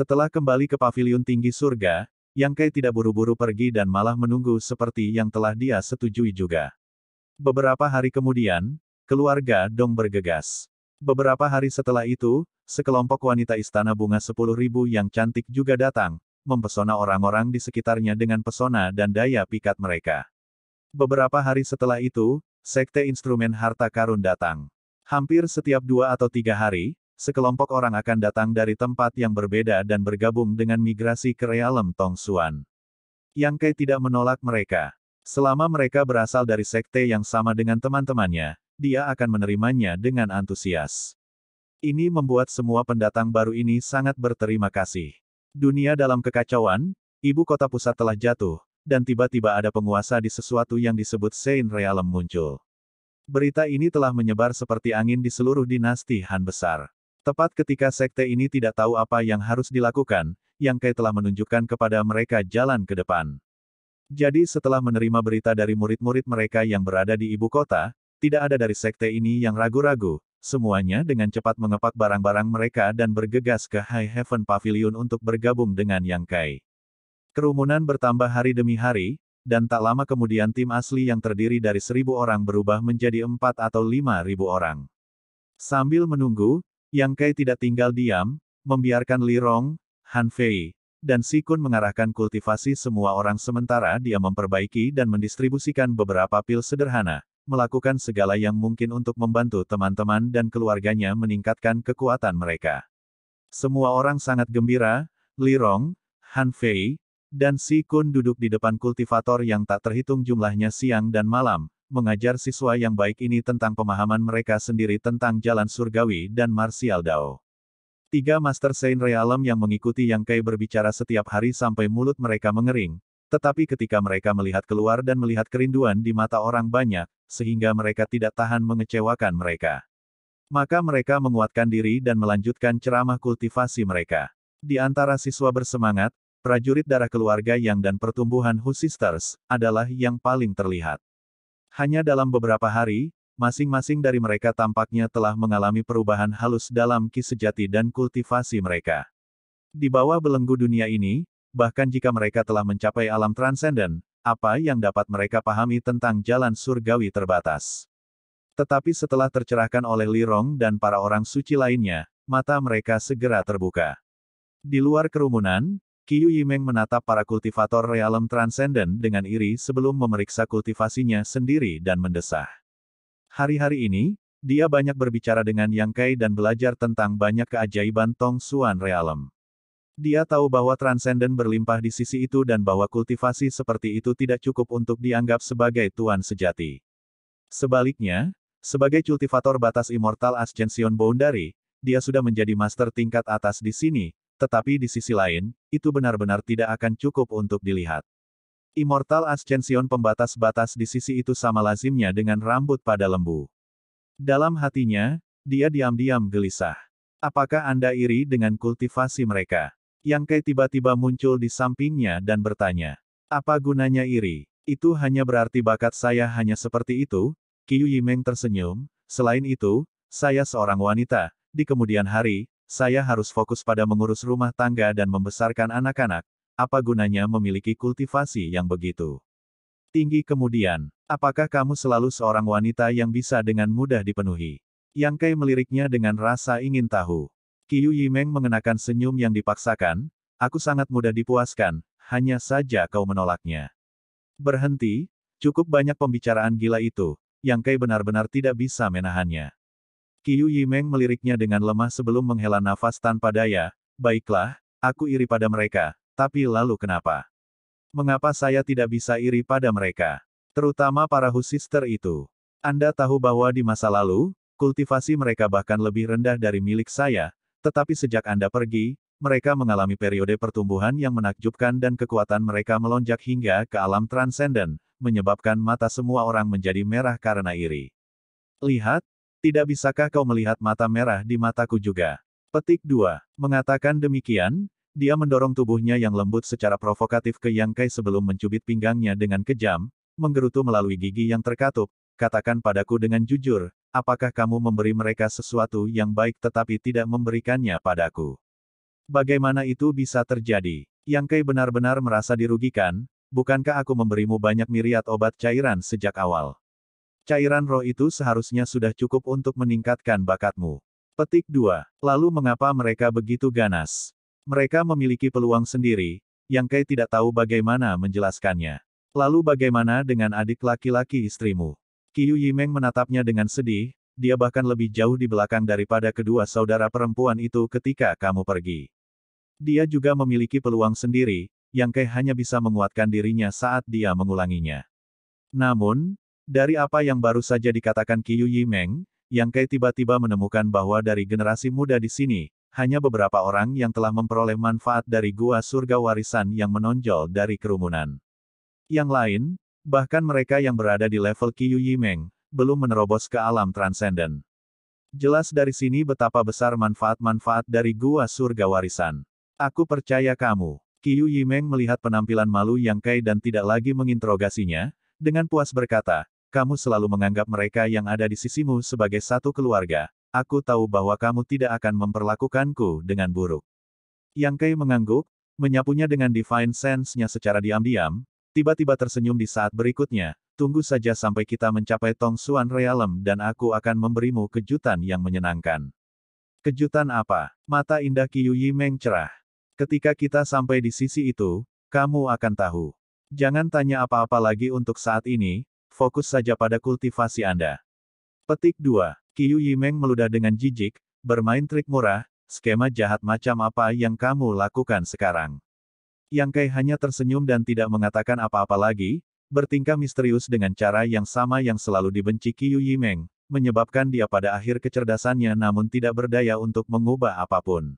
Setelah kembali ke Pavilion tinggi surga, Yang Kai tidak buru-buru pergi dan malah menunggu seperti yang telah dia setujui juga. Beberapa hari kemudian, keluarga Dong bergegas. Beberapa hari setelah itu, sekelompok wanita istana bunga sepuluh ribu yang cantik juga datang, mempesona orang-orang di sekitarnya dengan pesona dan daya pikat mereka. Beberapa hari setelah itu, sekte instrumen harta karun datang. Hampir setiap dua atau tiga hari, sekelompok orang akan datang dari tempat yang berbeda dan bergabung dengan migrasi ke realem Tongsuan. Yang Kai tidak menolak mereka. Selama mereka berasal dari sekte yang sama dengan teman-temannya, dia akan menerimanya dengan antusias. Ini membuat semua pendatang baru ini sangat berterima kasih. Dunia dalam kekacauan, ibu kota pusat telah jatuh, dan tiba-tiba ada penguasa di sesuatu yang disebut Sein Realem muncul. Berita ini telah menyebar seperti angin di seluruh dinasti Han besar. Tepat ketika sekte ini tidak tahu apa yang harus dilakukan, Yang Kai telah menunjukkan kepada mereka jalan ke depan. Jadi setelah menerima berita dari murid-murid mereka yang berada di ibu kota, tidak ada dari sekte ini yang ragu-ragu, semuanya dengan cepat mengepak barang-barang mereka dan bergegas ke High Heaven Pavilion untuk bergabung dengan Yang Kai. Kerumunan bertambah hari demi hari, dan tak lama kemudian tim asli yang terdiri dari seribu orang berubah menjadi empat atau lima ribu orang. Sambil menunggu, yang Kai tidak tinggal diam, membiarkan Li Rong, Han Fei, dan Sikun mengarahkan kultivasi semua orang sementara dia memperbaiki dan mendistribusikan beberapa pil sederhana, melakukan segala yang mungkin untuk membantu teman-teman dan keluarganya meningkatkan kekuatan mereka. Semua orang sangat gembira, Li Rong, Han Fei, dan Si Kun duduk di depan kultivator yang tak terhitung jumlahnya siang dan malam, mengajar siswa yang baik ini tentang pemahaman mereka sendiri tentang jalan surgawi dan martial dao. Tiga Master Saint Realem yang mengikuti Yang Kai berbicara setiap hari sampai mulut mereka mengering, tetapi ketika mereka melihat keluar dan melihat kerinduan di mata orang banyak, sehingga mereka tidak tahan mengecewakan mereka. Maka mereka menguatkan diri dan melanjutkan ceramah kultivasi mereka. Di antara siswa bersemangat, prajurit darah keluarga yang dan pertumbuhan Husisters adalah yang paling terlihat. Hanya dalam beberapa hari, masing-masing dari mereka tampaknya telah mengalami perubahan halus dalam ki sejati dan kultivasi mereka. Di bawah belenggu dunia ini, bahkan jika mereka telah mencapai alam transenden, apa yang dapat mereka pahami tentang jalan surgawi terbatas. Tetapi setelah tercerahkan oleh Lirong dan para orang suci lainnya, mata mereka segera terbuka. Di luar kerumunan, Qiyu Yimeng menatap para kultivator realem Transcendent dengan iri sebelum memeriksa kultivasinya sendiri dan mendesah. Hari-hari ini, dia banyak berbicara dengan Yang Kai dan belajar tentang banyak keajaiban Tong Suan realem. Dia tahu bahwa Transcendent berlimpah di sisi itu dan bahwa kultivasi seperti itu tidak cukup untuk dianggap sebagai tuan sejati. Sebaliknya, sebagai kultivator batas immortal Ascension Boundary, dia sudah menjadi master tingkat atas di sini, tetapi di sisi lain, itu benar-benar tidak akan cukup untuk dilihat. Immortal Ascension pembatas-batas di sisi itu sama lazimnya dengan rambut pada lembu. Dalam hatinya, dia diam-diam gelisah. Apakah Anda iri dengan kultivasi mereka? Yang Kei tiba-tiba muncul di sampingnya dan bertanya, apa gunanya iri? Itu hanya berarti bakat saya hanya seperti itu, Qiu Yimeng tersenyum, selain itu, saya seorang wanita, di kemudian hari, saya harus fokus pada mengurus rumah tangga dan membesarkan anak-anak. Apa gunanya memiliki kultivasi yang begitu tinggi kemudian? Apakah kamu selalu seorang wanita yang bisa dengan mudah dipenuhi? Yang Kai meliriknya dengan rasa ingin tahu. Qiu Yimeng mengenakan senyum yang dipaksakan, aku sangat mudah dipuaskan, hanya saja kau menolaknya. Berhenti, cukup banyak pembicaraan gila itu, yang Kai benar-benar tidak bisa menahannya. Qiu Yimeng meliriknya dengan lemah sebelum menghela nafas tanpa daya, baiklah, aku iri pada mereka, tapi lalu kenapa? Mengapa saya tidak bisa iri pada mereka? Terutama para husister itu. Anda tahu bahwa di masa lalu, kultivasi mereka bahkan lebih rendah dari milik saya, tetapi sejak Anda pergi, mereka mengalami periode pertumbuhan yang menakjubkan dan kekuatan mereka melonjak hingga ke alam transenden, menyebabkan mata semua orang menjadi merah karena iri. Lihat, tidak bisakah kau melihat mata merah di mataku juga? Petik 2. Mengatakan demikian, dia mendorong tubuhnya yang lembut secara provokatif ke Yang Kai sebelum mencubit pinggangnya dengan kejam, menggerutu melalui gigi yang terkatup, katakan padaku dengan jujur, apakah kamu memberi mereka sesuatu yang baik tetapi tidak memberikannya padaku? Bagaimana itu bisa terjadi? Yang Kai benar-benar merasa dirugikan, bukankah aku memberimu banyak miriat obat cairan sejak awal? Cairan roh itu seharusnya sudah cukup untuk meningkatkan bakatmu. Petik 2. Lalu mengapa mereka begitu ganas? Mereka memiliki peluang sendiri, yang Kai tidak tahu bagaimana menjelaskannya. Lalu bagaimana dengan adik laki-laki istrimu? Qiu Yimeng menatapnya dengan sedih, dia bahkan lebih jauh di belakang daripada kedua saudara perempuan itu ketika kamu pergi. Dia juga memiliki peluang sendiri, yang Kai hanya bisa menguatkan dirinya saat dia mengulanginya. Namun, dari apa yang baru saja dikatakan Qiu Meng, Yang Kai tiba-tiba menemukan bahwa dari generasi muda di sini, hanya beberapa orang yang telah memperoleh manfaat dari gua surga warisan yang menonjol dari kerumunan. Yang lain, bahkan mereka yang berada di level Qiu Meng, belum menerobos ke alam transenden. Jelas dari sini betapa besar manfaat-manfaat dari gua surga warisan. Aku percaya kamu. Qiu Yimeng melihat penampilan malu Yang Kai dan tidak lagi menginterogasinya, dengan puas berkata, kamu selalu menganggap mereka yang ada di sisimu sebagai satu keluarga. Aku tahu bahwa kamu tidak akan memperlakukanku dengan buruk. Yang Kei mengangguk, menyapunya dengan divine sense-nya secara diam-diam, tiba-tiba tersenyum di saat berikutnya, tunggu saja sampai kita mencapai Tong Suan Realm dan aku akan memberimu kejutan yang menyenangkan. Kejutan apa? Mata indah Yi Meng cerah. Ketika kita sampai di sisi itu, kamu akan tahu. Jangan tanya apa-apa lagi untuk saat ini, fokus saja pada kultivasi Anda. Petik 2. Qiu Yimeng meludah dengan jijik, bermain trik murah, skema jahat macam apa yang kamu lakukan sekarang. Yang Kai hanya tersenyum dan tidak mengatakan apa-apa lagi, bertingkah misterius dengan cara yang sama yang selalu dibenci Qiu Yimeng, menyebabkan dia pada akhir kecerdasannya namun tidak berdaya untuk mengubah apapun.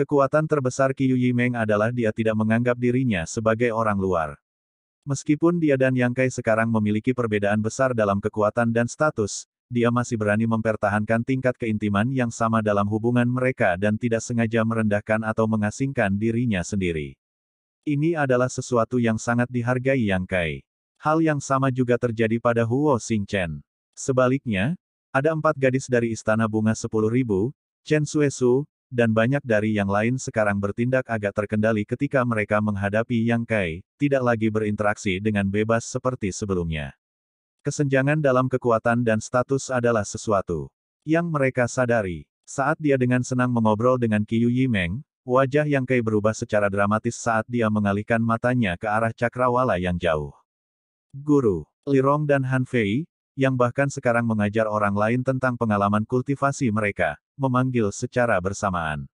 Kekuatan terbesar Qiu Yimeng adalah dia tidak menganggap dirinya sebagai orang luar. Meskipun dia dan Yang Kai sekarang memiliki perbedaan besar dalam kekuatan dan status, dia masih berani mempertahankan tingkat keintiman yang sama dalam hubungan mereka dan tidak sengaja merendahkan atau mengasingkan dirinya sendiri. Ini adalah sesuatu yang sangat dihargai Yang Kai. Hal yang sama juga terjadi pada Huo Xingchen. Sebaliknya, ada empat gadis dari Istana Bunga 10.000, Chen Suesu, dan banyak dari yang lain sekarang bertindak agak terkendali ketika mereka menghadapi Yang Kai, tidak lagi berinteraksi dengan bebas seperti sebelumnya. Kesenjangan dalam kekuatan dan status adalah sesuatu yang mereka sadari. Saat dia dengan senang mengobrol dengan Qiu Yimeng, wajah Yang Kai berubah secara dramatis saat dia mengalihkan matanya ke arah cakrawala yang jauh. Guru, Lirong dan Han Fei, yang bahkan sekarang mengajar orang lain tentang pengalaman kultivasi mereka, memanggil secara bersamaan.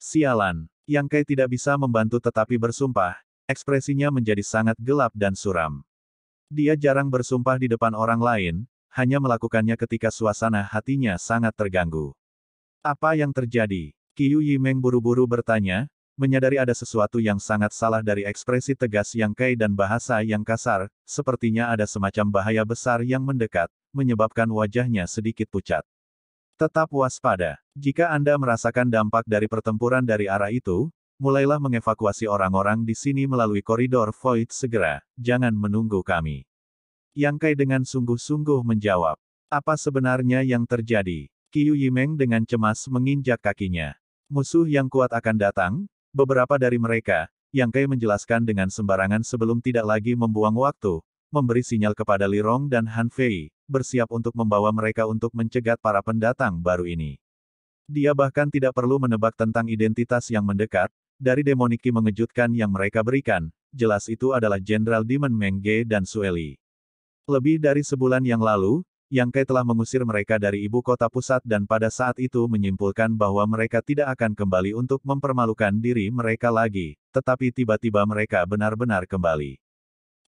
Sialan, Yang Kai tidak bisa membantu tetapi bersumpah, ekspresinya menjadi sangat gelap dan suram. Dia jarang bersumpah di depan orang lain, hanya melakukannya ketika suasana hatinya sangat terganggu. Apa yang terjadi? Qiu Yimeng buru-buru bertanya, menyadari ada sesuatu yang sangat salah dari ekspresi tegas yang Kai dan bahasa yang kasar, sepertinya ada semacam bahaya besar yang mendekat, menyebabkan wajahnya sedikit pucat. Tetap waspada. Jika Anda merasakan dampak dari pertempuran dari arah itu, mulailah mengevakuasi orang-orang di sini melalui koridor void segera, jangan menunggu kami. Yang Kai dengan sungguh-sungguh menjawab, apa sebenarnya yang terjadi? Qiu Yimeng dengan cemas menginjak kakinya. Musuh yang kuat akan datang, Beberapa dari mereka, Yang Kai menjelaskan dengan sembarangan sebelum tidak lagi membuang waktu, memberi sinyal kepada Li Rong dan Han Fei, bersiap untuk membawa mereka untuk mencegat para pendatang baru ini. Dia bahkan tidak perlu menebak tentang identitas yang mendekat, dari demoniki mengejutkan yang mereka berikan, jelas itu adalah Jenderal Demon Mengge dan Sueli. Lebih dari sebulan yang lalu, yang Kai telah mengusir mereka dari ibu kota pusat dan pada saat itu menyimpulkan bahwa mereka tidak akan kembali untuk mempermalukan diri mereka lagi, tetapi tiba-tiba mereka benar-benar kembali.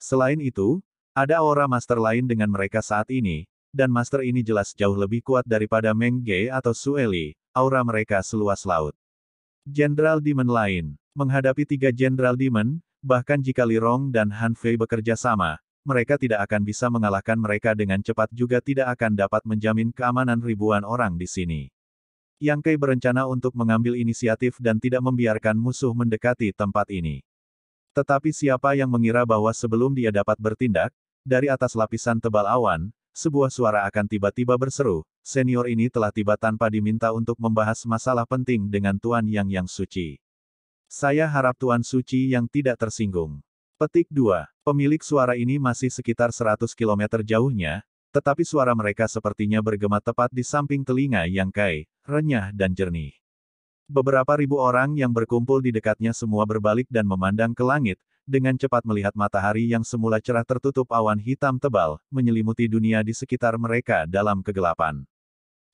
Selain itu, ada aura master lain dengan mereka saat ini, dan master ini jelas jauh lebih kuat daripada Meng Ge atau Sueli, aura mereka seluas laut. Jenderal Demon lain, menghadapi tiga Jenderal Demon, bahkan jika Lirong dan Han Fei bekerja sama, mereka tidak akan bisa mengalahkan mereka dengan cepat juga tidak akan dapat menjamin keamanan ribuan orang di sini. Yang Kei berencana untuk mengambil inisiatif dan tidak membiarkan musuh mendekati tempat ini. Tetapi siapa yang mengira bahwa sebelum dia dapat bertindak, dari atas lapisan tebal awan, sebuah suara akan tiba-tiba berseru, senior ini telah tiba tanpa diminta untuk membahas masalah penting dengan Tuan Yang Yang Suci. Saya harap Tuan Suci yang tidak tersinggung. Petik 2. Pemilik suara ini masih sekitar 100 km jauhnya, tetapi suara mereka sepertinya bergema tepat di samping telinga yang kai, renyah dan jernih. Beberapa ribu orang yang berkumpul di dekatnya semua berbalik dan memandang ke langit, dengan cepat melihat matahari yang semula cerah tertutup awan hitam tebal, menyelimuti dunia di sekitar mereka dalam kegelapan.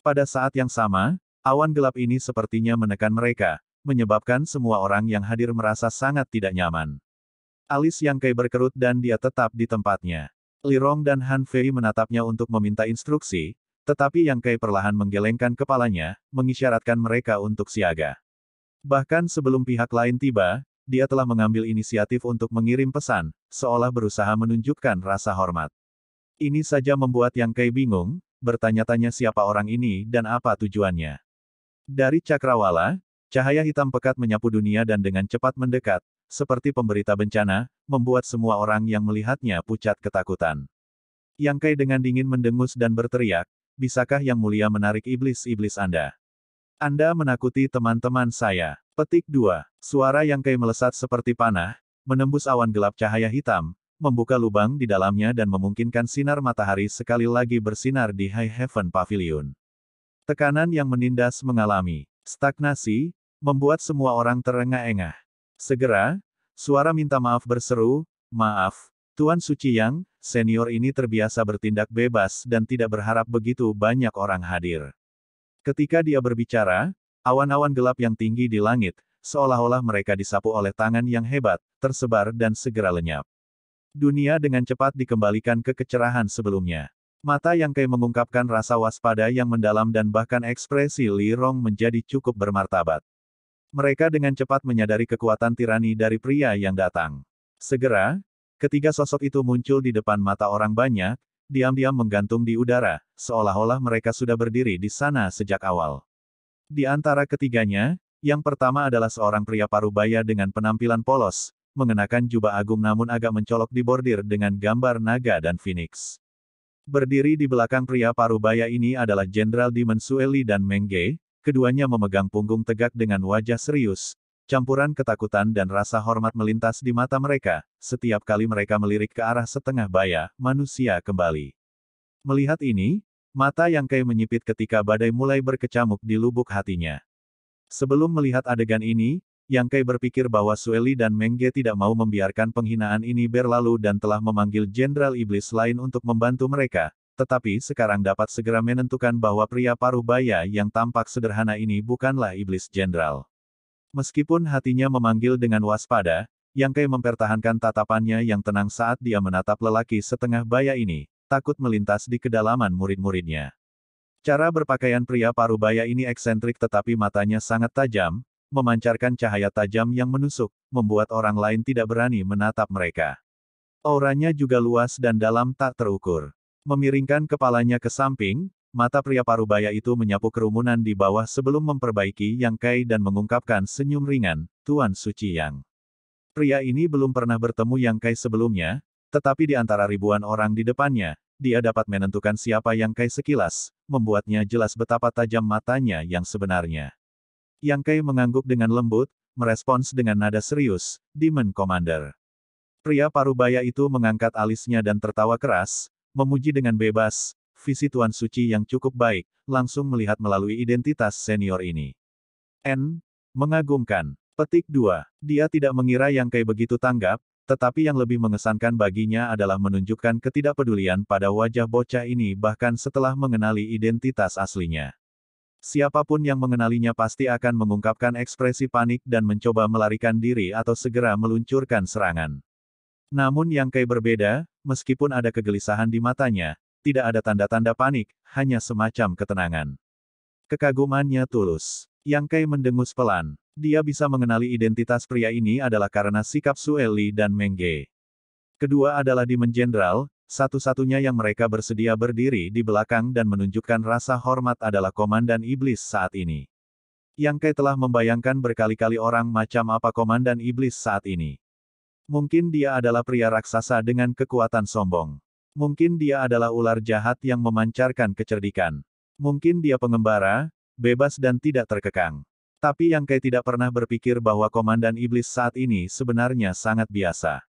Pada saat yang sama, awan gelap ini sepertinya menekan mereka, menyebabkan semua orang yang hadir merasa sangat tidak nyaman. Alis yang kai berkerut dan dia tetap di tempatnya. Li Rong dan Han Fei menatapnya untuk meminta instruksi, tetapi Yang kai perlahan menggelengkan kepalanya, mengisyaratkan mereka untuk siaga. Bahkan sebelum pihak lain tiba, dia telah mengambil inisiatif untuk mengirim pesan, seolah berusaha menunjukkan rasa hormat. Ini saja membuat Yang kai bingung, bertanya-tanya siapa orang ini dan apa tujuannya. Dari Cakrawala, cahaya hitam pekat menyapu dunia dan dengan cepat mendekat, seperti pemberita bencana, membuat semua orang yang melihatnya pucat ketakutan. Yang Kai dengan dingin mendengus dan berteriak, bisakah Yang Mulia menarik iblis-iblis Anda? Anda menakuti teman-teman saya. Petik 2. Suara Yang Kai melesat seperti panah, menembus awan gelap cahaya hitam, membuka lubang di dalamnya dan memungkinkan sinar matahari sekali lagi bersinar di High Heaven Pavilion. Tekanan yang menindas mengalami stagnasi, membuat semua orang terengah-engah. Segera, suara minta maaf berseru, maaf, Tuan Suci Yang, senior ini terbiasa bertindak bebas dan tidak berharap begitu banyak orang hadir. Ketika dia berbicara, awan-awan gelap yang tinggi di langit, seolah-olah mereka disapu oleh tangan yang hebat, tersebar dan segera lenyap. Dunia dengan cepat dikembalikan ke kecerahan sebelumnya. Mata yang Kei mengungkapkan rasa waspada yang mendalam dan bahkan ekspresi Li Rong menjadi cukup bermartabat. Mereka dengan cepat menyadari kekuatan tirani dari pria yang datang. Segera, ketiga sosok itu muncul di depan mata orang banyak, diam-diam menggantung di udara, seolah-olah mereka sudah berdiri di sana sejak awal. Di antara ketiganya, yang pertama adalah seorang pria parubaya dengan penampilan polos, mengenakan jubah agung namun agak mencolok di bordir dengan gambar naga dan phoenix. Berdiri di belakang pria parubaya ini adalah Jenderal Dimensueli dan Mengge, keduanya memegang punggung tegak dengan wajah serius, campuran ketakutan dan rasa hormat melintas di mata mereka, setiap kali mereka melirik ke arah setengah baya, manusia kembali. Melihat ini, mata yang Kei menyipit ketika badai mulai berkecamuk di lubuk hatinya. Sebelum melihat adegan ini, Yang Kai berpikir bahwa Sueli dan Mengge tidak mau membiarkan penghinaan ini berlalu dan telah memanggil Jenderal Iblis lain untuk membantu mereka, tetapi sekarang dapat segera menentukan bahwa pria paruh baya yang tampak sederhana ini bukanlah iblis jenderal. Meskipun hatinya memanggil dengan waspada, Yang Kai mempertahankan tatapannya yang tenang saat dia menatap lelaki setengah baya ini, takut melintas di kedalaman murid-muridnya. Cara berpakaian pria paruh baya ini eksentrik tetapi matanya sangat tajam, memancarkan cahaya tajam yang menusuk, membuat orang lain tidak berani menatap mereka. Auranya juga luas dan dalam tak terukur. Memiringkan kepalanya ke samping, mata pria parubaya itu menyapu kerumunan di bawah sebelum memperbaiki Yang Kai dan mengungkapkan senyum ringan, Tuan Suci Yang. Pria ini belum pernah bertemu Yang Kai sebelumnya, tetapi di antara ribuan orang di depannya, dia dapat menentukan siapa Yang Kai sekilas, membuatnya jelas betapa tajam matanya yang sebenarnya. Yang Kai mengangguk dengan lembut, merespons dengan nada serius, Demon Commander. Pria parubaya itu mengangkat alisnya dan tertawa keras, memuji dengan bebas, visi Tuan Suci yang cukup baik, langsung melihat melalui identitas senior ini. N. Mengagumkan. Petik 2. Dia tidak mengira yang kayak begitu tanggap, tetapi yang lebih mengesankan baginya adalah menunjukkan ketidakpedulian pada wajah bocah ini bahkan setelah mengenali identitas aslinya. Siapapun yang mengenalinya pasti akan mengungkapkan ekspresi panik dan mencoba melarikan diri atau segera meluncurkan serangan. Namun yang Kai berbeda, meskipun ada kegelisahan di matanya, tidak ada tanda-tanda panik, hanya semacam ketenangan. Kekagumannya tulus. Yang Kai mendengus pelan. Dia bisa mengenali identitas pria ini adalah karena sikap Sueli dan Mengge. Kedua adalah Dimen Jenderal, satu-satunya yang mereka bersedia berdiri di belakang dan menunjukkan rasa hormat adalah Komandan Iblis saat ini. Yang Kai telah membayangkan berkali-kali orang macam apa Komandan Iblis saat ini. Mungkin dia adalah pria raksasa dengan kekuatan sombong. Mungkin dia adalah ular jahat yang memancarkan kecerdikan. Mungkin dia pengembara, bebas dan tidak terkekang. Tapi yang Kay tidak pernah berpikir bahwa komandan iblis saat ini sebenarnya sangat biasa.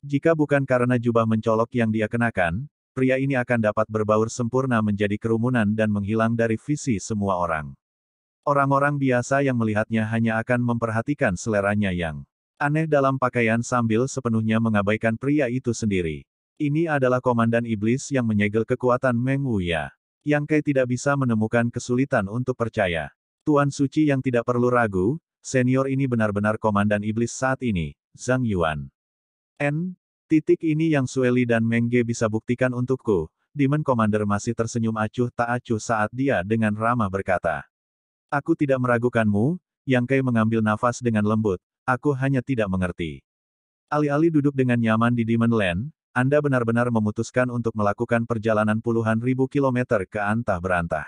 Jika bukan karena jubah mencolok yang dia kenakan, pria ini akan dapat berbaur sempurna menjadi kerumunan dan menghilang dari visi semua orang. Orang-orang biasa yang melihatnya hanya akan memperhatikan seleranya yang Aneh dalam pakaian sambil sepenuhnya mengabaikan pria itu sendiri. Ini adalah komandan iblis yang menyegel kekuatan Meng Wuya. Yang Kai tidak bisa menemukan kesulitan untuk percaya. Tuan Suci yang tidak perlu ragu, senior ini benar-benar komandan iblis saat ini, Zhang Yuan. N. Titik ini yang Sueli dan Mengge bisa buktikan untukku, Demon Commander masih tersenyum acuh tak acuh saat dia dengan ramah berkata. Aku tidak meragukanmu, Yang Kai mengambil nafas dengan lembut, aku hanya tidak mengerti. Alih-alih duduk dengan nyaman di Demon Land, Anda benar-benar memutuskan untuk melakukan perjalanan puluhan ribu kilometer ke antah berantah.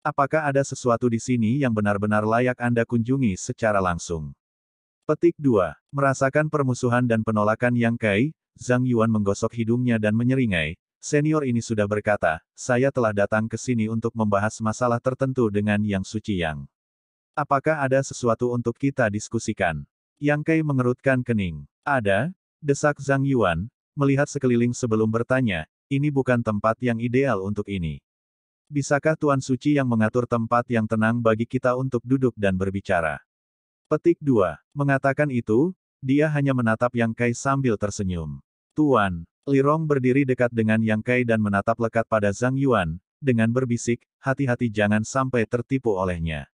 Apakah ada sesuatu di sini yang benar-benar layak Anda kunjungi secara langsung? Petik 2. Merasakan permusuhan dan penolakan yang kai, Zhang Yuan menggosok hidungnya dan menyeringai, Senior ini sudah berkata, saya telah datang ke sini untuk membahas masalah tertentu dengan Yang Suci Yang. Apakah ada sesuatu untuk kita diskusikan? Yang Kai mengerutkan kening. Ada? Desak Zhang Yuan, melihat sekeliling sebelum bertanya, ini bukan tempat yang ideal untuk ini. Bisakah Tuan Suci yang mengatur tempat yang tenang bagi kita untuk duduk dan berbicara? Petik 2. Mengatakan itu, dia hanya menatap Yang Kai sambil tersenyum. Tuan, Li Rong berdiri dekat dengan Yang Kai dan menatap lekat pada Zhang Yuan, dengan berbisik, hati-hati jangan sampai tertipu olehnya.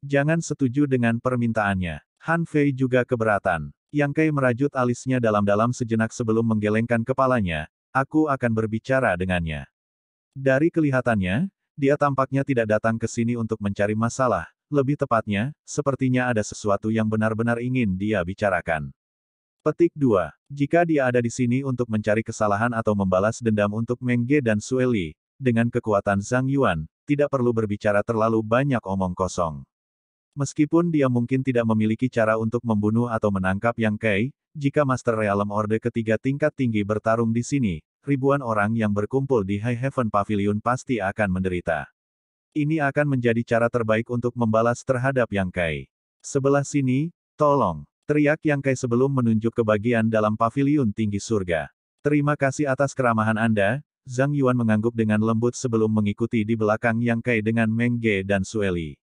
Jangan setuju dengan permintaannya. Han Fei juga keberatan. Yang Kai merajut alisnya dalam-dalam sejenak sebelum menggelengkan kepalanya, aku akan berbicara dengannya. Dari kelihatannya, dia tampaknya tidak datang ke sini untuk mencari masalah, lebih tepatnya, sepertinya ada sesuatu yang benar-benar ingin dia bicarakan. Petik 2. Jika dia ada di sini untuk mencari kesalahan atau membalas dendam untuk Mengge dan Sueli, dengan kekuatan Zhang Yuan, tidak perlu berbicara terlalu banyak omong kosong. Meskipun dia mungkin tidak memiliki cara untuk membunuh atau menangkap Yang Kai, jika Master Realm Orde ketiga tingkat tinggi bertarung di sini, ribuan orang yang berkumpul di High Heaven Pavilion pasti akan menderita. Ini akan menjadi cara terbaik untuk membalas terhadap Yang Kai. Sebelah sini, tolong, teriak Yang Kai sebelum menunjuk ke bagian dalam pavilion tinggi surga. Terima kasih atas keramahan Anda, Zhang Yuan mengangguk dengan lembut sebelum mengikuti di belakang Yang Kai dengan Meng Ge dan Sueli.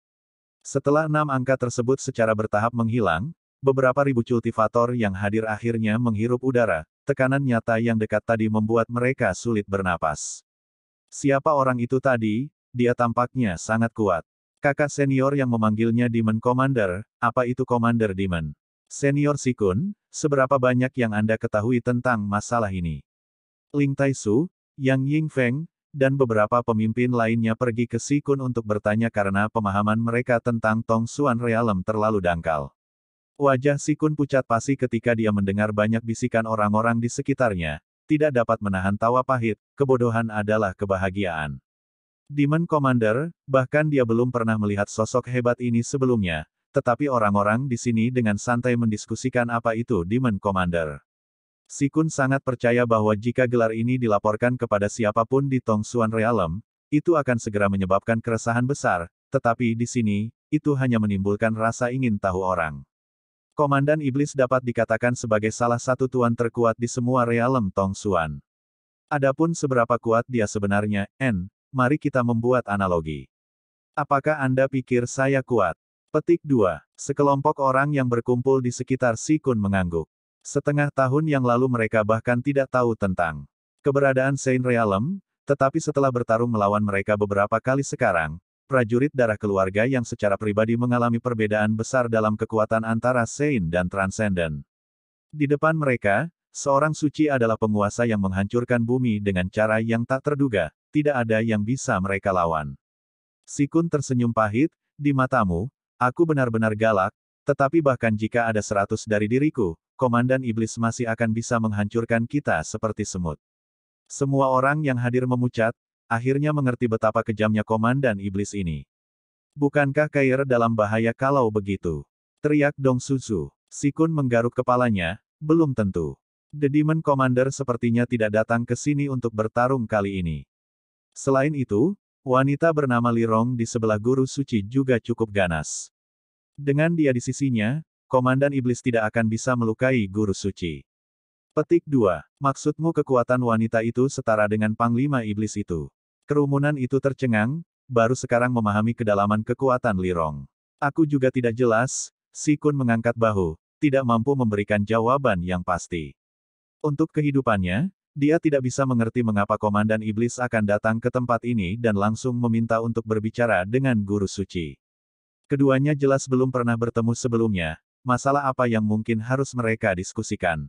Setelah enam angka tersebut secara bertahap menghilang, beberapa ribu kultivator yang hadir akhirnya menghirup udara, tekanan nyata yang dekat tadi membuat mereka sulit bernapas. Siapa orang itu tadi? Dia tampaknya sangat kuat. Kakak senior yang memanggilnya Demon Commander, apa itu Commander Demon? Senior Sikun, seberapa banyak yang Anda ketahui tentang masalah ini? Ling Taisu, Yang Ying Feng dan beberapa pemimpin lainnya pergi ke Sikun untuk bertanya karena pemahaman mereka tentang Tong Suan Realem terlalu dangkal. Wajah Sikun pucat pasi ketika dia mendengar banyak bisikan orang-orang di sekitarnya, tidak dapat menahan tawa pahit, kebodohan adalah kebahagiaan. Demon Commander, bahkan dia belum pernah melihat sosok hebat ini sebelumnya, tetapi orang-orang di sini dengan santai mendiskusikan apa itu Demon Commander. Sikun sangat percaya bahwa jika gelar ini dilaporkan kepada siapapun di Suan Realm, itu akan segera menyebabkan keresahan besar, tetapi di sini, itu hanya menimbulkan rasa ingin tahu orang. Komandan Iblis dapat dikatakan sebagai salah satu tuan terkuat di semua realem Suan. Adapun seberapa kuat dia sebenarnya, N, mari kita membuat analogi. Apakah Anda pikir saya kuat? Petik 2. Sekelompok orang yang berkumpul di sekitar Sikun mengangguk. Setengah tahun yang lalu mereka bahkan tidak tahu tentang keberadaan Saint Realm, tetapi setelah bertarung melawan mereka beberapa kali sekarang, prajurit darah keluarga yang secara pribadi mengalami perbedaan besar dalam kekuatan antara Saint dan Transcendent. Di depan mereka, seorang suci adalah penguasa yang menghancurkan bumi dengan cara yang tak terduga, tidak ada yang bisa mereka lawan. Sikun tersenyum pahit, di matamu, aku benar-benar galak, tetapi bahkan jika ada seratus dari diriku, Komandan Iblis masih akan bisa menghancurkan kita seperti semut. Semua orang yang hadir memucat, akhirnya mengerti betapa kejamnya Komandan Iblis ini. Bukankah Kair dalam bahaya kalau begitu? Teriak Dong Suzu. Sikun menggaruk kepalanya, belum tentu. The Demon Commander sepertinya tidak datang ke sini untuk bertarung kali ini. Selain itu, wanita bernama Lirong di sebelah guru suci juga cukup ganas. Dengan dia di sisinya, Komandan Iblis tidak akan bisa melukai Guru Suci. Petik 2. Maksudmu kekuatan wanita itu setara dengan Panglima Iblis itu. Kerumunan itu tercengang, baru sekarang memahami kedalaman kekuatan Lirong. Aku juga tidak jelas, Si Kun mengangkat bahu, tidak mampu memberikan jawaban yang pasti. Untuk kehidupannya, dia tidak bisa mengerti mengapa Komandan Iblis akan datang ke tempat ini dan langsung meminta untuk berbicara dengan Guru Suci. Keduanya jelas belum pernah bertemu sebelumnya, masalah apa yang mungkin harus mereka diskusikan.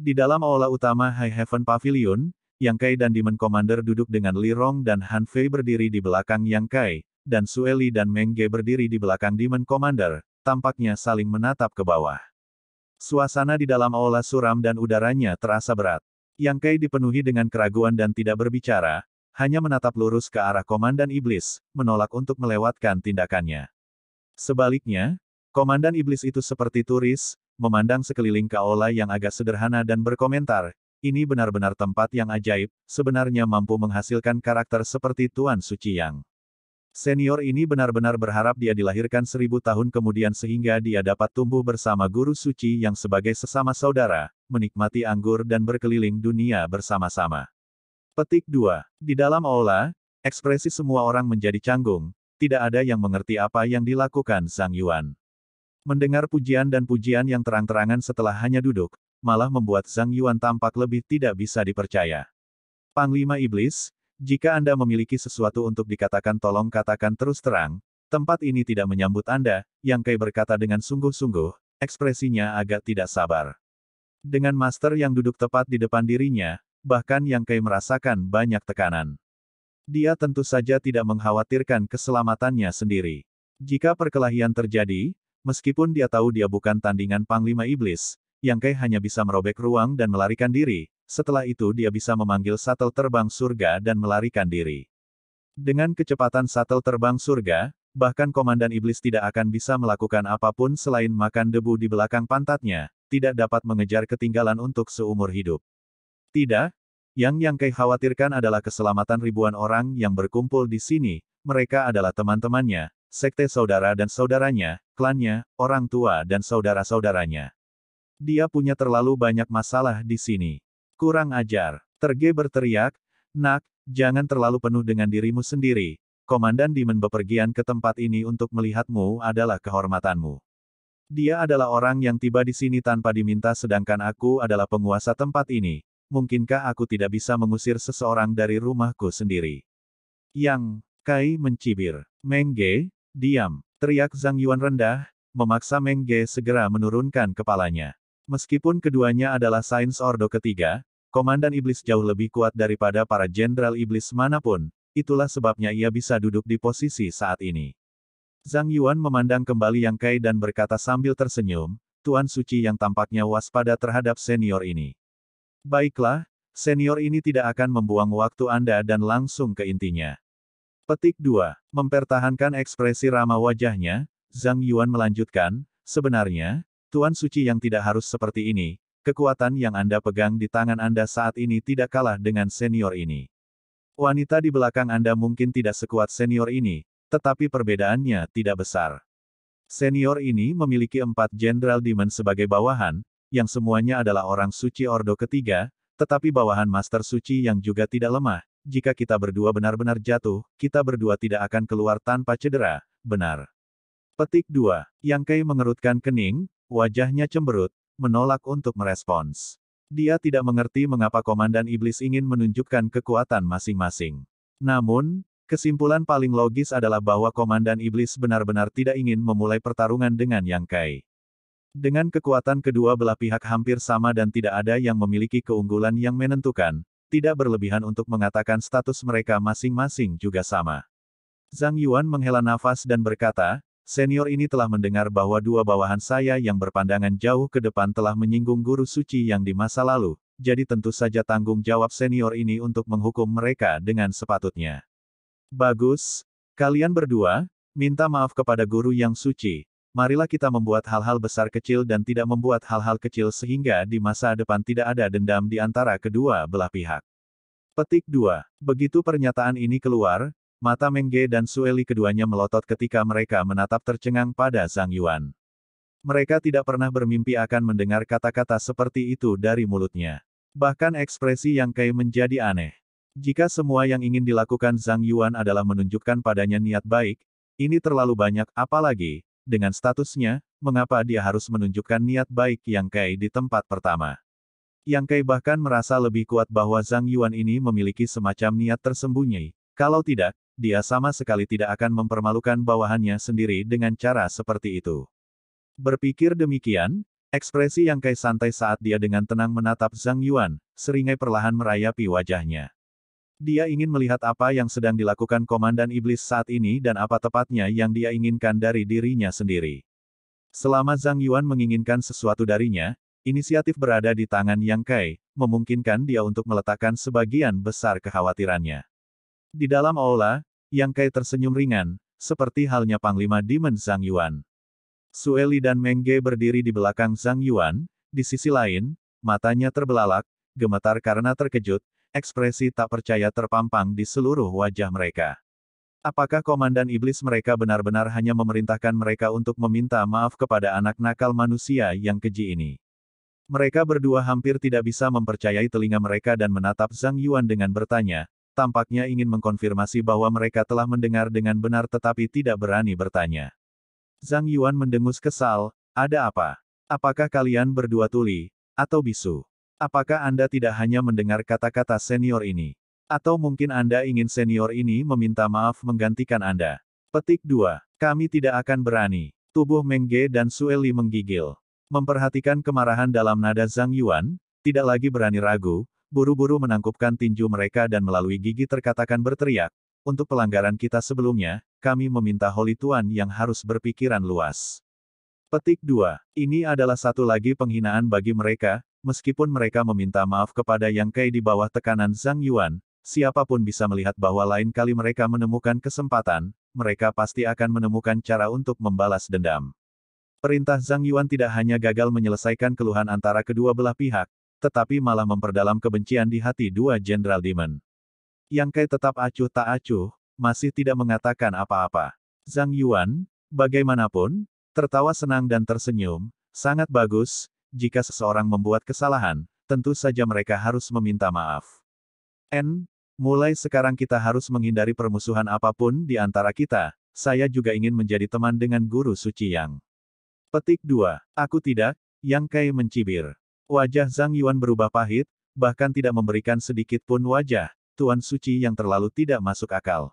Di dalam aula utama High Heaven Pavilion, Yang Kai dan Demon Commander duduk dengan Li Rong dan Han Fei berdiri di belakang Yang Kai, dan Sueli dan Meng Ge berdiri di belakang Demon Commander, tampaknya saling menatap ke bawah. Suasana di dalam aula suram dan udaranya terasa berat. Yang Kai dipenuhi dengan keraguan dan tidak berbicara, hanya menatap lurus ke arah Komandan Iblis, menolak untuk melewatkan tindakannya. Sebaliknya, Komandan iblis itu seperti turis, memandang sekeliling Kaola yang agak sederhana dan berkomentar, ini benar-benar tempat yang ajaib, sebenarnya mampu menghasilkan karakter seperti Tuan Suci Yang. Senior ini benar-benar berharap dia dilahirkan seribu tahun kemudian sehingga dia dapat tumbuh bersama Guru Suci yang sebagai sesama saudara, menikmati anggur dan berkeliling dunia bersama-sama. Petik 2. Di dalam aula, ekspresi semua orang menjadi canggung, tidak ada yang mengerti apa yang dilakukan Sang Yuan. Mendengar pujian dan pujian yang terang-terangan setelah hanya duduk, malah membuat Zhang Yuan tampak lebih tidak bisa dipercaya. Panglima Iblis, jika Anda memiliki sesuatu untuk dikatakan tolong katakan terus terang, tempat ini tidak menyambut Anda, Yang Kai berkata dengan sungguh-sungguh, ekspresinya agak tidak sabar. Dengan master yang duduk tepat di depan dirinya, bahkan Yang Kai merasakan banyak tekanan. Dia tentu saja tidak mengkhawatirkan keselamatannya sendiri. Jika perkelahian terjadi, Meskipun dia tahu dia bukan tandingan Panglima Iblis, Yang Kai hanya bisa merobek ruang dan melarikan diri, setelah itu dia bisa memanggil satel terbang surga dan melarikan diri. Dengan kecepatan satel terbang surga, bahkan Komandan Iblis tidak akan bisa melakukan apapun selain makan debu di belakang pantatnya, tidak dapat mengejar ketinggalan untuk seumur hidup. Tidak, yang Yang Kai khawatirkan adalah keselamatan ribuan orang yang berkumpul di sini, mereka adalah teman-temannya, sekte saudara dan saudaranya, klannya, orang tua dan saudara-saudaranya. Dia punya terlalu banyak masalah di sini. Kurang ajar. Terge berteriak, Nak, jangan terlalu penuh dengan dirimu sendiri. Komandan dimen bepergian ke tempat ini untuk melihatmu adalah kehormatanmu. Dia adalah orang yang tiba di sini tanpa diminta sedangkan aku adalah penguasa tempat ini. Mungkinkah aku tidak bisa mengusir seseorang dari rumahku sendiri? Yang, Kai mencibir. Mengge, Diam, teriak Zhang Yuan rendah, memaksa Meng Ge segera menurunkan kepalanya. Meskipun keduanya adalah Sains Ordo ketiga, Komandan Iblis jauh lebih kuat daripada para Jenderal Iblis manapun, itulah sebabnya ia bisa duduk di posisi saat ini. Zhang Yuan memandang kembali Yang Kai dan berkata sambil tersenyum, Tuan Suci yang tampaknya waspada terhadap senior ini. Baiklah, senior ini tidak akan membuang waktu Anda dan langsung ke intinya. Petik 2. Mempertahankan ekspresi ramah wajahnya, Zhang Yuan melanjutkan, sebenarnya, Tuan Suci yang tidak harus seperti ini, kekuatan yang Anda pegang di tangan Anda saat ini tidak kalah dengan senior ini. Wanita di belakang Anda mungkin tidak sekuat senior ini, tetapi perbedaannya tidak besar. Senior ini memiliki empat Jenderal Demon sebagai bawahan, yang semuanya adalah orang suci Ordo ketiga, tetapi bawahan Master Suci yang juga tidak lemah, jika kita berdua benar-benar jatuh, kita berdua tidak akan keluar tanpa cedera, benar. Petik 2. Yang Kai mengerutkan kening, wajahnya cemberut, menolak untuk merespons. Dia tidak mengerti mengapa Komandan Iblis ingin menunjukkan kekuatan masing-masing. Namun, kesimpulan paling logis adalah bahwa Komandan Iblis benar-benar tidak ingin memulai pertarungan dengan Yang Kai. Dengan kekuatan kedua belah pihak hampir sama dan tidak ada yang memiliki keunggulan yang menentukan, tidak berlebihan untuk mengatakan status mereka masing-masing juga sama. Zhang Yuan menghela nafas dan berkata, senior ini telah mendengar bahwa dua bawahan saya yang berpandangan jauh ke depan telah menyinggung guru suci yang di masa lalu, jadi tentu saja tanggung jawab senior ini untuk menghukum mereka dengan sepatutnya. Bagus, kalian berdua, minta maaf kepada guru yang suci, marilah kita membuat hal-hal besar kecil dan tidak membuat hal-hal kecil sehingga di masa depan tidak ada dendam di antara kedua belah pihak. Petik 2. Begitu pernyataan ini keluar, mata Mengge dan Sueli keduanya melotot ketika mereka menatap tercengang pada Zhang Yuan. Mereka tidak pernah bermimpi akan mendengar kata-kata seperti itu dari mulutnya. Bahkan ekspresi yang Kei menjadi aneh. Jika semua yang ingin dilakukan Zhang Yuan adalah menunjukkan padanya niat baik, ini terlalu banyak, apalagi, dengan statusnya, mengapa dia harus menunjukkan niat baik Yang Kai di tempat pertama. Yang Kai bahkan merasa lebih kuat bahwa Zhang Yuan ini memiliki semacam niat tersembunyi. Kalau tidak, dia sama sekali tidak akan mempermalukan bawahannya sendiri dengan cara seperti itu. Berpikir demikian, ekspresi Yang Kai santai saat dia dengan tenang menatap Zhang Yuan, seringai perlahan merayapi wajahnya. Dia ingin melihat apa yang sedang dilakukan Komandan Iblis saat ini dan apa tepatnya yang dia inginkan dari dirinya sendiri. Selama Zhang Yuan menginginkan sesuatu darinya, inisiatif berada di tangan Yang Kai, memungkinkan dia untuk meletakkan sebagian besar kekhawatirannya. Di dalam aula, Yang Kai tersenyum ringan, seperti halnya Panglima Demon Zhang Yuan. Sueli dan Mengge berdiri di belakang Zhang Yuan, di sisi lain, matanya terbelalak, gemetar karena terkejut, ekspresi tak percaya terpampang di seluruh wajah mereka. Apakah komandan iblis mereka benar-benar hanya memerintahkan mereka untuk meminta maaf kepada anak nakal manusia yang keji ini? Mereka berdua hampir tidak bisa mempercayai telinga mereka dan menatap Zhang Yuan dengan bertanya, tampaknya ingin mengkonfirmasi bahwa mereka telah mendengar dengan benar tetapi tidak berani bertanya. Zhang Yuan mendengus kesal, ada apa? Apakah kalian berdua tuli, atau bisu? Apakah Anda tidak hanya mendengar kata-kata senior ini? Atau mungkin Anda ingin senior ini meminta maaf menggantikan Anda? Petik 2. Kami tidak akan berani. Tubuh Mengge dan Sueli menggigil. Memperhatikan kemarahan dalam nada Zhang Yuan, tidak lagi berani ragu, buru-buru menangkupkan tinju mereka dan melalui gigi terkatakan berteriak, untuk pelanggaran kita sebelumnya, kami meminta Holy Tuan yang harus berpikiran luas. Petik 2. Ini adalah satu lagi penghinaan bagi mereka, Meskipun mereka meminta maaf kepada Yang Kai di bawah tekanan Zhang Yuan, siapapun bisa melihat bahwa lain kali mereka menemukan kesempatan, mereka pasti akan menemukan cara untuk membalas dendam. Perintah Zhang Yuan tidak hanya gagal menyelesaikan keluhan antara kedua belah pihak, tetapi malah memperdalam kebencian di hati dua Jenderal Demon. Yang Kai tetap acuh tak acuh, masih tidak mengatakan apa-apa. Zhang Yuan, bagaimanapun, tertawa senang dan tersenyum, sangat bagus, jika seseorang membuat kesalahan, tentu saja mereka harus meminta maaf. N, mulai sekarang kita harus menghindari permusuhan apapun di antara kita, saya juga ingin menjadi teman dengan guru suci yang. Petik 2. Aku tidak, Yang Kai mencibir. Wajah Zhang Yuan berubah pahit, bahkan tidak memberikan sedikit pun wajah, Tuan Suci yang terlalu tidak masuk akal.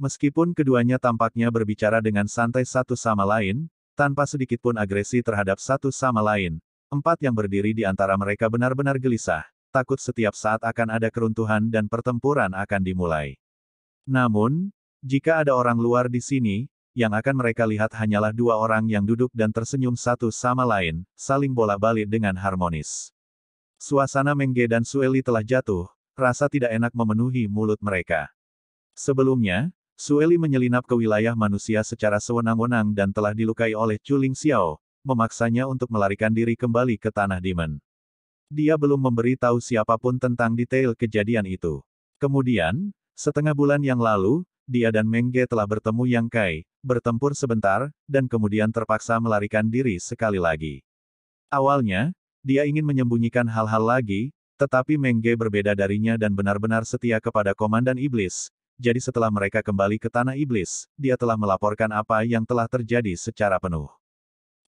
Meskipun keduanya tampaknya berbicara dengan santai satu sama lain, tanpa sedikit pun agresi terhadap satu sama lain, Empat yang berdiri di antara mereka benar-benar gelisah, takut setiap saat akan ada keruntuhan dan pertempuran akan dimulai. Namun, jika ada orang luar di sini, yang akan mereka lihat hanyalah dua orang yang duduk dan tersenyum satu sama lain, saling bola-balik dengan harmonis. Suasana Mengge dan Sueli telah jatuh, rasa tidak enak memenuhi mulut mereka. Sebelumnya, Sueli menyelinap ke wilayah manusia secara sewenang-wenang dan telah dilukai oleh Chuling Xiao, memaksanya untuk melarikan diri kembali ke tanah Demon. Dia belum memberi tahu siapapun tentang detail kejadian itu. Kemudian, setengah bulan yang lalu, dia dan Mengge telah bertemu Yang Kai, bertempur sebentar, dan kemudian terpaksa melarikan diri sekali lagi. Awalnya, dia ingin menyembunyikan hal-hal lagi, tetapi Mengge berbeda darinya dan benar-benar setia kepada Komandan Iblis, jadi setelah mereka kembali ke Tanah Iblis, dia telah melaporkan apa yang telah terjadi secara penuh.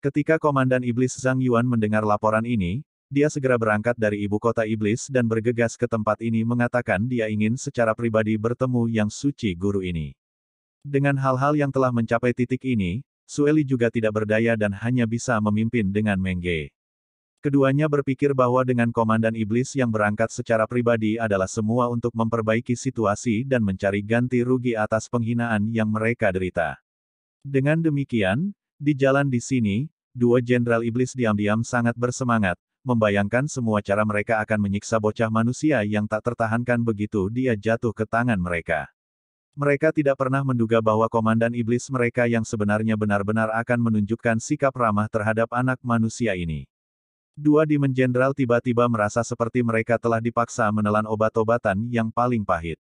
Ketika Komandan Iblis Zhang Yuan mendengar laporan ini, dia segera berangkat dari ibu kota iblis dan bergegas ke tempat ini mengatakan dia ingin secara pribadi bertemu yang suci guru ini. Dengan hal-hal yang telah mencapai titik ini, Sueli juga tidak berdaya dan hanya bisa memimpin dengan Mengge. Keduanya berpikir bahwa dengan komandan iblis yang berangkat secara pribadi adalah semua untuk memperbaiki situasi dan mencari ganti rugi atas penghinaan yang mereka derita. Dengan demikian, di jalan di sini, dua jenderal iblis diam-diam sangat bersemangat, membayangkan semua cara mereka akan menyiksa bocah manusia yang tak tertahankan begitu dia jatuh ke tangan mereka. Mereka tidak pernah menduga bahwa komandan iblis mereka yang sebenarnya benar-benar akan menunjukkan sikap ramah terhadap anak manusia ini. Dua dimen jenderal tiba-tiba merasa seperti mereka telah dipaksa menelan obat-obatan yang paling pahit.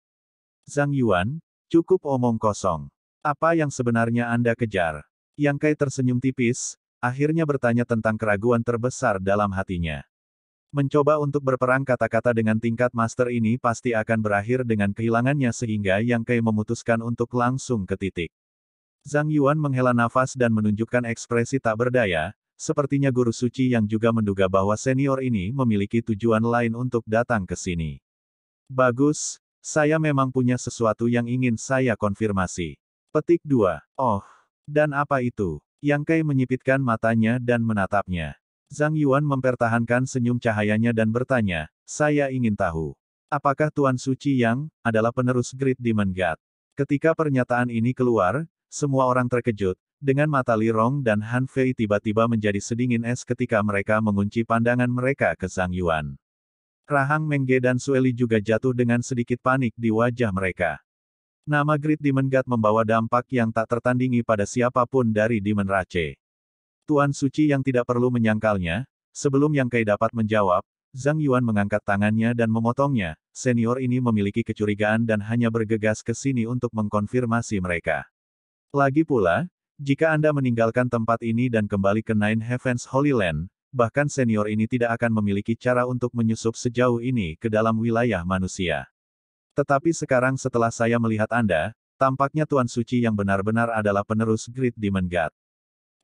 Zhang Yuan, cukup omong kosong. Apa yang sebenarnya Anda kejar? Yang Kai tersenyum tipis, akhirnya bertanya tentang keraguan terbesar dalam hatinya. Mencoba untuk berperang kata-kata dengan tingkat master ini pasti akan berakhir dengan kehilangannya sehingga Yang Kai memutuskan untuk langsung ke titik. Zhang Yuan menghela nafas dan menunjukkan ekspresi tak berdaya, sepertinya guru suci yang juga menduga bahwa senior ini memiliki tujuan lain untuk datang ke sini. Bagus, saya memang punya sesuatu yang ingin saya konfirmasi. Petik 2. Oh, dan apa itu? Yang Kai menyipitkan matanya dan menatapnya. Zhang Yuan mempertahankan senyum cahayanya dan bertanya, saya ingin tahu. Apakah Tuan Suci Yang, adalah penerus Great Demon God? Ketika pernyataan ini keluar, semua orang terkejut, dengan mata Li Rong dan Han Fei tiba-tiba menjadi sedingin es ketika mereka mengunci pandangan mereka ke Zhang Yuan. Rahang Mengge dan Sueli juga jatuh dengan sedikit panik di wajah mereka. Nama Great Demon God membawa dampak yang tak tertandingi pada siapapun dari Demon Rache. Tuan Suci yang tidak perlu menyangkalnya, sebelum Yang Kai dapat menjawab, Zhang Yuan mengangkat tangannya dan memotongnya, senior ini memiliki kecurigaan dan hanya bergegas ke sini untuk mengkonfirmasi mereka. Lagi pula, jika Anda meninggalkan tempat ini dan kembali ke Nine Heavens Holy Land, bahkan senior ini tidak akan memiliki cara untuk menyusup sejauh ini ke dalam wilayah manusia. Tetapi sekarang setelah saya melihat Anda, tampaknya Tuan Suci yang benar-benar adalah penerus Great Demon God.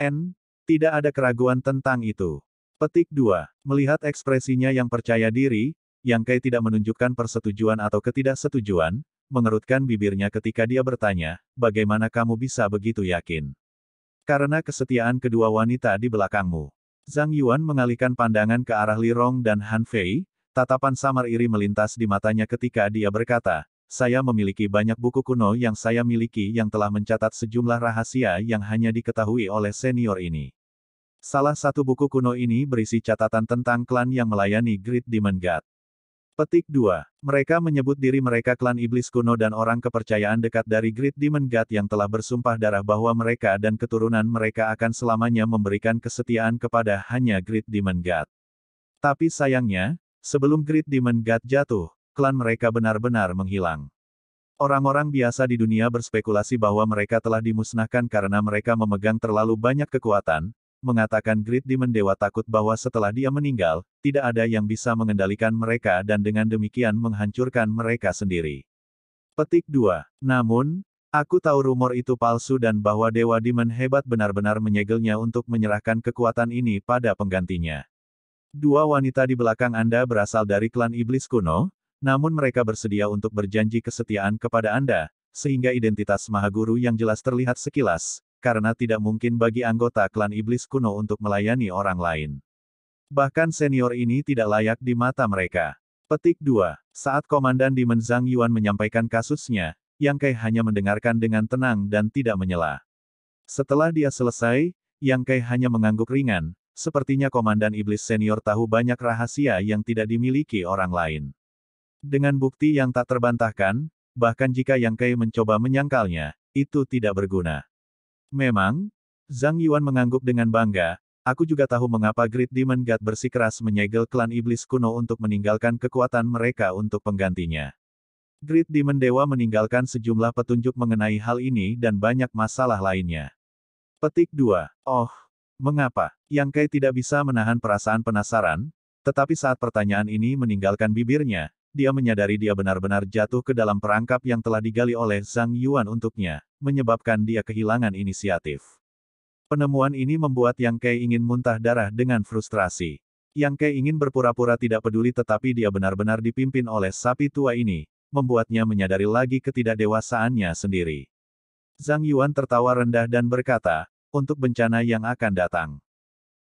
N. Tidak ada keraguan tentang itu. Petik 2. Melihat ekspresinya yang percaya diri, yang Kai tidak menunjukkan persetujuan atau ketidaksetujuan, mengerutkan bibirnya ketika dia bertanya, bagaimana kamu bisa begitu yakin? Karena kesetiaan kedua wanita di belakangmu. Zhang Yuan mengalihkan pandangan ke arah Li Rong dan Han Fei, Tatapan samar iri melintas di matanya ketika dia berkata, saya memiliki banyak buku kuno yang saya miliki yang telah mencatat sejumlah rahasia yang hanya diketahui oleh senior ini. Salah satu buku kuno ini berisi catatan tentang klan yang melayani Great Demon God. Petik 2. Mereka menyebut diri mereka klan iblis kuno dan orang kepercayaan dekat dari Great Demon God yang telah bersumpah darah bahwa mereka dan keturunan mereka akan selamanya memberikan kesetiaan kepada hanya Great Demon God. Tapi sayangnya, Sebelum Great Demon God jatuh, klan mereka benar-benar menghilang. Orang-orang biasa di dunia berspekulasi bahwa mereka telah dimusnahkan karena mereka memegang terlalu banyak kekuatan, mengatakan Great Demon Dewa takut bahwa setelah dia meninggal, tidak ada yang bisa mengendalikan mereka dan dengan demikian menghancurkan mereka sendiri. Petik 2. Namun, Aku tahu rumor itu palsu dan bahwa Dewa Demon hebat benar-benar menyegelnya untuk menyerahkan kekuatan ini pada penggantinya. Dua wanita di belakang Anda berasal dari klan iblis kuno, namun mereka bersedia untuk berjanji kesetiaan kepada Anda, sehingga identitas Mahaguru yang jelas terlihat sekilas, karena tidak mungkin bagi anggota klan iblis kuno untuk melayani orang lain. Bahkan senior ini tidak layak di mata mereka. Petik 2. Saat Komandan di Menzang Yuan menyampaikan kasusnya, Yang Kai hanya mendengarkan dengan tenang dan tidak menyela. Setelah dia selesai, Yang Kai hanya mengangguk ringan, Sepertinya Komandan Iblis Senior tahu banyak rahasia yang tidak dimiliki orang lain. Dengan bukti yang tak terbantahkan, bahkan jika Yang Kei mencoba menyangkalnya, itu tidak berguna. Memang, Zhang Yuan mengangguk dengan bangga, aku juga tahu mengapa Great Demon God bersikeras menyegel klan Iblis kuno untuk meninggalkan kekuatan mereka untuk penggantinya. Great Demon Dewa meninggalkan sejumlah petunjuk mengenai hal ini dan banyak masalah lainnya. Petik 2. Oh, Mengapa? Yang Kai tidak bisa menahan perasaan penasaran, tetapi saat pertanyaan ini meninggalkan bibirnya, dia menyadari dia benar-benar jatuh ke dalam perangkap yang telah digali oleh Zhang Yuan untuknya, menyebabkan dia kehilangan inisiatif. Penemuan ini membuat Yang Kai ingin muntah darah dengan frustrasi. Yang Kai ingin berpura-pura tidak peduli tetapi dia benar-benar dipimpin oleh sapi tua ini, membuatnya menyadari lagi ketidakdewasaannya sendiri. Zhang Yuan tertawa rendah dan berkata, untuk bencana yang akan datang.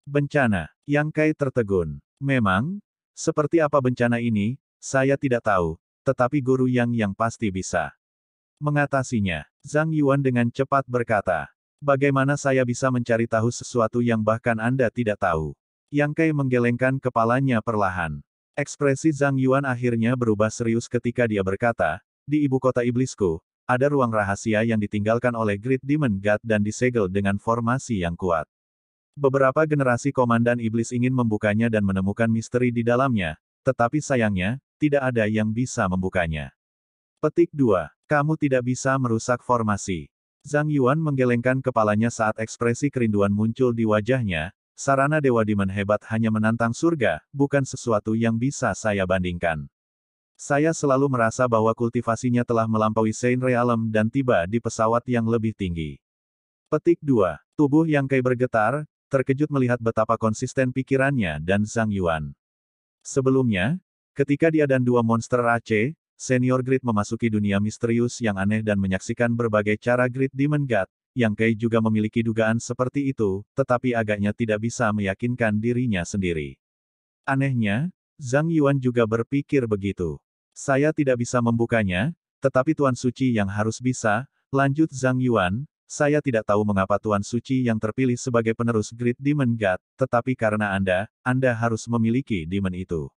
Bencana, Yang Kai tertegun. Memang, seperti apa bencana ini, saya tidak tahu, tetapi guru Yang yang pasti bisa mengatasinya. Zhang Yuan dengan cepat berkata, Bagaimana saya bisa mencari tahu sesuatu yang bahkan Anda tidak tahu? Yang Kai menggelengkan kepalanya perlahan. Ekspresi Zhang Yuan akhirnya berubah serius ketika dia berkata, di ibu kota iblisku, ada ruang rahasia yang ditinggalkan oleh Great Demon God dan disegel dengan formasi yang kuat. Beberapa generasi komandan iblis ingin membukanya dan menemukan misteri di dalamnya, tetapi sayangnya, tidak ada yang bisa membukanya. Petik 2. Kamu tidak bisa merusak formasi. Zhang Yuan menggelengkan kepalanya saat ekspresi kerinduan muncul di wajahnya, sarana Dewa Demon hebat hanya menantang surga, bukan sesuatu yang bisa saya bandingkan. Saya selalu merasa bahwa kultivasinya telah melampaui Saint Realm dan tiba di pesawat yang lebih tinggi. Petik 2. Tubuh yang Kai bergetar, terkejut melihat betapa konsisten pikirannya dan Zhang Yuan. Sebelumnya, ketika dia dan dua monster ace, senior Grid memasuki dunia misterius yang aneh dan menyaksikan berbagai cara Grid Demon God, yang Kai juga memiliki dugaan seperti itu, tetapi agaknya tidak bisa meyakinkan dirinya sendiri. Anehnya, Zhang Yuan juga berpikir begitu. Saya tidak bisa membukanya, tetapi Tuan Suci yang harus bisa, lanjut Zhang Yuan, saya tidak tahu mengapa Tuan Suci yang terpilih sebagai penerus Great Demon God, tetapi karena Anda, Anda harus memiliki demon itu.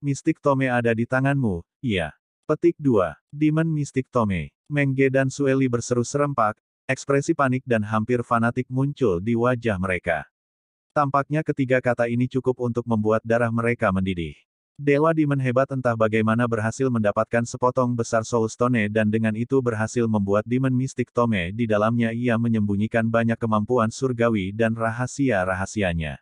Mistik Tome ada di tanganmu, iya. Petik 2. Demon Mistik Tome. Mengge dan Sueli berseru serempak, ekspresi panik dan hampir fanatik muncul di wajah mereka. Tampaknya ketiga kata ini cukup untuk membuat darah mereka mendidih. Dewa Demon hebat entah bagaimana berhasil mendapatkan sepotong besar Soulstone dan dengan itu berhasil membuat Demon Mystic Tome di dalamnya ia menyembunyikan banyak kemampuan surgawi dan rahasia-rahasianya.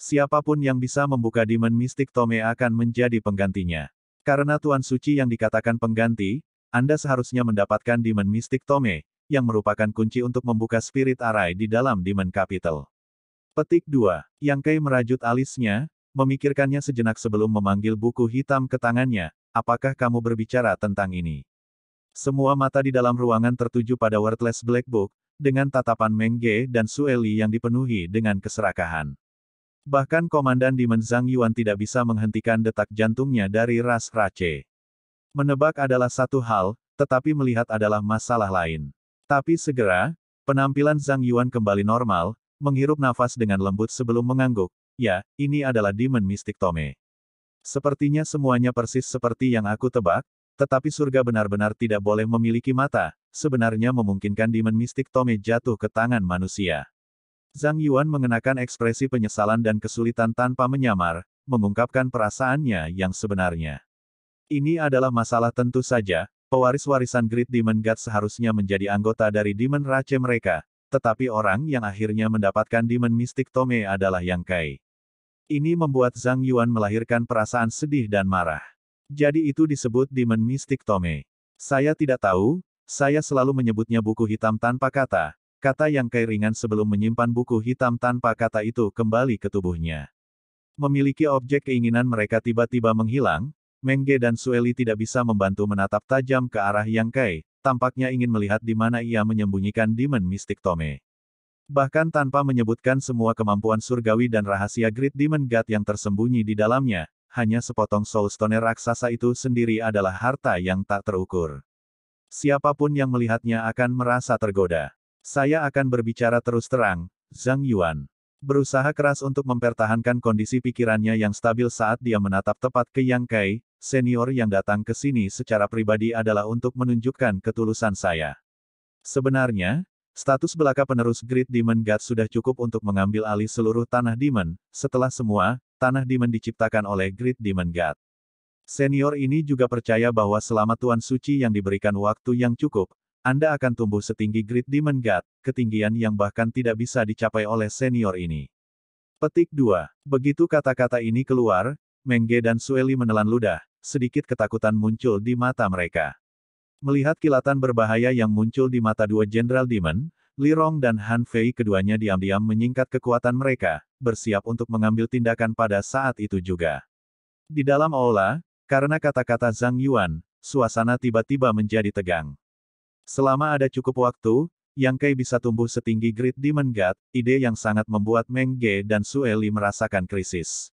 Siapapun yang bisa membuka Demon Mystic Tome akan menjadi penggantinya. Karena Tuan Suci yang dikatakan pengganti, Anda seharusnya mendapatkan Demon Mystic Tome, yang merupakan kunci untuk membuka Spirit Arai di dalam Demon Capital. Petik 2. Yang Kei merajut alisnya, memikirkannya sejenak sebelum memanggil buku hitam ke tangannya, apakah kamu berbicara tentang ini? Semua mata di dalam ruangan tertuju pada Worthless Black Book, dengan tatapan Mengge dan Sueli yang dipenuhi dengan keserakahan. Bahkan Komandan Dimen Zhang Yuan tidak bisa menghentikan detak jantungnya dari ras race. Menebak adalah satu hal, tetapi melihat adalah masalah lain. Tapi segera, penampilan Zhang Yuan kembali normal, menghirup nafas dengan lembut sebelum mengangguk, Ya, ini adalah Demon Mystic Tome. Sepertinya semuanya persis seperti yang aku tebak, tetapi surga benar-benar tidak boleh memiliki mata, sebenarnya memungkinkan Demon Mystic Tome jatuh ke tangan manusia. Zhang Yuan mengenakan ekspresi penyesalan dan kesulitan tanpa menyamar, mengungkapkan perasaannya yang sebenarnya. Ini adalah masalah tentu saja, pewaris warisan Great Demon God seharusnya menjadi anggota dari Demon Race mereka, tetapi orang yang akhirnya mendapatkan Demon mistik Tome adalah Yang Kai. Ini membuat Zhang Yuan melahirkan perasaan sedih dan marah. Jadi itu disebut Demon mistik Tome. Saya tidak tahu, saya selalu menyebutnya buku hitam tanpa kata, kata yang Kai ringan sebelum menyimpan buku hitam tanpa kata itu kembali ke tubuhnya. Memiliki objek keinginan mereka tiba-tiba menghilang, Mengge dan Sueli tidak bisa membantu menatap tajam ke arah Yang Kai, tampaknya ingin melihat di mana ia menyembunyikan Demon Mystic Tome. Bahkan tanpa menyebutkan semua kemampuan surgawi dan rahasia Great Demon God yang tersembunyi di dalamnya, hanya sepotong soulstone raksasa itu sendiri adalah harta yang tak terukur. Siapapun yang melihatnya akan merasa tergoda. Saya akan berbicara terus terang, Zhang Yuan. Berusaha keras untuk mempertahankan kondisi pikirannya yang stabil saat dia menatap tepat ke Yang Kai, senior yang datang ke sini secara pribadi adalah untuk menunjukkan ketulusan saya. Sebenarnya, status belaka penerus Great Demon God sudah cukup untuk mengambil alih seluruh tanah Demon, setelah semua, tanah Demon diciptakan oleh Great Demon God. Senior ini juga percaya bahwa selama Tuan Suci yang diberikan waktu yang cukup, anda akan tumbuh setinggi Great Demon God, ketinggian yang bahkan tidak bisa dicapai oleh senior ini. Petik 2. Begitu kata-kata ini keluar, Mengge dan Sueli menelan ludah, sedikit ketakutan muncul di mata mereka. Melihat kilatan berbahaya yang muncul di mata dua Jenderal Demon, Rong dan Han Fei keduanya diam-diam menyingkat kekuatan mereka, bersiap untuk mengambil tindakan pada saat itu juga. Di dalam aula, karena kata-kata Zhang Yuan, suasana tiba-tiba menjadi tegang. Selama ada cukup waktu, Yang Kai bisa tumbuh setinggi Great Demon God, ide yang sangat membuat Meng Ge dan Sueli merasakan krisis.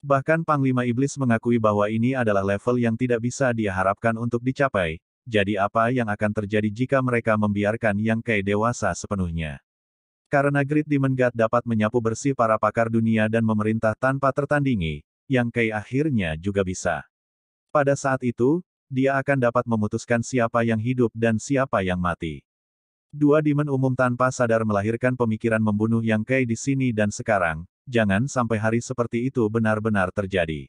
Bahkan Panglima Iblis mengakui bahwa ini adalah level yang tidak bisa dia harapkan untuk dicapai, jadi apa yang akan terjadi jika mereka membiarkan Yang Kai dewasa sepenuhnya? Karena Great Demon God dapat menyapu bersih para pakar dunia dan memerintah tanpa tertandingi, Yang Kai akhirnya juga bisa. Pada saat itu, dia akan dapat memutuskan siapa yang hidup dan siapa yang mati. Dua dimen umum tanpa sadar melahirkan pemikiran membunuh yang kei di sini dan sekarang, jangan sampai hari seperti itu benar-benar terjadi.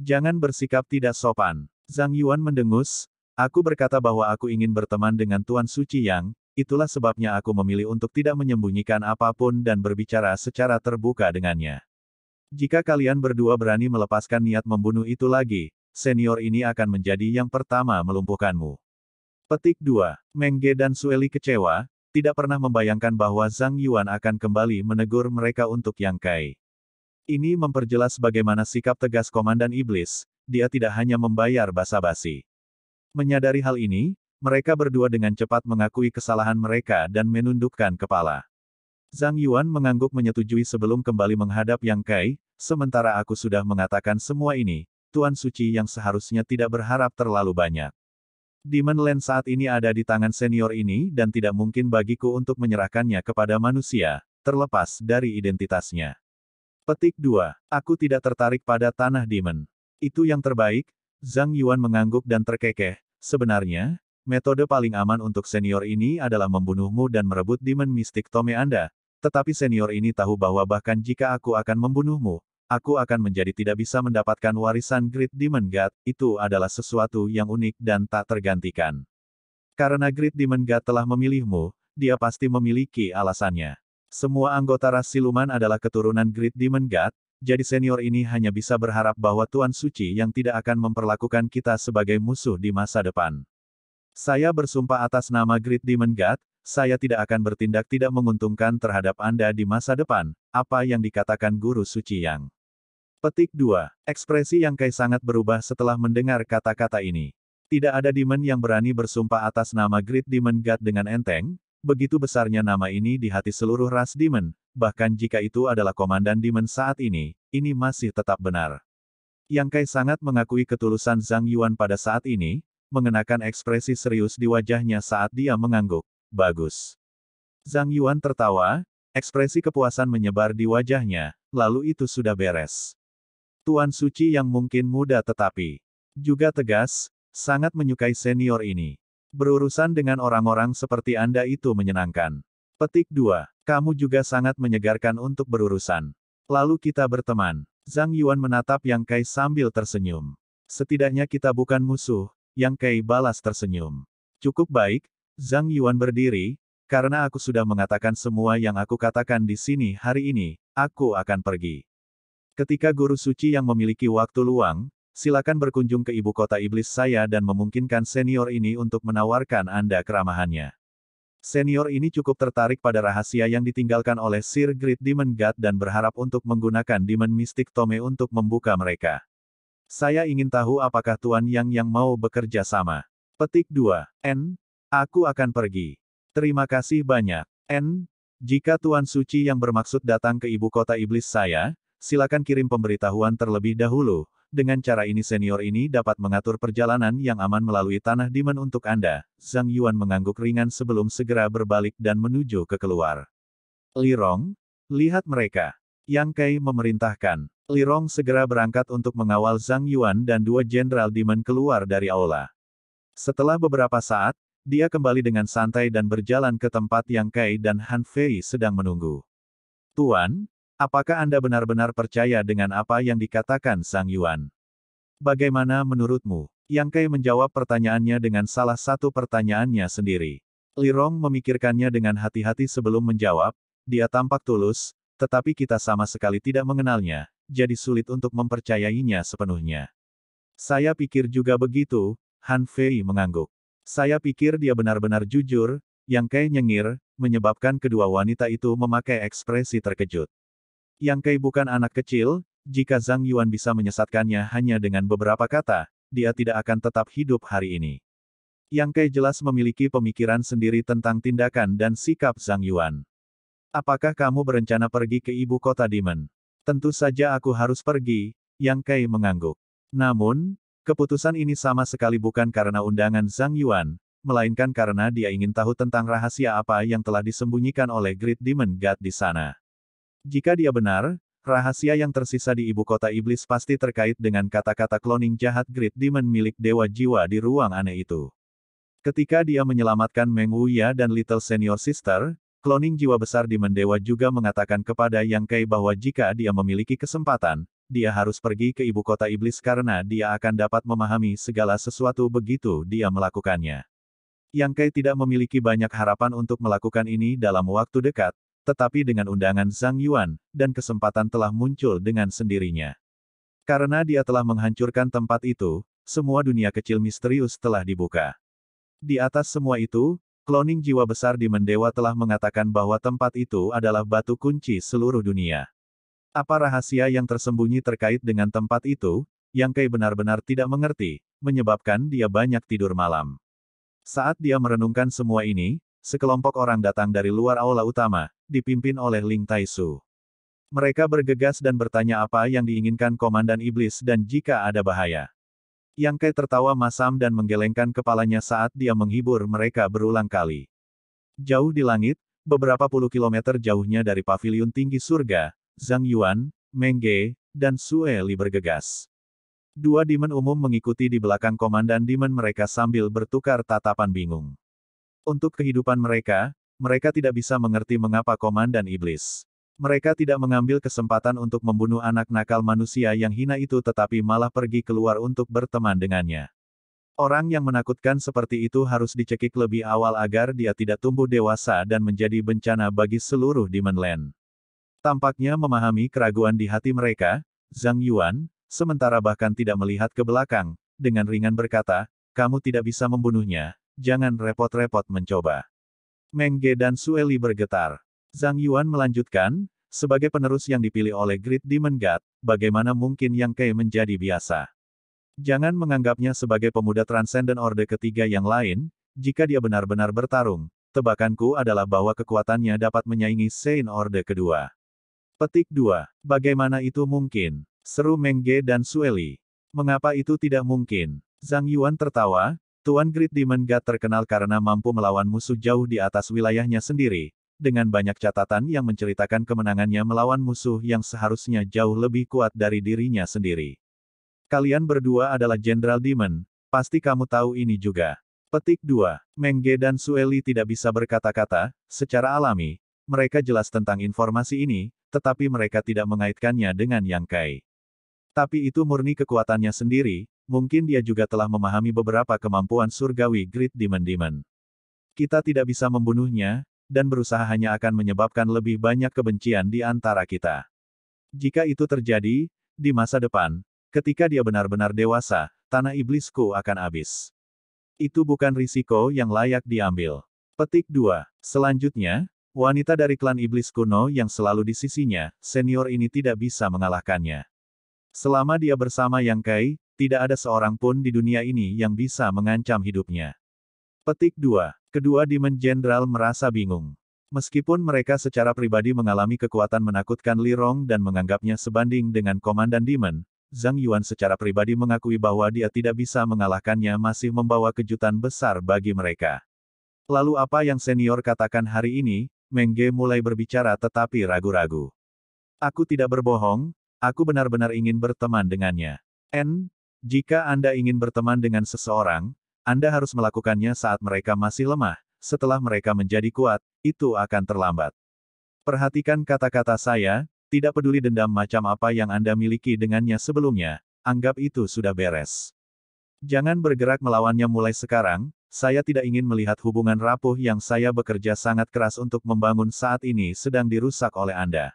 Jangan bersikap tidak sopan. Zhang Yuan mendengus, aku berkata bahwa aku ingin berteman dengan Tuan Suci Yang, itulah sebabnya aku memilih untuk tidak menyembunyikan apapun dan berbicara secara terbuka dengannya. Jika kalian berdua berani melepaskan niat membunuh itu lagi, senior ini akan menjadi yang pertama melumpuhkanmu. Petik 2. Mengge dan Sueli kecewa, tidak pernah membayangkan bahwa Zhang Yuan akan kembali menegur mereka untuk Yang Kai. Ini memperjelas bagaimana sikap tegas Komandan Iblis, dia tidak hanya membayar basa-basi. Menyadari hal ini, mereka berdua dengan cepat mengakui kesalahan mereka dan menundukkan kepala. Zhang Yuan mengangguk menyetujui sebelum kembali menghadap Yang Kai, sementara aku sudah mengatakan semua ini, Tuan Suci yang seharusnya tidak berharap terlalu banyak. Demon Land saat ini ada di tangan senior ini dan tidak mungkin bagiku untuk menyerahkannya kepada manusia, terlepas dari identitasnya. Petik 2. Aku tidak tertarik pada tanah Demon. Itu yang terbaik, Zhang Yuan mengangguk dan terkekeh. Sebenarnya, metode paling aman untuk senior ini adalah membunuhmu dan merebut Demon Mystic Tome Anda. Tetapi senior ini tahu bahwa bahkan jika aku akan membunuhmu, aku akan menjadi tidak bisa mendapatkan warisan Great Demon God, itu adalah sesuatu yang unik dan tak tergantikan. Karena Great Demon God telah memilihmu, dia pasti memiliki alasannya. Semua anggota ras siluman adalah keturunan Great Demon God, jadi senior ini hanya bisa berharap bahwa Tuan Suci yang tidak akan memperlakukan kita sebagai musuh di masa depan. Saya bersumpah atas nama Great Demon God, saya tidak akan bertindak tidak menguntungkan terhadap Anda di masa depan, apa yang dikatakan Guru Suci Yang. Petik 2. Ekspresi Yang Kai sangat berubah setelah mendengar kata-kata ini. Tidak ada demon yang berani bersumpah atas nama Great Demon God dengan enteng, begitu besarnya nama ini di hati seluruh ras demon, bahkan jika itu adalah komandan demon saat ini, ini masih tetap benar. Yang Kai sangat mengakui ketulusan Zhang Yuan pada saat ini, mengenakan ekspresi serius di wajahnya saat dia mengangguk. Bagus. Zhang Yuan tertawa, ekspresi kepuasan menyebar di wajahnya, lalu itu sudah beres. Tuan Suci yang mungkin muda tetapi juga tegas, sangat menyukai senior ini. Berurusan dengan orang-orang seperti Anda itu menyenangkan. Petik 2. Kamu juga sangat menyegarkan untuk berurusan. Lalu kita berteman. Zhang Yuan menatap Yang Kai sambil tersenyum. Setidaknya kita bukan musuh, Yang Kai balas tersenyum. Cukup baik, Zhang Yuan berdiri, karena aku sudah mengatakan semua yang aku katakan di sini hari ini, aku akan pergi. Ketika guru suci yang memiliki waktu luang, silakan berkunjung ke ibu kota iblis saya dan memungkinkan senior ini untuk menawarkan Anda keramahannya. Senior ini cukup tertarik pada rahasia yang ditinggalkan oleh Sir Great Demon God dan berharap untuk menggunakan Demon Mystic Tome untuk membuka mereka. Saya ingin tahu apakah Tuan Yang yang mau bekerja sama. Petik 2. N. Aku akan pergi. Terima kasih banyak. N. Jika Tuan Suci yang bermaksud datang ke ibu kota iblis saya, silakan kirim pemberitahuan terlebih dahulu. Dengan cara ini senior ini dapat mengatur perjalanan yang aman melalui tanah dimen untuk Anda. Zhang Yuan mengangguk ringan sebelum segera berbalik dan menuju ke keluar. Li Rong, lihat mereka. Yang Kai memerintahkan. Li Rong segera berangkat untuk mengawal Zhang Yuan dan dua jenderal Demon keluar dari aula. Setelah beberapa saat, dia kembali dengan santai dan berjalan ke tempat Yang Kai dan Han Fei sedang menunggu. Tuan, Apakah Anda benar-benar percaya dengan apa yang dikatakan Sang Yuan? Bagaimana menurutmu? Yang Kai menjawab pertanyaannya dengan salah satu pertanyaannya sendiri. Li Rong memikirkannya dengan hati-hati sebelum menjawab, dia tampak tulus, tetapi kita sama sekali tidak mengenalnya, jadi sulit untuk mempercayainya sepenuhnya. Saya pikir juga begitu, Han Fei mengangguk. Saya pikir dia benar-benar jujur, yang Kai nyengir, menyebabkan kedua wanita itu memakai ekspresi terkejut. Yang Kei bukan anak kecil, jika Zhang Yuan bisa menyesatkannya hanya dengan beberapa kata, dia tidak akan tetap hidup hari ini. Yang Kei jelas memiliki pemikiran sendiri tentang tindakan dan sikap Zhang Yuan. Apakah kamu berencana pergi ke ibu kota Dimen? Tentu saja aku harus pergi, Yang Kei mengangguk. Namun, keputusan ini sama sekali bukan karena undangan Zhang Yuan, melainkan karena dia ingin tahu tentang rahasia apa yang telah disembunyikan oleh Great Demon God di sana. Jika dia benar, rahasia yang tersisa di ibu kota iblis pasti terkait dengan kata-kata cloning jahat Great Demon milik Dewa Jiwa di ruang aneh itu. Ketika dia menyelamatkan Meng Wuya dan Little Senior Sister, kloning jiwa besar di Mendewa juga mengatakan kepada Yang Kai bahwa jika dia memiliki kesempatan, dia harus pergi ke ibu kota iblis karena dia akan dapat memahami segala sesuatu begitu dia melakukannya. Yang Kai tidak memiliki banyak harapan untuk melakukan ini dalam waktu dekat, tetapi dengan undangan Zhang Yuan, dan kesempatan telah muncul dengan sendirinya. Karena dia telah menghancurkan tempat itu, semua dunia kecil misterius telah dibuka. Di atas semua itu, kloning jiwa besar di Mendewa telah mengatakan bahwa tempat itu adalah batu kunci seluruh dunia. Apa rahasia yang tersembunyi terkait dengan tempat itu, yang Kei benar-benar tidak mengerti, menyebabkan dia banyak tidur malam. Saat dia merenungkan semua ini, sekelompok orang datang dari luar aula utama, dipimpin oleh Ling Taisu. Mereka bergegas dan bertanya apa yang diinginkan Komandan Iblis dan jika ada bahaya. Yang Kai tertawa masam dan menggelengkan kepalanya saat dia menghibur mereka berulang kali. Jauh di langit, beberapa puluh kilometer jauhnya dari paviliun tinggi surga, Zhang Yuan, Meng Ge, dan Sue Li bergegas. Dua demon umum mengikuti di belakang komandan demon mereka sambil bertukar tatapan bingung. Untuk kehidupan mereka, mereka tidak bisa mengerti mengapa Komandan Iblis. Mereka tidak mengambil kesempatan untuk membunuh anak nakal manusia yang hina itu tetapi malah pergi keluar untuk berteman dengannya. Orang yang menakutkan seperti itu harus dicekik lebih awal agar dia tidak tumbuh dewasa dan menjadi bencana bagi seluruh Demonland. Tampaknya memahami keraguan di hati mereka, Zhang Yuan, sementara bahkan tidak melihat ke belakang, dengan ringan berkata, kamu tidak bisa membunuhnya, jangan repot-repot mencoba. Mengge dan Sueli bergetar. Zhang Yuan melanjutkan, sebagai penerus yang dipilih oleh Great Demon God, bagaimana mungkin Yang Kei menjadi biasa? Jangan menganggapnya sebagai pemuda Transcendent Orde ketiga yang lain, jika dia benar-benar bertarung, tebakanku adalah bahwa kekuatannya dapat menyaingi Saint Orde kedua. Petik 2. Bagaimana itu mungkin? Seru Mengge dan Sueli. Mengapa itu tidak mungkin? Zhang Yuan tertawa, Tuan Great Demon God terkenal karena mampu melawan musuh jauh di atas wilayahnya sendiri, dengan banyak catatan yang menceritakan kemenangannya melawan musuh yang seharusnya jauh lebih kuat dari dirinya sendiri. Kalian berdua adalah Jenderal Demon, pasti kamu tahu ini juga. Petik 2. Mengge dan Sueli tidak bisa berkata-kata, secara alami, mereka jelas tentang informasi ini, tetapi mereka tidak mengaitkannya dengan Yang Kai. Tapi itu murni kekuatannya sendiri, mungkin dia juga telah memahami beberapa kemampuan surgawi Great Demon Demon. Kita tidak bisa membunuhnya, dan berusaha hanya akan menyebabkan lebih banyak kebencian di antara kita. Jika itu terjadi, di masa depan, ketika dia benar-benar dewasa, tanah iblisku akan habis. Itu bukan risiko yang layak diambil. Petik 2. Selanjutnya, wanita dari klan iblis kuno yang selalu di sisinya, senior ini tidak bisa mengalahkannya. Selama dia bersama Yang Kai, tidak ada seorang pun di dunia ini yang bisa mengancam hidupnya. Petik 2. Kedua Demon Jenderal merasa bingung. Meskipun mereka secara pribadi mengalami kekuatan menakutkan Li Rong dan menganggapnya sebanding dengan Komandan Demon, Zhang Yuan secara pribadi mengakui bahwa dia tidak bisa mengalahkannya masih membawa kejutan besar bagi mereka. Lalu apa yang senior katakan hari ini, Mengge mulai berbicara tetapi ragu-ragu. Aku tidak berbohong, aku benar-benar ingin berteman dengannya. N, jika Anda ingin berteman dengan seseorang, Anda harus melakukannya saat mereka masih lemah, setelah mereka menjadi kuat, itu akan terlambat. Perhatikan kata-kata saya, tidak peduli dendam macam apa yang Anda miliki dengannya sebelumnya, anggap itu sudah beres. Jangan bergerak melawannya mulai sekarang, saya tidak ingin melihat hubungan rapuh yang saya bekerja sangat keras untuk membangun saat ini sedang dirusak oleh Anda.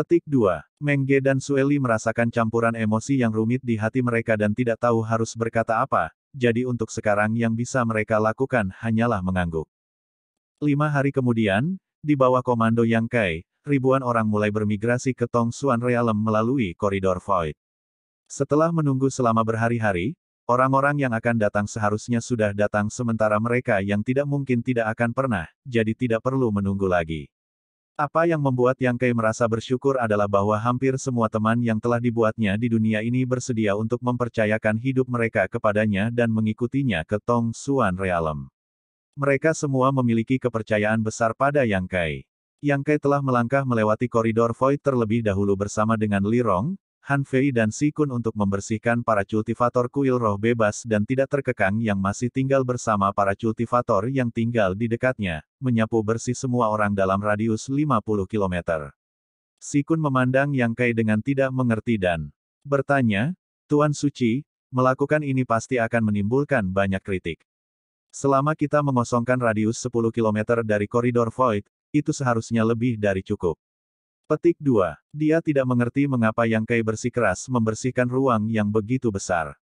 Petik 2. Mengge dan Sueli merasakan campuran emosi yang rumit di hati mereka dan tidak tahu harus berkata apa, jadi untuk sekarang yang bisa mereka lakukan hanyalah mengangguk. Lima hari kemudian, di bawah komando Yang Kai, ribuan orang mulai bermigrasi ke Tong Suan Realm melalui koridor Void. Setelah menunggu selama berhari-hari, orang-orang yang akan datang seharusnya sudah datang sementara mereka yang tidak mungkin tidak akan pernah, jadi tidak perlu menunggu lagi. Apa yang membuat Yang Kei merasa bersyukur adalah bahwa hampir semua teman yang telah dibuatnya di dunia ini bersedia untuk mempercayakan hidup mereka kepadanya dan mengikutinya ke Tong Suan Realem. Mereka semua memiliki kepercayaan besar pada Yang Kai. Yang Kai telah melangkah melewati koridor void terlebih dahulu bersama dengan Li Rong. Han Fei dan Si Kun untuk membersihkan para cultivator kuil roh bebas dan tidak terkekang yang masih tinggal bersama para cultivator yang tinggal di dekatnya, menyapu bersih semua orang dalam radius 50 km. Si Kun memandang Yang Kai dengan tidak mengerti dan bertanya, Tuan Suci, melakukan ini pasti akan menimbulkan banyak kritik. Selama kita mengosongkan radius 10 km dari koridor void, itu seharusnya lebih dari cukup. Petik 2. Dia tidak mengerti mengapa Yang Kai bersikeras membersihkan ruang yang begitu besar.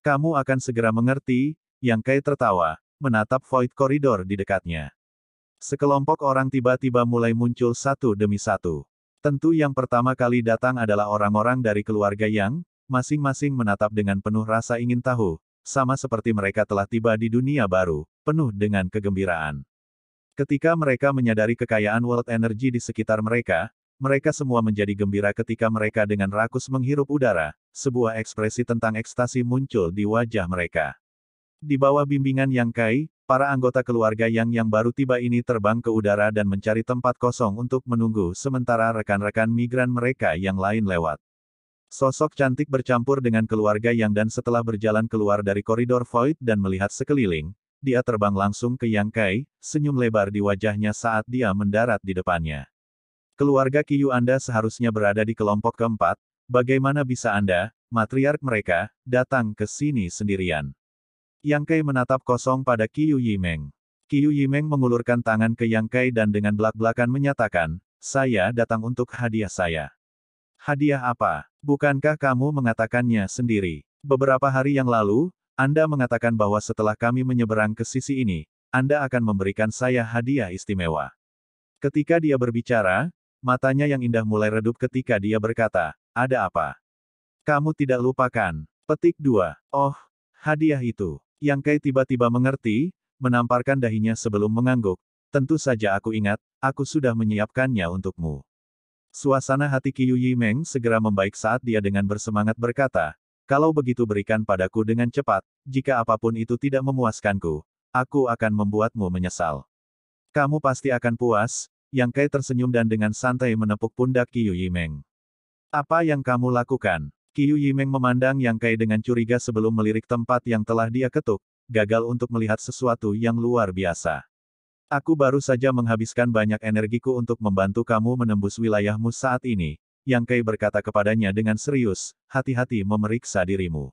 Kamu akan segera mengerti, Yang Kai tertawa, menatap void koridor di dekatnya. Sekelompok orang tiba-tiba mulai muncul satu demi satu. Tentu yang pertama kali datang adalah orang-orang dari keluarga Yang, masing-masing menatap dengan penuh rasa ingin tahu, sama seperti mereka telah tiba di dunia baru, penuh dengan kegembiraan. Ketika mereka menyadari kekayaan world energy di sekitar mereka, mereka semua menjadi gembira ketika mereka dengan rakus menghirup udara, sebuah ekspresi tentang ekstasi muncul di wajah mereka. Di bawah bimbingan Yang Kai, para anggota keluarga Yang yang baru tiba ini terbang ke udara dan mencari tempat kosong untuk menunggu sementara rekan-rekan migran mereka yang lain lewat. Sosok cantik bercampur dengan keluarga Yang dan setelah berjalan keluar dari koridor void dan melihat sekeliling, dia terbang langsung ke Yang Kai, senyum lebar di wajahnya saat dia mendarat di depannya. Keluarga Kiyu Anda seharusnya berada di kelompok keempat, bagaimana bisa Anda, matriark mereka, datang ke sini sendirian? Yang Kai menatap kosong pada Kiyu Yimeng. Kiyu Yimeng mengulurkan tangan ke Yang Kai dan dengan belak-belakan menyatakan, saya datang untuk hadiah saya. Hadiah apa? Bukankah kamu mengatakannya sendiri? Beberapa hari yang lalu, Anda mengatakan bahwa setelah kami menyeberang ke sisi ini, Anda akan memberikan saya hadiah istimewa. Ketika dia berbicara, Matanya yang indah mulai redup ketika dia berkata, ada apa? Kamu tidak lupakan. Petik 2. Oh, hadiah itu. Yang Kai tiba-tiba mengerti, menamparkan dahinya sebelum mengangguk. Tentu saja aku ingat, aku sudah menyiapkannya untukmu. Suasana hati Qiyu Yimeng segera membaik saat dia dengan bersemangat berkata, kalau begitu berikan padaku dengan cepat, jika apapun itu tidak memuaskanku, aku akan membuatmu menyesal. Kamu pasti akan puas, yang Kai tersenyum dan dengan santai menepuk pundak Qiu Yimeng. Apa yang kamu lakukan? Qiu Yimeng memandang Yang Kai dengan curiga sebelum melirik tempat yang telah dia ketuk, gagal untuk melihat sesuatu yang luar biasa. Aku baru saja menghabiskan banyak energiku untuk membantu kamu menembus wilayahmu saat ini, Yang Kai berkata kepadanya dengan serius, hati-hati memeriksa dirimu.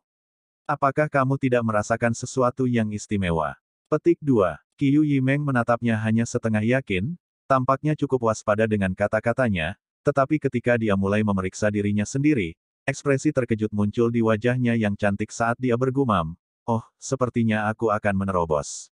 Apakah kamu tidak merasakan sesuatu yang istimewa? Petik 2. Qiu Yimeng menatapnya hanya setengah yakin, Tampaknya cukup waspada dengan kata-katanya, tetapi ketika dia mulai memeriksa dirinya sendiri, ekspresi terkejut muncul di wajahnya yang cantik saat dia bergumam, Oh, sepertinya aku akan menerobos.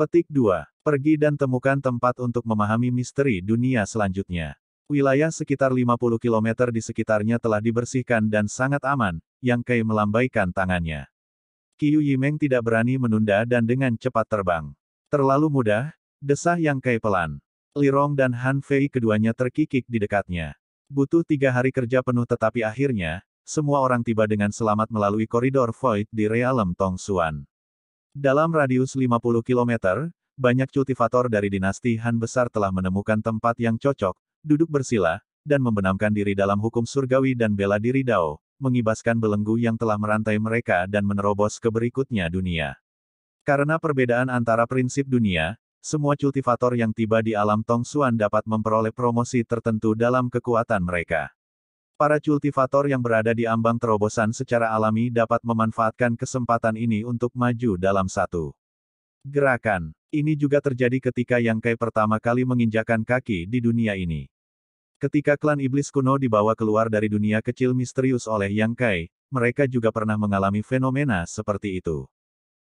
Petik 2. Pergi dan temukan tempat untuk memahami misteri dunia selanjutnya. Wilayah sekitar 50 km di sekitarnya telah dibersihkan dan sangat aman, Yang Kai melambaikan tangannya. Qiu Yimeng tidak berani menunda dan dengan cepat terbang. Terlalu mudah, desah Yang Kai pelan. Lirong dan Han Fei keduanya terkikik di dekatnya. Butuh tiga hari kerja penuh tetapi akhirnya, semua orang tiba dengan selamat melalui koridor void di Realm Tong Suan. Dalam radius 50 km, banyak cultivator dari dinasti Han besar telah menemukan tempat yang cocok, duduk bersila, dan membenamkan diri dalam hukum surgawi dan bela diri Dao, mengibaskan belenggu yang telah merantai mereka dan menerobos ke berikutnya dunia. Karena perbedaan antara prinsip dunia, semua kultivator yang tiba di alam Tong Suan dapat memperoleh promosi tertentu dalam kekuatan mereka. Para kultivator yang berada di ambang terobosan secara alami dapat memanfaatkan kesempatan ini untuk maju dalam satu gerakan. Ini juga terjadi ketika Yang Kai pertama kali menginjakan kaki di dunia ini. Ketika klan iblis kuno dibawa keluar dari dunia kecil misterius oleh Yang Kai, mereka juga pernah mengalami fenomena seperti itu.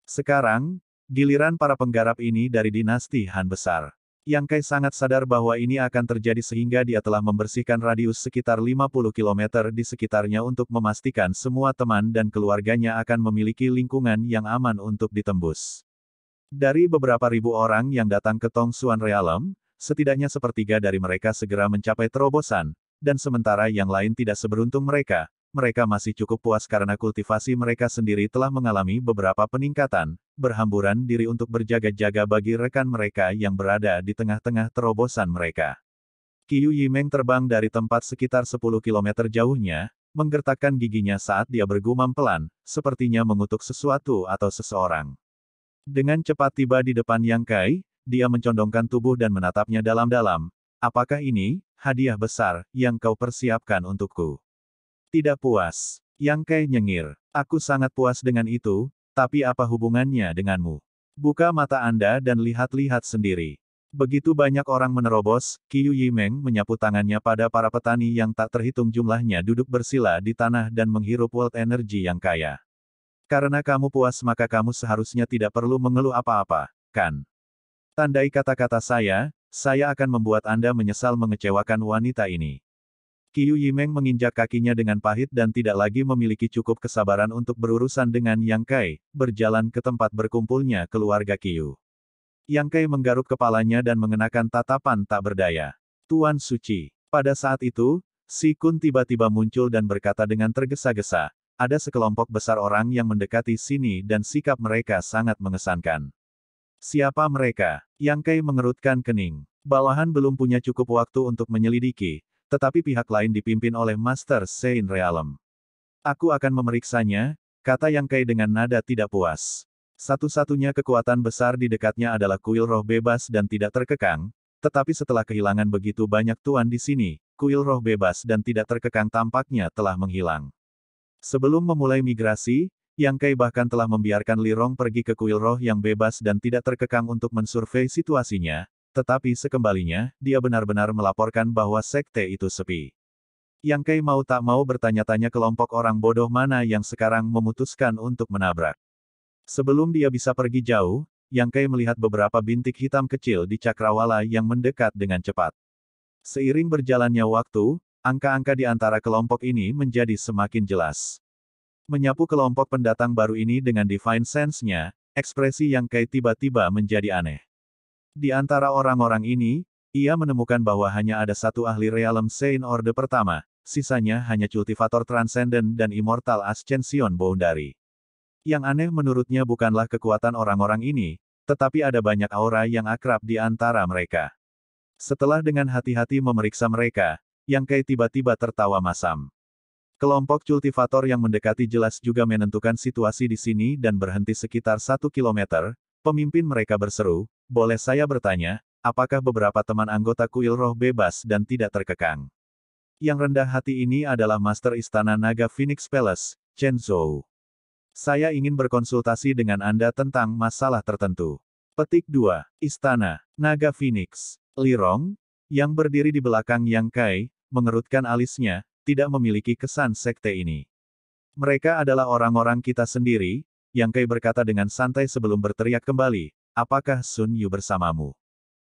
Sekarang, Giliran para penggarap ini dari dinasti Han besar. Yang Kai sangat sadar bahwa ini akan terjadi sehingga dia telah membersihkan radius sekitar 50 km di sekitarnya untuk memastikan semua teman dan keluarganya akan memiliki lingkungan yang aman untuk ditembus. Dari beberapa ribu orang yang datang ke Tong Suan Realem, setidaknya sepertiga dari mereka segera mencapai terobosan, dan sementara yang lain tidak seberuntung mereka, mereka masih cukup puas karena kultivasi mereka sendiri telah mengalami beberapa peningkatan, berhamburan diri untuk berjaga-jaga bagi rekan mereka yang berada di tengah-tengah terobosan mereka. Qiu Yimeng terbang dari tempat sekitar 10 km jauhnya, menggertakkan giginya saat dia bergumam pelan, sepertinya mengutuk sesuatu atau seseorang. Dengan cepat tiba di depan Yang Kai, dia mencondongkan tubuh dan menatapnya dalam-dalam. Apakah ini, hadiah besar, yang kau persiapkan untukku? Tidak puas. Yang Kei nyengir. Aku sangat puas dengan itu, tapi apa hubungannya denganmu? Buka mata Anda dan lihat-lihat sendiri. Begitu banyak orang menerobos, Qiu Yimeng menyapu tangannya pada para petani yang tak terhitung jumlahnya duduk bersila di tanah dan menghirup world energy yang kaya. Karena kamu puas maka kamu seharusnya tidak perlu mengeluh apa-apa, kan? Tandai kata-kata saya, saya akan membuat Anda menyesal mengecewakan wanita ini. Qiu Yimeng menginjak kakinya dengan pahit dan tidak lagi memiliki cukup kesabaran untuk berurusan dengan Yang Kai, berjalan ke tempat berkumpulnya keluarga Qiu. Yang Kai menggaruk kepalanya dan mengenakan tatapan tak berdaya. Tuan Suci. Pada saat itu, Si Kun tiba-tiba muncul dan berkata dengan tergesa-gesa, ada sekelompok besar orang yang mendekati sini dan sikap mereka sangat mengesankan. Siapa mereka? Yang Kai mengerutkan kening. Bawahan belum punya cukup waktu untuk menyelidiki, tetapi pihak lain dipimpin oleh Master Sein Realem. Aku akan memeriksanya, kata Yang Kai dengan nada tidak puas. Satu-satunya kekuatan besar di dekatnya adalah kuil roh bebas dan tidak terkekang, tetapi setelah kehilangan begitu banyak tuan di sini, kuil roh bebas dan tidak terkekang tampaknya telah menghilang. Sebelum memulai migrasi, Yang Kai bahkan telah membiarkan Lirong pergi ke kuil roh yang bebas dan tidak terkekang untuk mensurvei situasinya, tetapi sekembalinya, dia benar-benar melaporkan bahwa sekte itu sepi. Yang Kei mau tak mau bertanya-tanya kelompok orang bodoh mana yang sekarang memutuskan untuk menabrak. Sebelum dia bisa pergi jauh, Yang Kei melihat beberapa bintik hitam kecil di cakrawala yang mendekat dengan cepat. Seiring berjalannya waktu, angka-angka di antara kelompok ini menjadi semakin jelas. Menyapu kelompok pendatang baru ini dengan divine sense-nya, ekspresi Yang Kei tiba-tiba menjadi aneh. Di antara orang-orang ini, ia menemukan bahwa hanya ada satu ahli realem Saint Orde pertama, sisanya hanya cultivator transcendent dan immortal ascension boundary. Yang aneh menurutnya bukanlah kekuatan orang-orang ini, tetapi ada banyak aura yang akrab di antara mereka. Setelah dengan hati-hati memeriksa mereka, Yang Kai tiba-tiba tertawa masam. Kelompok cultivator yang mendekati jelas juga menentukan situasi di sini dan berhenti sekitar satu kilometer, pemimpin mereka berseru, boleh saya bertanya, apakah beberapa teman anggota kuil roh bebas dan tidak terkekang? Yang rendah hati ini adalah Master Istana Naga Phoenix Palace, Chen Zhou. Saya ingin berkonsultasi dengan Anda tentang masalah tertentu. Petik 2. Istana, Naga Phoenix. Lirong, yang berdiri di belakang Yang Kai, mengerutkan alisnya, tidak memiliki kesan sekte ini. Mereka adalah orang-orang kita sendiri, Yang Kai berkata dengan santai sebelum berteriak kembali, apakah Sun Yu bersamamu?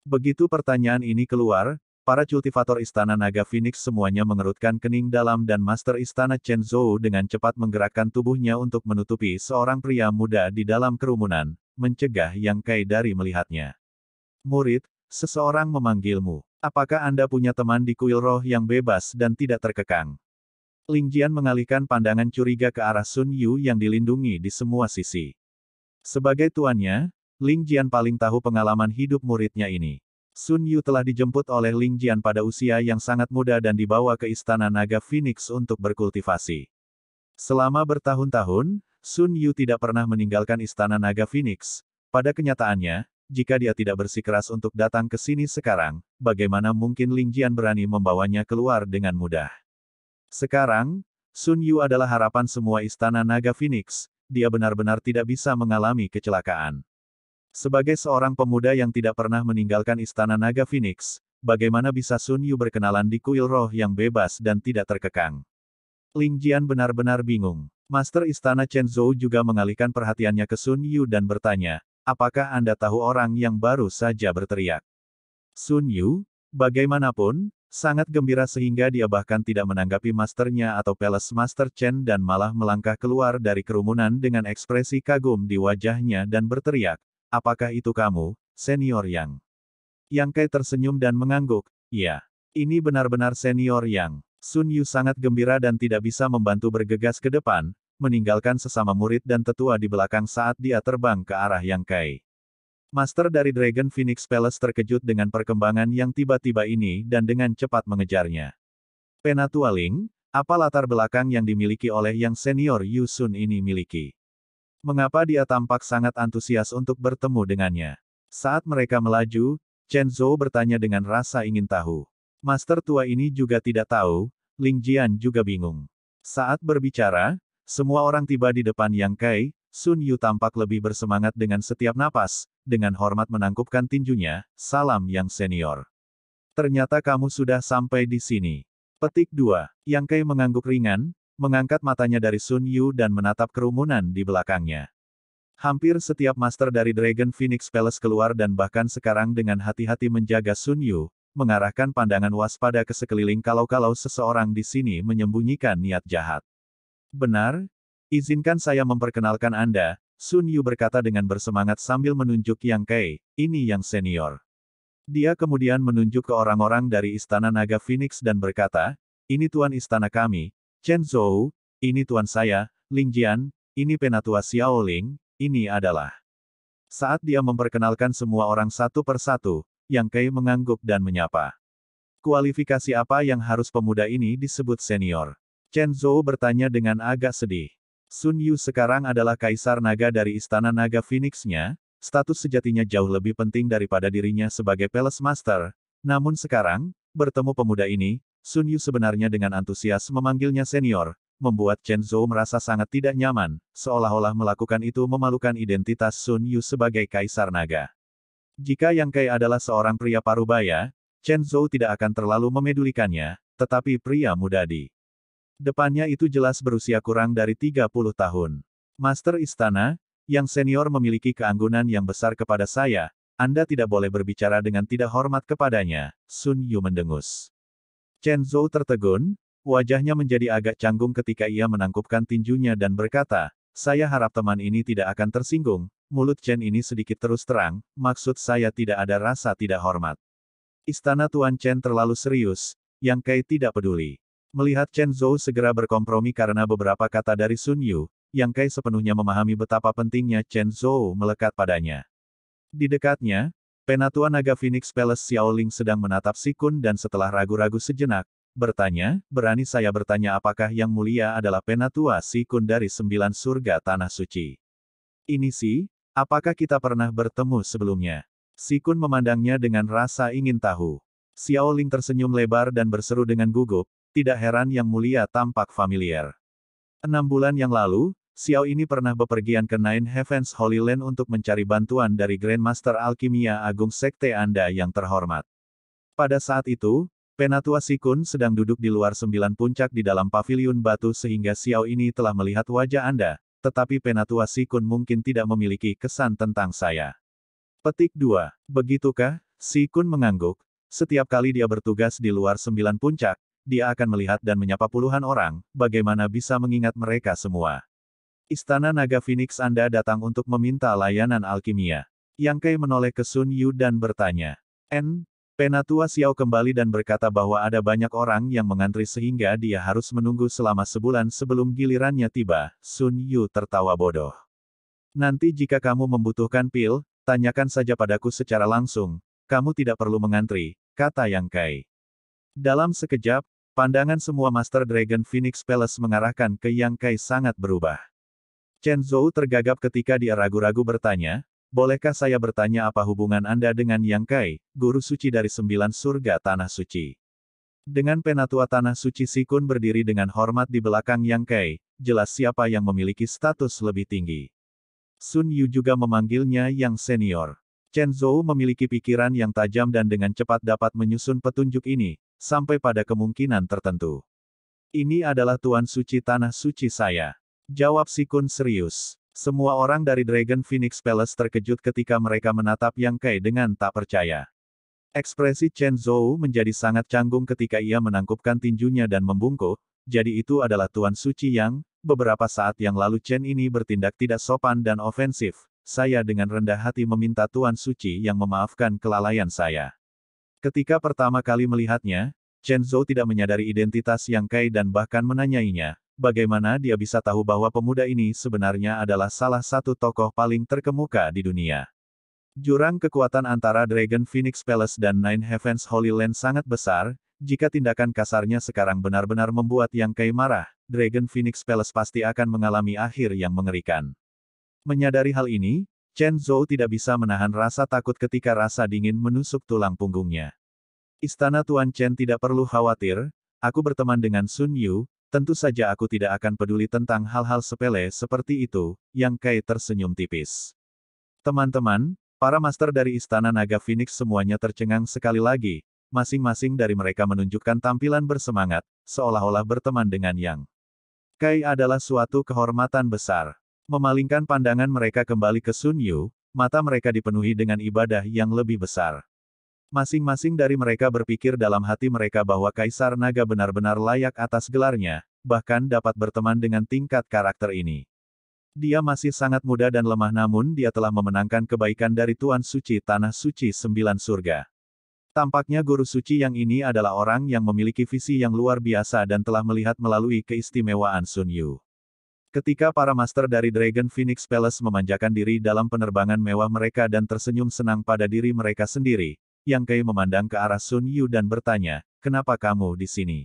Begitu pertanyaan ini keluar, para kultivator Istana Naga Phoenix semuanya mengerutkan kening dalam dan Master Istana Chen Zhou dengan cepat menggerakkan tubuhnya untuk menutupi seorang pria muda di dalam kerumunan, mencegah Yang Kai dari melihatnya. Murid, seseorang memanggilmu. Apakah Anda punya teman di kuil roh yang bebas dan tidak terkekang? Ling Jian mengalihkan pandangan curiga ke arah Sun Yu yang dilindungi di semua sisi. Sebagai tuannya, Ling Jian paling tahu pengalaman hidup muridnya ini. Sun Yu telah dijemput oleh Ling Jian pada usia yang sangat muda dan dibawa ke Istana Naga Phoenix untuk berkultivasi. Selama bertahun-tahun, Sun Yu tidak pernah meninggalkan Istana Naga Phoenix. Pada kenyataannya, jika dia tidak bersikeras untuk datang ke sini sekarang, bagaimana mungkin Ling Jian berani membawanya keluar dengan mudah? Sekarang, Sun Yu adalah harapan semua Istana Naga Phoenix, dia benar-benar tidak bisa mengalami kecelakaan. Sebagai seorang pemuda yang tidak pernah meninggalkan Istana Naga Phoenix, bagaimana bisa Sun Yu berkenalan di kuil roh yang bebas dan tidak terkekang? Ling Jian benar-benar bingung. Master Istana Chen Zhou juga mengalihkan perhatiannya ke Sun Yu dan bertanya, apakah Anda tahu orang yang baru saja berteriak? Sun Yu, bagaimanapun, sangat gembira sehingga dia bahkan tidak menanggapi masternya atau Palace Master Chen dan malah melangkah keluar dari kerumunan dengan ekspresi kagum di wajahnya dan berteriak, Apakah itu kamu, senior Yang? Yang Kai tersenyum dan mengangguk, iya. Ini benar-benar senior Yang. Sun Yu sangat gembira dan tidak bisa membantu bergegas ke depan, meninggalkan sesama murid dan tetua di belakang saat dia terbang ke arah Yang Kai. Master dari Dragon Phoenix Palace terkejut dengan perkembangan yang tiba-tiba ini dan dengan cepat mengejarnya. Penatualing, apa latar belakang yang dimiliki oleh yang senior Yu Sun ini miliki? mengapa dia tampak sangat antusias untuk bertemu dengannya. Saat mereka melaju, Chen Zhou bertanya dengan rasa ingin tahu. Master tua ini juga tidak tahu, Ling Jian juga bingung. Saat berbicara, semua orang tiba di depan Yang Kai, Sun Yu tampak lebih bersemangat dengan setiap napas, dengan hormat menangkupkan tinjunya, salam yang senior. Ternyata kamu sudah sampai di sini. Petik 2. Yang Kai mengangguk ringan, mengangkat matanya dari Sun Yu dan menatap kerumunan di belakangnya. Hampir setiap master dari Dragon Phoenix Palace keluar dan bahkan sekarang dengan hati-hati menjaga Sun Yu, mengarahkan pandangan waspada ke sekeliling kalau-kalau seseorang di sini menyembunyikan niat jahat. Benar? Izinkan saya memperkenalkan Anda, Sun Yu berkata dengan bersemangat sambil menunjuk Yang Kei, ini yang senior. Dia kemudian menunjuk ke orang-orang dari Istana Naga Phoenix dan berkata, ini Tuan Istana kami, Chen Zhou, ini tuan saya, Ling Jian, ini penatua Xiao Ling, ini adalah. Saat dia memperkenalkan semua orang satu persatu, Yang Kei mengangguk dan menyapa. Kualifikasi apa yang harus pemuda ini disebut senior? Chen Zhou bertanya dengan agak sedih. Sun Yu sekarang adalah kaisar naga dari istana naga Phoenix-nya, status sejatinya jauh lebih penting daripada dirinya sebagai Palace Master. Namun sekarang, bertemu pemuda ini, Sun Yu sebenarnya dengan antusias memanggilnya senior, membuat Chen Zhou merasa sangat tidak nyaman, seolah-olah melakukan itu memalukan identitas Sun Yu sebagai Kaisar Naga. Jika Yang Kai adalah seorang pria parubaya, Chen Zhou tidak akan terlalu memedulikannya, tetapi pria muda di depannya itu jelas berusia kurang dari 30 tahun. Master Istana, yang senior memiliki keanggunan yang besar kepada saya, Anda tidak boleh berbicara dengan tidak hormat kepadanya, Sun Yu mendengus. Chen Zhou tertegun, wajahnya menjadi agak canggung ketika ia menangkupkan tinjunya dan berkata, saya harap teman ini tidak akan tersinggung, mulut Chen ini sedikit terus terang, maksud saya tidak ada rasa tidak hormat. Istana Tuan Chen terlalu serius, Yang Kai tidak peduli. Melihat Chen Zhou segera berkompromi karena beberapa kata dari Sun Yu, Yang Kai sepenuhnya memahami betapa pentingnya Chen Zhou melekat padanya. Di dekatnya, Penatua Naga Phoenix Palace Xiaoling sedang menatap Sikun dan setelah ragu-ragu sejenak, bertanya, berani saya bertanya apakah yang mulia adalah Penatua Sikun dari sembilan surga Tanah Suci. Ini sih, apakah kita pernah bertemu sebelumnya? Sikun memandangnya dengan rasa ingin tahu. Xiaoling tersenyum lebar dan berseru dengan gugup, tidak heran yang mulia tampak familiar. Enam bulan yang lalu, Xiao ini pernah bepergian ke Nine Heavens Holy Land untuk mencari bantuan dari Grandmaster Alkimia Agung Sekte Anda yang terhormat. Pada saat itu, Penatua Sikun sedang duduk di luar sembilan puncak di dalam Pavilion batu sehingga Xiao ini telah melihat wajah Anda, tetapi Penatua Sikun mungkin tidak memiliki kesan tentang saya. Petik 2. Begitukah? Sikun mengangguk. Setiap kali dia bertugas di luar sembilan puncak, dia akan melihat dan menyapa puluhan orang, bagaimana bisa mengingat mereka semua. Istana Naga Phoenix Anda datang untuk meminta layanan alkimia. Yang Kai menoleh ke Sun Yu dan bertanya. N. Penatua Xiao kembali dan berkata bahwa ada banyak orang yang mengantri sehingga dia harus menunggu selama sebulan sebelum gilirannya tiba. Sun Yu tertawa bodoh. Nanti jika kamu membutuhkan pil, tanyakan saja padaku secara langsung. Kamu tidak perlu mengantri, kata Yang Kai. Dalam sekejap, pandangan semua Master Dragon Phoenix Palace mengarahkan ke Yang Kai sangat berubah. Chen Zhou tergagap ketika dia ragu-ragu bertanya, Bolehkah saya bertanya apa hubungan Anda dengan Yang Kai, guru suci dari sembilan surga Tanah Suci? Dengan penatua Tanah Suci Sikun berdiri dengan hormat di belakang Yang Kai, jelas siapa yang memiliki status lebih tinggi. Sun Yu juga memanggilnya Yang Senior. Chen Zhou memiliki pikiran yang tajam dan dengan cepat dapat menyusun petunjuk ini, sampai pada kemungkinan tertentu. Ini adalah Tuan Suci Tanah Suci saya. Jawab Sikun serius. Semua orang dari Dragon Phoenix Palace terkejut ketika mereka menatap Yang Kai dengan tak percaya. Ekspresi Chen Zhou menjadi sangat canggung ketika ia menangkupkan tinjunya dan membungkuk, jadi itu adalah Tuan Suci Yang, beberapa saat yang lalu Chen ini bertindak tidak sopan dan ofensif, saya dengan rendah hati meminta Tuan Suci Yang memaafkan kelalaian saya. Ketika pertama kali melihatnya, Chen Zhou tidak menyadari identitas Yang Kai dan bahkan menanyainya, bagaimana dia bisa tahu bahwa pemuda ini sebenarnya adalah salah satu tokoh paling terkemuka di dunia. Jurang kekuatan antara Dragon Phoenix Palace dan Nine Heavens Holy Land sangat besar, jika tindakan kasarnya sekarang benar-benar membuat Yang Kai marah, Dragon Phoenix Palace pasti akan mengalami akhir yang mengerikan. Menyadari hal ini, Chen Zhou tidak bisa menahan rasa takut ketika rasa dingin menusuk tulang punggungnya. Istana Tuan Chen tidak perlu khawatir, aku berteman dengan Sun Yu, Tentu saja aku tidak akan peduli tentang hal-hal sepele seperti itu, yang Kai tersenyum tipis. Teman-teman, para master dari Istana Naga Phoenix semuanya tercengang sekali lagi, masing-masing dari mereka menunjukkan tampilan bersemangat, seolah-olah berteman dengan Yang. Kai adalah suatu kehormatan besar. Memalingkan pandangan mereka kembali ke Sun Yu, mata mereka dipenuhi dengan ibadah yang lebih besar. Masing-masing dari mereka berpikir dalam hati mereka bahwa Kaisar Naga benar-benar layak atas gelarnya, bahkan dapat berteman dengan tingkat karakter ini. Dia masih sangat muda dan lemah namun dia telah memenangkan kebaikan dari Tuan Suci Tanah Suci Sembilan Surga. Tampaknya Guru Suci yang ini adalah orang yang memiliki visi yang luar biasa dan telah melihat melalui keistimewaan Sun Yu. Ketika para master dari Dragon Phoenix Palace memanjakan diri dalam penerbangan mewah mereka dan tersenyum senang pada diri mereka sendiri, yang Kai memandang ke arah Sun Yu dan bertanya, kenapa kamu di sini?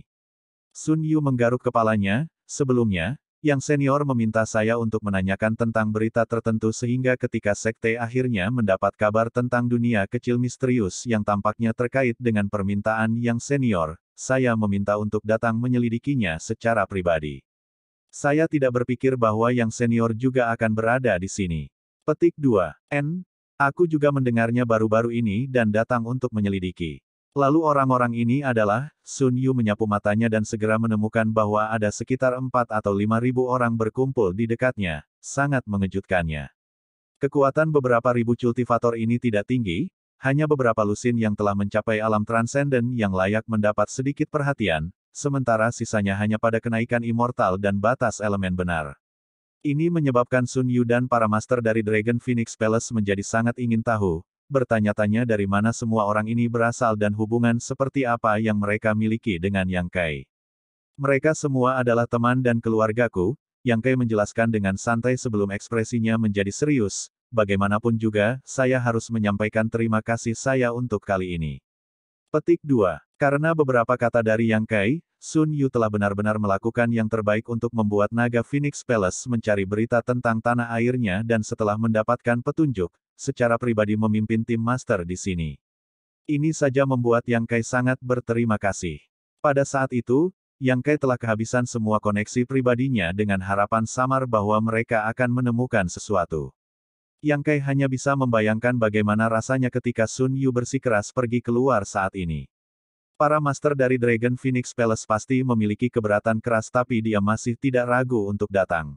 Sun Yu menggaruk kepalanya, sebelumnya, yang senior meminta saya untuk menanyakan tentang berita tertentu sehingga ketika sekte akhirnya mendapat kabar tentang dunia kecil misterius yang tampaknya terkait dengan permintaan yang senior, saya meminta untuk datang menyelidikinya secara pribadi. Saya tidak berpikir bahwa yang senior juga akan berada di sini. Petik 2. N. Aku juga mendengarnya baru-baru ini dan datang untuk menyelidiki. Lalu orang-orang ini adalah, Sun Yu menyapu matanya dan segera menemukan bahwa ada sekitar empat atau lima ribu orang berkumpul di dekatnya, sangat mengejutkannya. Kekuatan beberapa ribu cultivator ini tidak tinggi, hanya beberapa lusin yang telah mencapai alam transenden yang layak mendapat sedikit perhatian, sementara sisanya hanya pada kenaikan immortal dan batas elemen benar. Ini menyebabkan Sun Yu dan para master dari Dragon Phoenix Palace menjadi sangat ingin tahu, bertanya-tanya dari mana semua orang ini berasal dan hubungan seperti apa yang mereka miliki dengan Yang Kai. Mereka semua adalah teman dan keluargaku, Yang Kai menjelaskan dengan santai sebelum ekspresinya menjadi serius, bagaimanapun juga, saya harus menyampaikan terima kasih saya untuk kali ini. Petik 2. Karena beberapa kata dari Yang Kai, Sun Yu telah benar-benar melakukan yang terbaik untuk membuat naga Phoenix Palace mencari berita tentang tanah airnya dan setelah mendapatkan petunjuk, secara pribadi memimpin tim master di sini. Ini saja membuat Yang Kai sangat berterima kasih. Pada saat itu, Yang Kai telah kehabisan semua koneksi pribadinya dengan harapan samar bahwa mereka akan menemukan sesuatu. Yang Kai hanya bisa membayangkan bagaimana rasanya ketika Sun Yu bersikeras pergi keluar saat ini. Para master dari Dragon Phoenix Palace pasti memiliki keberatan keras tapi dia masih tidak ragu untuk datang.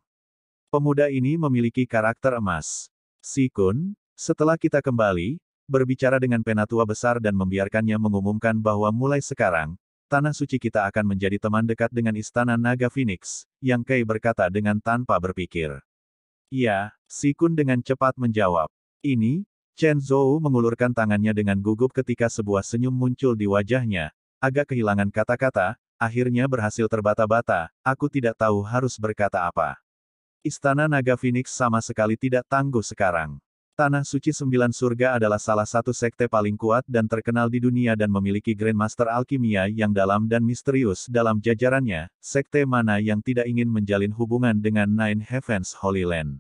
Pemuda ini memiliki karakter emas. Sikun, setelah kita kembali, berbicara dengan penatua besar dan membiarkannya mengumumkan bahwa mulai sekarang, Tanah Suci kita akan menjadi teman dekat dengan Istana Naga Phoenix, yang Kei berkata dengan tanpa berpikir. Ya, Sikun dengan cepat menjawab. Ini, Chen Zhou mengulurkan tangannya dengan gugup ketika sebuah senyum muncul di wajahnya, agak kehilangan kata-kata, akhirnya berhasil terbata-bata, aku tidak tahu harus berkata apa. Istana Naga Phoenix sama sekali tidak tangguh sekarang. Tanah Suci Sembilan Surga adalah salah satu sekte paling kuat dan terkenal di dunia dan memiliki Grandmaster Alkimia yang dalam dan misterius dalam jajarannya, sekte mana yang tidak ingin menjalin hubungan dengan Nine Heavens Holy Land.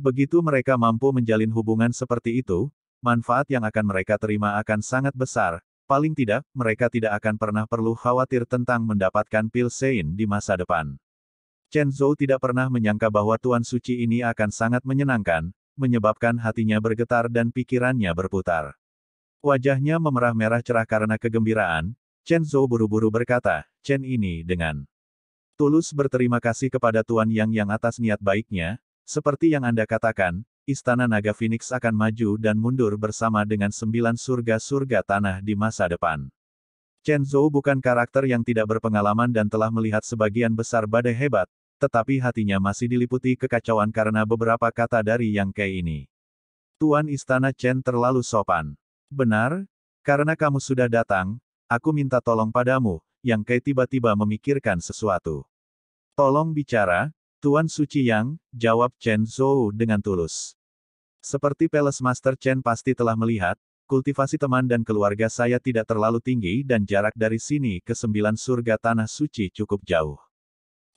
Begitu mereka mampu menjalin hubungan seperti itu, manfaat yang akan mereka terima akan sangat besar, paling tidak, mereka tidak akan pernah perlu khawatir tentang mendapatkan pil Sein di masa depan. Chen Zhou tidak pernah menyangka bahwa Tuan Suci ini akan sangat menyenangkan, menyebabkan hatinya bergetar dan pikirannya berputar. Wajahnya memerah merah cerah karena kegembiraan, Chen Zhou buru-buru berkata, Chen ini dengan tulus berterima kasih kepada Tuan Yang Yang atas niat baiknya, seperti yang Anda katakan, Istana Naga Phoenix akan maju dan mundur bersama dengan sembilan surga-surga tanah di masa depan. Chen Zhou bukan karakter yang tidak berpengalaman dan telah melihat sebagian besar badai hebat, tetapi hatinya masih diliputi kekacauan karena beberapa kata dari Yang Kei ini. Tuan Istana Chen terlalu sopan. Benar? Karena kamu sudah datang, aku minta tolong padamu, Yang Kei tiba-tiba memikirkan sesuatu. Tolong bicara, Tuan Suci Yang, jawab Chen Zhou dengan tulus. Seperti Palace Master Chen pasti telah melihat, kultivasi teman dan keluarga saya tidak terlalu tinggi dan jarak dari sini ke sembilan surga tanah suci cukup jauh.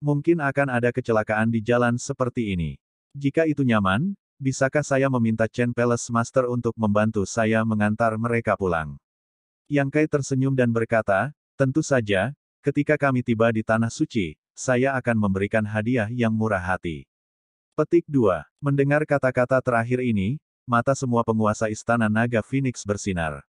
Mungkin akan ada kecelakaan di jalan seperti ini. Jika itu nyaman, bisakah saya meminta Chen Palace Master untuk membantu saya mengantar mereka pulang? Yang Kai tersenyum dan berkata, tentu saja, ketika kami tiba di Tanah Suci, saya akan memberikan hadiah yang murah hati. Petik 2. Mendengar kata-kata terakhir ini, mata semua penguasa istana naga Phoenix bersinar.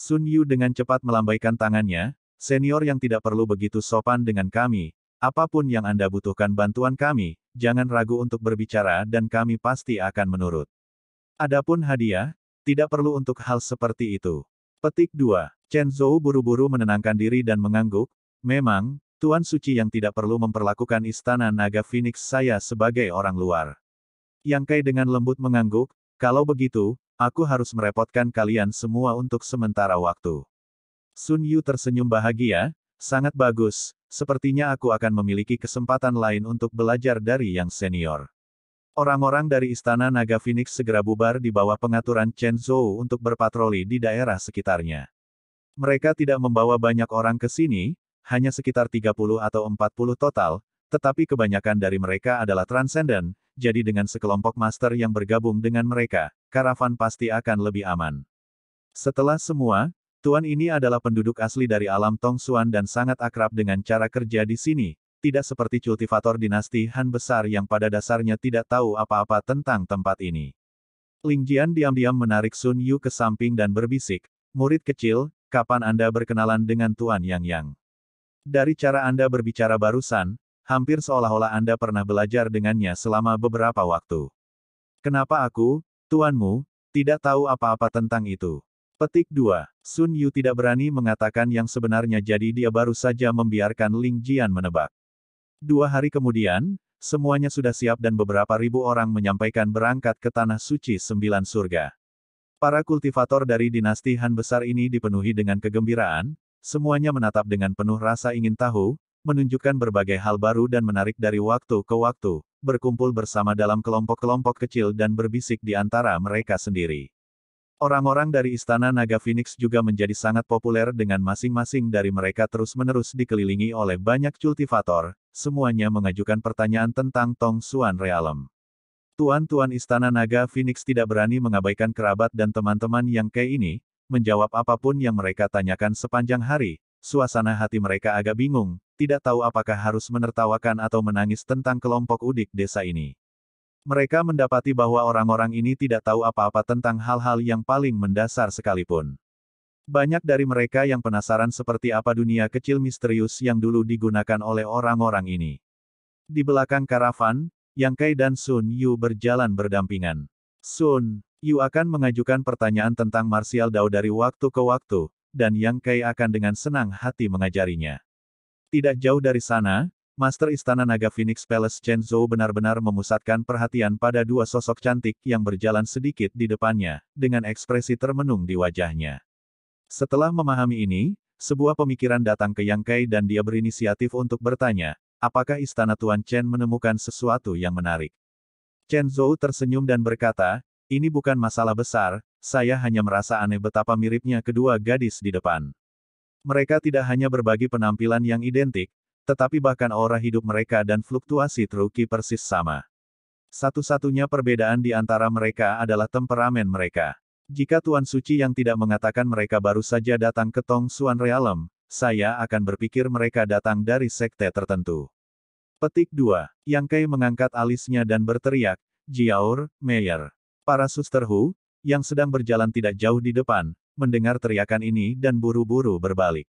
Sun Yu dengan cepat melambaikan tangannya, senior yang tidak perlu begitu sopan dengan kami, apapun yang Anda butuhkan bantuan kami, jangan ragu untuk berbicara dan kami pasti akan menurut. Adapun hadiah, tidak perlu untuk hal seperti itu. Petik 2. Chen Zhou buru-buru menenangkan diri dan mengangguk, memang, Tuan Suci yang tidak perlu memperlakukan istana naga Phoenix saya sebagai orang luar. Yang Kai dengan lembut mengangguk, kalau begitu, aku harus merepotkan kalian semua untuk sementara waktu. Sun Yu tersenyum bahagia, sangat bagus, sepertinya aku akan memiliki kesempatan lain untuk belajar dari yang senior. Orang-orang dari Istana Naga Phoenix segera bubar di bawah pengaturan Chen Zhou untuk berpatroli di daerah sekitarnya. Mereka tidak membawa banyak orang ke sini, hanya sekitar 30 atau 40 total, tetapi kebanyakan dari mereka adalah transenden, jadi dengan sekelompok master yang bergabung dengan mereka, karavan pasti akan lebih aman. Setelah semua, Tuan ini adalah penduduk asli dari alam Tong Suan dan sangat akrab dengan cara kerja di sini, tidak seperti kultivator dinasti Han besar yang pada dasarnya tidak tahu apa-apa tentang tempat ini. Ling Jian diam-diam menarik Sun Yu ke samping dan berbisik, murid kecil, kapan Anda berkenalan dengan Tuan Yang Yang? Dari cara Anda berbicara barusan, hampir seolah-olah Anda pernah belajar dengannya selama beberapa waktu. Kenapa aku, tuanmu, tidak tahu apa-apa tentang itu? Petik 2. Sun Yu tidak berani mengatakan yang sebenarnya jadi dia baru saja membiarkan Ling Jian menebak. Dua hari kemudian, semuanya sudah siap dan beberapa ribu orang menyampaikan berangkat ke Tanah Suci Sembilan Surga. Para kultivator dari dinasti Han besar ini dipenuhi dengan kegembiraan, Semuanya menatap dengan penuh rasa ingin tahu, menunjukkan berbagai hal baru dan menarik dari waktu ke waktu, berkumpul bersama dalam kelompok-kelompok kecil dan berbisik di antara mereka sendiri. Orang-orang dari Istana Naga Phoenix juga menjadi sangat populer dengan masing-masing dari mereka terus-menerus dikelilingi oleh banyak cultivator, semuanya mengajukan pertanyaan tentang Tong Suan Realm. Tuan-tuan Istana Naga Phoenix tidak berani mengabaikan kerabat dan teman-teman yang kayak ini, menjawab apapun yang mereka tanyakan sepanjang hari, suasana hati mereka agak bingung, tidak tahu apakah harus menertawakan atau menangis tentang kelompok udik desa ini. Mereka mendapati bahwa orang-orang ini tidak tahu apa-apa tentang hal-hal yang paling mendasar sekalipun. Banyak dari mereka yang penasaran seperti apa dunia kecil misterius yang dulu digunakan oleh orang-orang ini. Di belakang karavan, Yang Kai dan Sun Yu berjalan berdampingan. Sun Yu akan mengajukan pertanyaan tentang martial dao dari waktu ke waktu, dan Yang Kai akan dengan senang hati mengajarinya. Tidak jauh dari sana, Master Istana Naga Phoenix Palace Chen Zhou benar-benar memusatkan perhatian pada dua sosok cantik yang berjalan sedikit di depannya, dengan ekspresi termenung di wajahnya. Setelah memahami ini, sebuah pemikiran datang ke Yang Kai dan dia berinisiatif untuk bertanya, apakah Istana Tuan Chen menemukan sesuatu yang menarik. Chen Zhou tersenyum dan berkata, ini bukan masalah besar, saya hanya merasa aneh betapa miripnya kedua gadis di depan. Mereka tidak hanya berbagi penampilan yang identik, tetapi bahkan aura hidup mereka dan fluktuasi Truki persis sama. Satu-satunya perbedaan di antara mereka adalah temperamen mereka. Jika Tuan Suci yang tidak mengatakan mereka baru saja datang ke Tong Suan Realm, saya akan berpikir mereka datang dari sekte tertentu. Petik 2. Yang Kai mengangkat alisnya dan berteriak, Jiaur, Meyer. Para suster Hu, yang sedang berjalan tidak jauh di depan, mendengar teriakan ini dan buru-buru berbalik.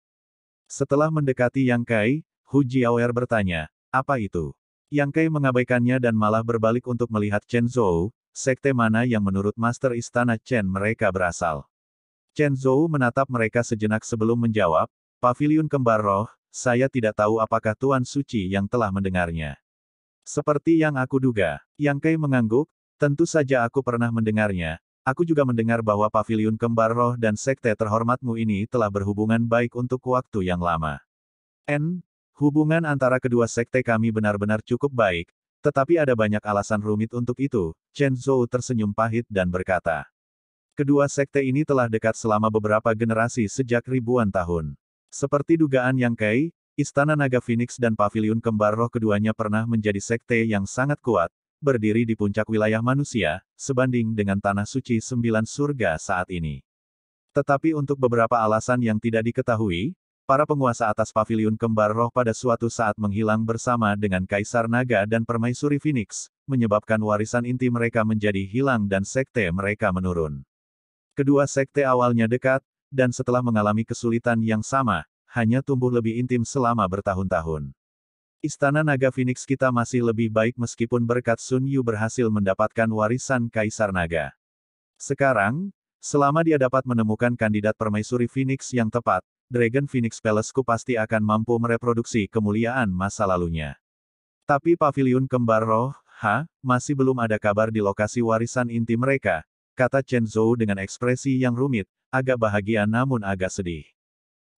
Setelah mendekati Yang Kai, Hu Jiaoer bertanya, apa itu? Yang Kai mengabaikannya dan malah berbalik untuk melihat Chen Zhou, sekte mana yang menurut Master Istana Chen mereka berasal. Chen Zhou menatap mereka sejenak sebelum menjawab, "Pavilion Kembar Roh, saya tidak tahu apakah Tuan Suci yang telah mendengarnya. Seperti yang aku duga, Yang Kai mengangguk, Tentu saja aku pernah mendengarnya, aku juga mendengar bahwa pavilion kembar roh dan sekte terhormatmu ini telah berhubungan baik untuk waktu yang lama. N. Hubungan antara kedua sekte kami benar-benar cukup baik, tetapi ada banyak alasan rumit untuk itu, Chen Zhou tersenyum pahit dan berkata. Kedua sekte ini telah dekat selama beberapa generasi sejak ribuan tahun. Seperti dugaan yang Kai, Istana Naga Phoenix dan Pavilion Kembar Roh keduanya pernah menjadi sekte yang sangat kuat, berdiri di puncak wilayah manusia, sebanding dengan tanah suci sembilan surga saat ini. Tetapi untuk beberapa alasan yang tidak diketahui, para penguasa atas pavilion kembar roh pada suatu saat menghilang bersama dengan Kaisar Naga dan Permaisuri Phoenix, menyebabkan warisan inti mereka menjadi hilang dan sekte mereka menurun. Kedua sekte awalnya dekat, dan setelah mengalami kesulitan yang sama, hanya tumbuh lebih intim selama bertahun-tahun. Istana Naga Phoenix kita masih lebih baik meskipun berkat Sun Yu berhasil mendapatkan warisan Kaisar Naga. Sekarang, selama dia dapat menemukan kandidat permaisuri Phoenix yang tepat, Dragon Phoenix Palaceku pasti akan mampu mereproduksi kemuliaan masa lalunya. Tapi Pavilion Kembar Roh, ha, masih belum ada kabar di lokasi warisan inti mereka, kata Chen Zhou dengan ekspresi yang rumit, agak bahagia namun agak sedih.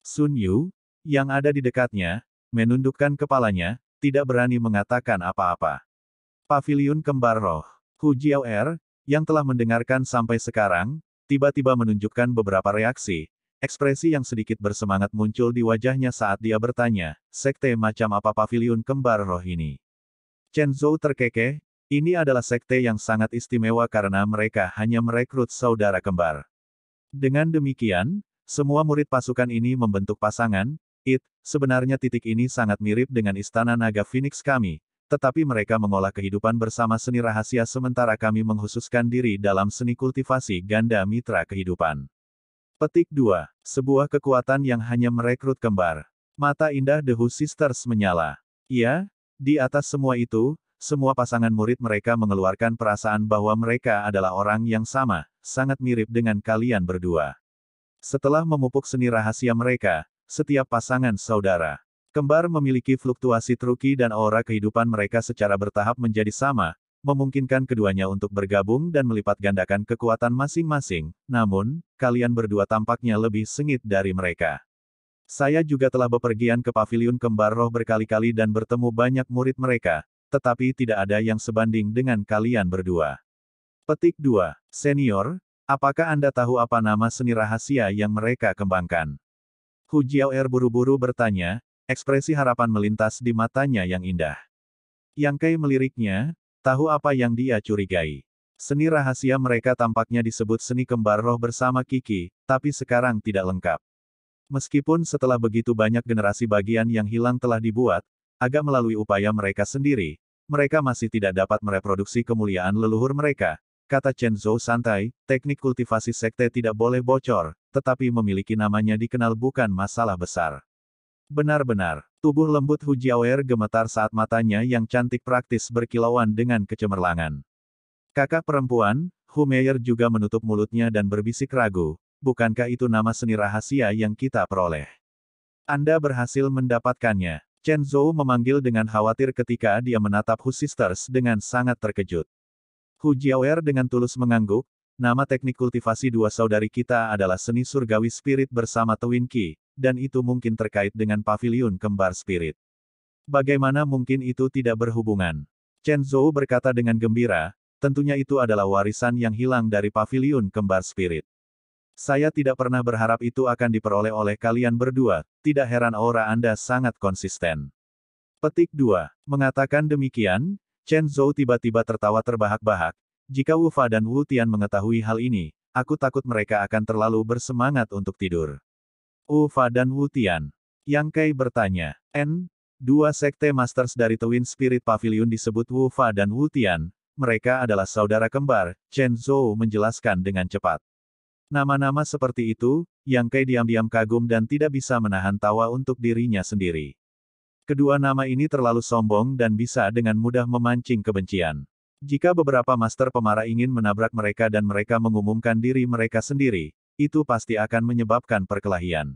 Sun Yu, yang ada di dekatnya, menundukkan kepalanya, tidak berani mengatakan apa-apa. Pavilion Kembar Roh, Hu Jiao yang telah mendengarkan sampai sekarang, tiba-tiba menunjukkan beberapa reaksi, Ekspresi yang sedikit bersemangat muncul di wajahnya saat dia bertanya, sekte macam apa pavilion kembar roh ini? Chen Zhou terkekeh, ini adalah sekte yang sangat istimewa karena mereka hanya merekrut saudara kembar. Dengan demikian, semua murid pasukan ini membentuk pasangan, It, sebenarnya titik ini sangat mirip dengan istana naga Phoenix kami, tetapi mereka mengolah kehidupan bersama seni rahasia sementara kami menghususkan diri dalam seni kultivasi ganda mitra kehidupan. Petik 2. Sebuah kekuatan yang hanya merekrut kembar. Mata indah The Who Sisters menyala. Iya, di atas semua itu, semua pasangan murid mereka mengeluarkan perasaan bahwa mereka adalah orang yang sama, sangat mirip dengan kalian berdua. Setelah memupuk seni rahasia mereka, setiap pasangan saudara. Kembar memiliki fluktuasi truki dan aura kehidupan mereka secara bertahap menjadi sama, memungkinkan keduanya untuk bergabung dan melipat gandakan kekuatan masing-masing, namun, kalian berdua tampaknya lebih sengit dari mereka. Saya juga telah bepergian ke pavilion kembar roh berkali-kali dan bertemu banyak murid mereka, tetapi tidak ada yang sebanding dengan kalian berdua. Petik 2. Senior, apakah Anda tahu apa nama seni rahasia yang mereka kembangkan? Hu Jiaoer buru-buru bertanya, ekspresi harapan melintas di matanya yang indah. Yang Kai meliriknya, tahu apa yang dia curigai. Seni rahasia mereka tampaknya disebut seni kembar roh bersama Kiki, tapi sekarang tidak lengkap. Meskipun setelah begitu banyak generasi bagian yang hilang telah dibuat, agak melalui upaya mereka sendiri, mereka masih tidak dapat mereproduksi kemuliaan leluhur mereka, Kata Chen Zhou santai, teknik kultivasi sekte tidak boleh bocor, tetapi memiliki namanya dikenal bukan masalah besar. Benar-benar, tubuh lembut Hu Jiaoer gemetar saat matanya yang cantik praktis berkilauan dengan kecemerlangan. Kakak perempuan, Hu Meier juga menutup mulutnya dan berbisik ragu, bukankah itu nama seni rahasia yang kita peroleh? Anda berhasil mendapatkannya. Chen Zhou memanggil dengan khawatir ketika dia menatap Hu Sisters dengan sangat terkejut. Hu Jiaoer dengan tulus mengangguk, nama teknik kultivasi dua saudari kita adalah seni surgawi spirit bersama Twin Ki, dan itu mungkin terkait dengan pavilion kembar spirit. Bagaimana mungkin itu tidak berhubungan? Chen Zhou berkata dengan gembira, tentunya itu adalah warisan yang hilang dari pavilion kembar spirit. Saya tidak pernah berharap itu akan diperoleh oleh kalian berdua, tidak heran aura Anda sangat konsisten. Petik 2. Mengatakan demikian, Chen Zhou tiba-tiba tertawa terbahak-bahak. Jika Wu Fa dan Wu Tian mengetahui hal ini, aku takut mereka akan terlalu bersemangat untuk tidur. Wu Fa dan Wu Tian. Yang Kai bertanya, N, dua sekte masters dari Twin Spirit Pavilion disebut Wu Fa dan Wu Tian, mereka adalah saudara kembar, Chen Zhou menjelaskan dengan cepat. Nama-nama seperti itu, Yang Kai diam-diam kagum dan tidak bisa menahan tawa untuk dirinya sendiri. Kedua nama ini terlalu sombong dan bisa dengan mudah memancing kebencian. Jika beberapa master pemarah ingin menabrak mereka dan mereka mengumumkan diri mereka sendiri, itu pasti akan menyebabkan perkelahian.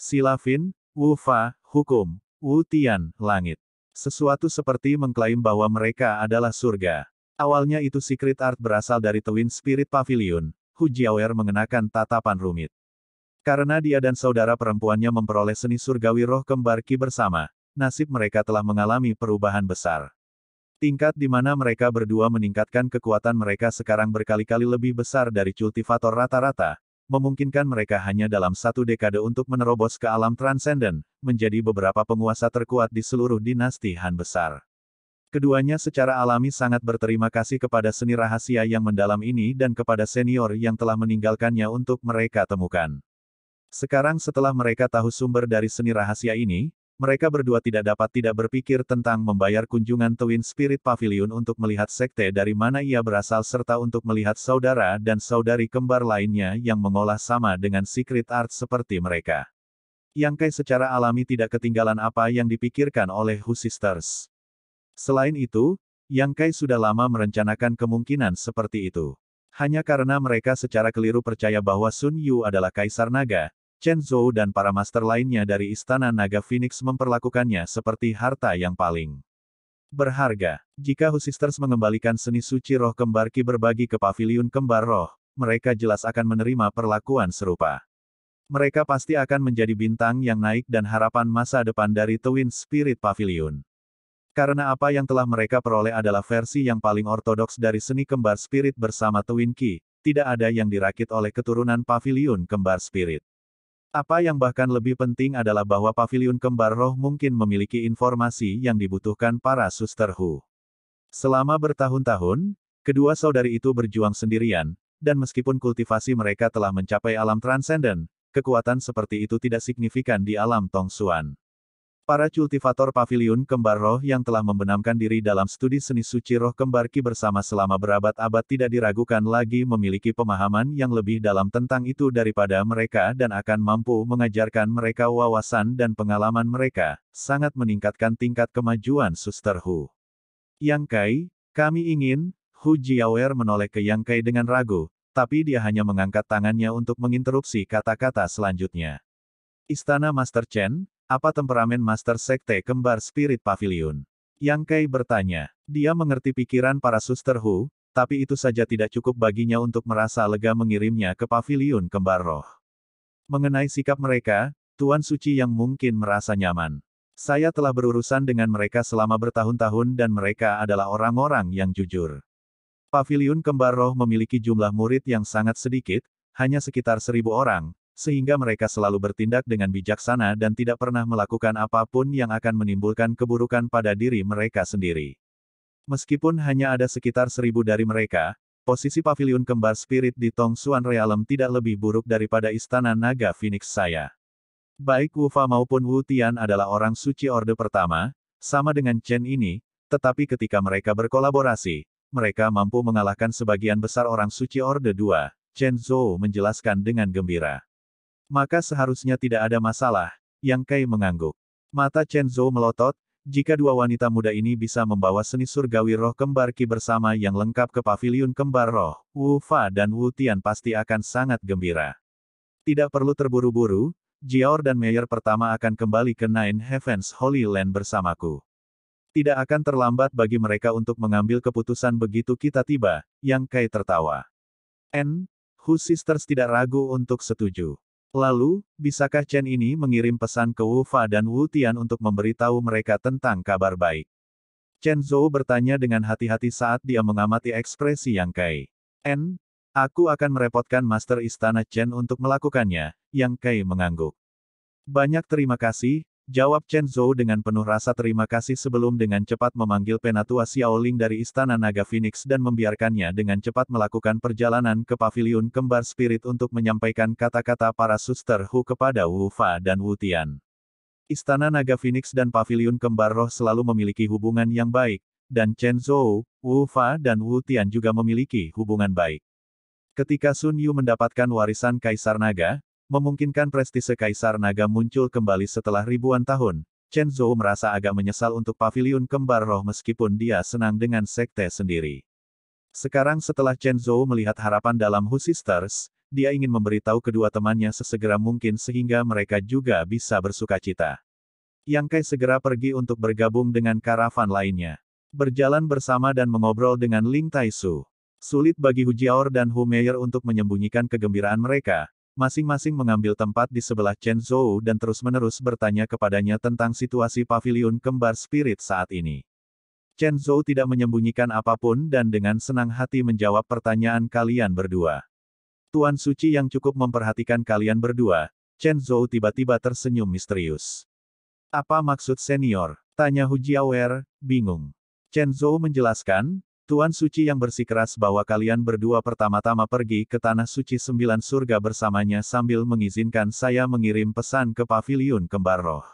Silafin, Fa, hukum, Wutian, langit. Sesuatu seperti mengklaim bahwa mereka adalah surga. Awalnya itu secret art berasal dari Twin Spirit Pavilion, Hu Jiawer mengenakan tatapan rumit. Karena dia dan saudara perempuannya memperoleh seni surgawi roh kembar Ki bersama, nasib mereka telah mengalami perubahan besar. Tingkat di mana mereka berdua meningkatkan kekuatan mereka sekarang berkali-kali lebih besar dari cultivator rata-rata, memungkinkan mereka hanya dalam satu dekade untuk menerobos ke alam transenden, menjadi beberapa penguasa terkuat di seluruh dinasti Han besar. Keduanya secara alami sangat berterima kasih kepada seni rahasia yang mendalam ini dan kepada senior yang telah meninggalkannya untuk mereka temukan. Sekarang setelah mereka tahu sumber dari seni rahasia ini, mereka berdua tidak dapat tidak berpikir tentang membayar kunjungan Twin Spirit Pavilion untuk melihat sekte dari mana ia berasal serta untuk melihat saudara dan saudari kembar lainnya yang mengolah sama dengan secret art seperti mereka. Yang Kai secara alami tidak ketinggalan apa yang dipikirkan oleh Hu Sisters. Selain itu, Yang Kai sudah lama merencanakan kemungkinan seperti itu. Hanya karena mereka secara keliru percaya bahwa Sun Yu adalah Kaisar Naga, Chen Zhou dan para master lainnya dari Istana Naga Phoenix memperlakukannya seperti harta yang paling berharga. Jika Hu Sisters mengembalikan seni suci roh kembar Ki berbagi ke paviliun kembar roh, mereka jelas akan menerima perlakuan serupa. Mereka pasti akan menjadi bintang yang naik dan harapan masa depan dari Twin Spirit Pavilion. Karena apa yang telah mereka peroleh adalah versi yang paling ortodoks dari seni kembar spirit bersama Twin Ki, tidak ada yang dirakit oleh keturunan pavilion kembar spirit. Apa yang bahkan lebih penting adalah bahwa pavilion kembar roh mungkin memiliki informasi yang dibutuhkan para suster Hu. Selama bertahun-tahun, kedua saudari itu berjuang sendirian, dan meskipun kultivasi mereka telah mencapai alam transenden, kekuatan seperti itu tidak signifikan di alam Tong Suan. Para kultivator pavilion kembar roh yang telah membenamkan diri dalam studi seni suci roh kembar Ki bersama selama berabad-abad tidak diragukan lagi memiliki pemahaman yang lebih dalam tentang itu daripada mereka dan akan mampu mengajarkan mereka wawasan dan pengalaman mereka, sangat meningkatkan tingkat kemajuan Suster Hu. Yang Kai, kami ingin, Hu Jiawer menoleh ke Yang Kai dengan ragu, tapi dia hanya mengangkat tangannya untuk menginterupsi kata-kata selanjutnya. Istana Master Chen, apa temperamen Master Sekte Kembar Spirit Pavilion? Yang Kai bertanya. Dia mengerti pikiran para suster Hu, tapi itu saja tidak cukup baginya untuk merasa lega mengirimnya ke pavilion kembar roh. Mengenai sikap mereka, Tuan Suci yang mungkin merasa nyaman. Saya telah berurusan dengan mereka selama bertahun-tahun dan mereka adalah orang-orang yang jujur. Pavilion Kembar Roh memiliki jumlah murid yang sangat sedikit, hanya sekitar seribu orang, sehingga mereka selalu bertindak dengan bijaksana dan tidak pernah melakukan apapun yang akan menimbulkan keburukan pada diri mereka sendiri. Meskipun hanya ada sekitar seribu dari mereka, posisi pavilion kembar spirit di Tong Suan Realm tidak lebih buruk daripada istana naga Phoenix saya. Baik Wu Fa maupun Wu Tian adalah orang suci orde pertama, sama dengan Chen ini, tetapi ketika mereka berkolaborasi, mereka mampu mengalahkan sebagian besar orang suci orde Dua. Chen Zhou menjelaskan dengan gembira. Maka seharusnya tidak ada masalah, Yang Kai mengangguk. Mata Chen Zhou melotot, jika dua wanita muda ini bisa membawa seni surgawi roh kembar Ki bersama yang lengkap ke pavilion kembar roh, Wu Fa dan Wu Tian pasti akan sangat gembira. Tidak perlu terburu-buru, Jiaor dan Meyer pertama akan kembali ke Nine Heavens Holy Land bersamaku. Tidak akan terlambat bagi mereka untuk mengambil keputusan begitu kita tiba, Yang Kai tertawa. N. Hu Sisters tidak ragu untuk setuju. Lalu, bisakah Chen ini mengirim pesan ke Wu Fa dan Wu Tian untuk memberitahu mereka tentang kabar baik? Chen Zhou bertanya dengan hati-hati saat dia mengamati ekspresi Yang Kai. N, aku akan merepotkan Master Istana Chen untuk melakukannya, Yang Kai mengangguk. Banyak terima kasih, Jawab Chen Zhou dengan penuh rasa terima kasih sebelum dengan cepat memanggil penatua Xiaoling dari Istana Naga Phoenix dan membiarkannya dengan cepat melakukan perjalanan ke paviliun kembar spirit untuk menyampaikan kata-kata para suster Hu kepada Wu Fa dan Wu Tian. Istana Naga Phoenix dan paviliun kembar roh selalu memiliki hubungan yang baik, dan Chen Zhou, Wu Fa dan Wu Tian juga memiliki hubungan baik. Ketika Sun Yu mendapatkan warisan Kaisar Naga, Memungkinkan prestise Kaisar Naga muncul kembali setelah ribuan tahun, Chen Zhou merasa agak menyesal untuk paviliun kembar roh meskipun dia senang dengan sekte sendiri. Sekarang setelah Chen Zhou melihat harapan dalam Hu Sisters, dia ingin memberitahu kedua temannya sesegera mungkin sehingga mereka juga bisa bersuka cita. Yang Kai segera pergi untuk bergabung dengan karavan lainnya. Berjalan bersama dan mengobrol dengan Ling Taisu. Sulit bagi Hu Jiaor dan Hu Meier untuk menyembunyikan kegembiraan mereka, masing-masing mengambil tempat di sebelah Chen Zhou dan terus-menerus bertanya kepadanya tentang situasi paviliun kembar spirit saat ini. Chen Zhou tidak menyembunyikan apapun dan dengan senang hati menjawab pertanyaan kalian berdua. Tuan Suci yang cukup memperhatikan kalian berdua, Chen Zhou tiba-tiba tersenyum misterius. Apa maksud senior? Tanya Hu Jiawer, bingung. Chen Zhou menjelaskan, Tuan Suci yang bersikeras bahwa kalian berdua pertama-tama pergi ke Tanah Suci Sembilan Surga bersamanya sambil mengizinkan saya mengirim pesan ke Paviliun Kembar Roh.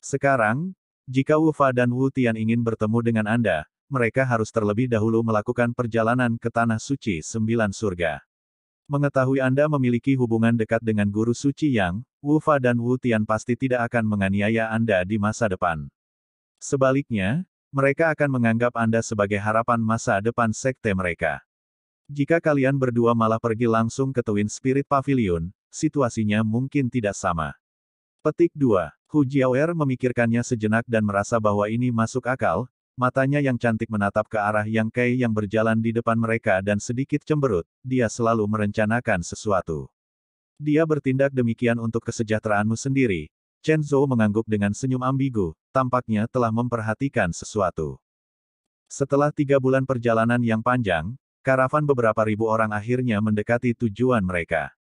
Sekarang, jika Wufa dan Wu Tian ingin bertemu dengan Anda, mereka harus terlebih dahulu melakukan perjalanan ke Tanah Suci Sembilan Surga. Mengetahui Anda memiliki hubungan dekat dengan Guru Suci Yang, Wufa dan Wu Tian pasti tidak akan menganiaya Anda di masa depan. Sebaliknya, mereka akan menganggap Anda sebagai harapan masa depan sekte mereka. Jika kalian berdua malah pergi langsung ke Twin Spirit Pavilion, situasinya mungkin tidak sama. Petik 2. Hu Jiaoer memikirkannya sejenak dan merasa bahwa ini masuk akal, matanya yang cantik menatap ke arah Yang Kei yang berjalan di depan mereka dan sedikit cemberut, dia selalu merencanakan sesuatu. Dia bertindak demikian untuk kesejahteraanmu sendiri, Chen Zhou mengangguk dengan senyum ambigu, tampaknya telah memperhatikan sesuatu. Setelah tiga bulan perjalanan yang panjang, karavan beberapa ribu orang akhirnya mendekati tujuan mereka.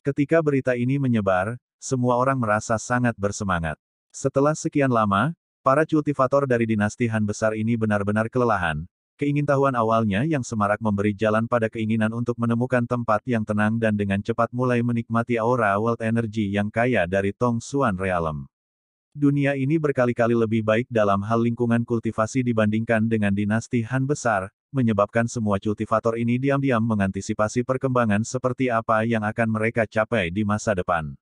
Ketika berita ini menyebar, semua orang merasa sangat bersemangat. Setelah sekian lama, para cultivator dari dinasti Han besar ini benar-benar kelelahan, Keingintahuan awalnya yang semarak memberi jalan pada keinginan untuk menemukan tempat yang tenang dan dengan cepat mulai menikmati aura world energy yang kaya dari Tong Suan Realm. Dunia ini berkali-kali lebih baik dalam hal lingkungan kultivasi dibandingkan dengan dinasti Han besar, menyebabkan semua kultivator ini diam-diam mengantisipasi perkembangan seperti apa yang akan mereka capai di masa depan.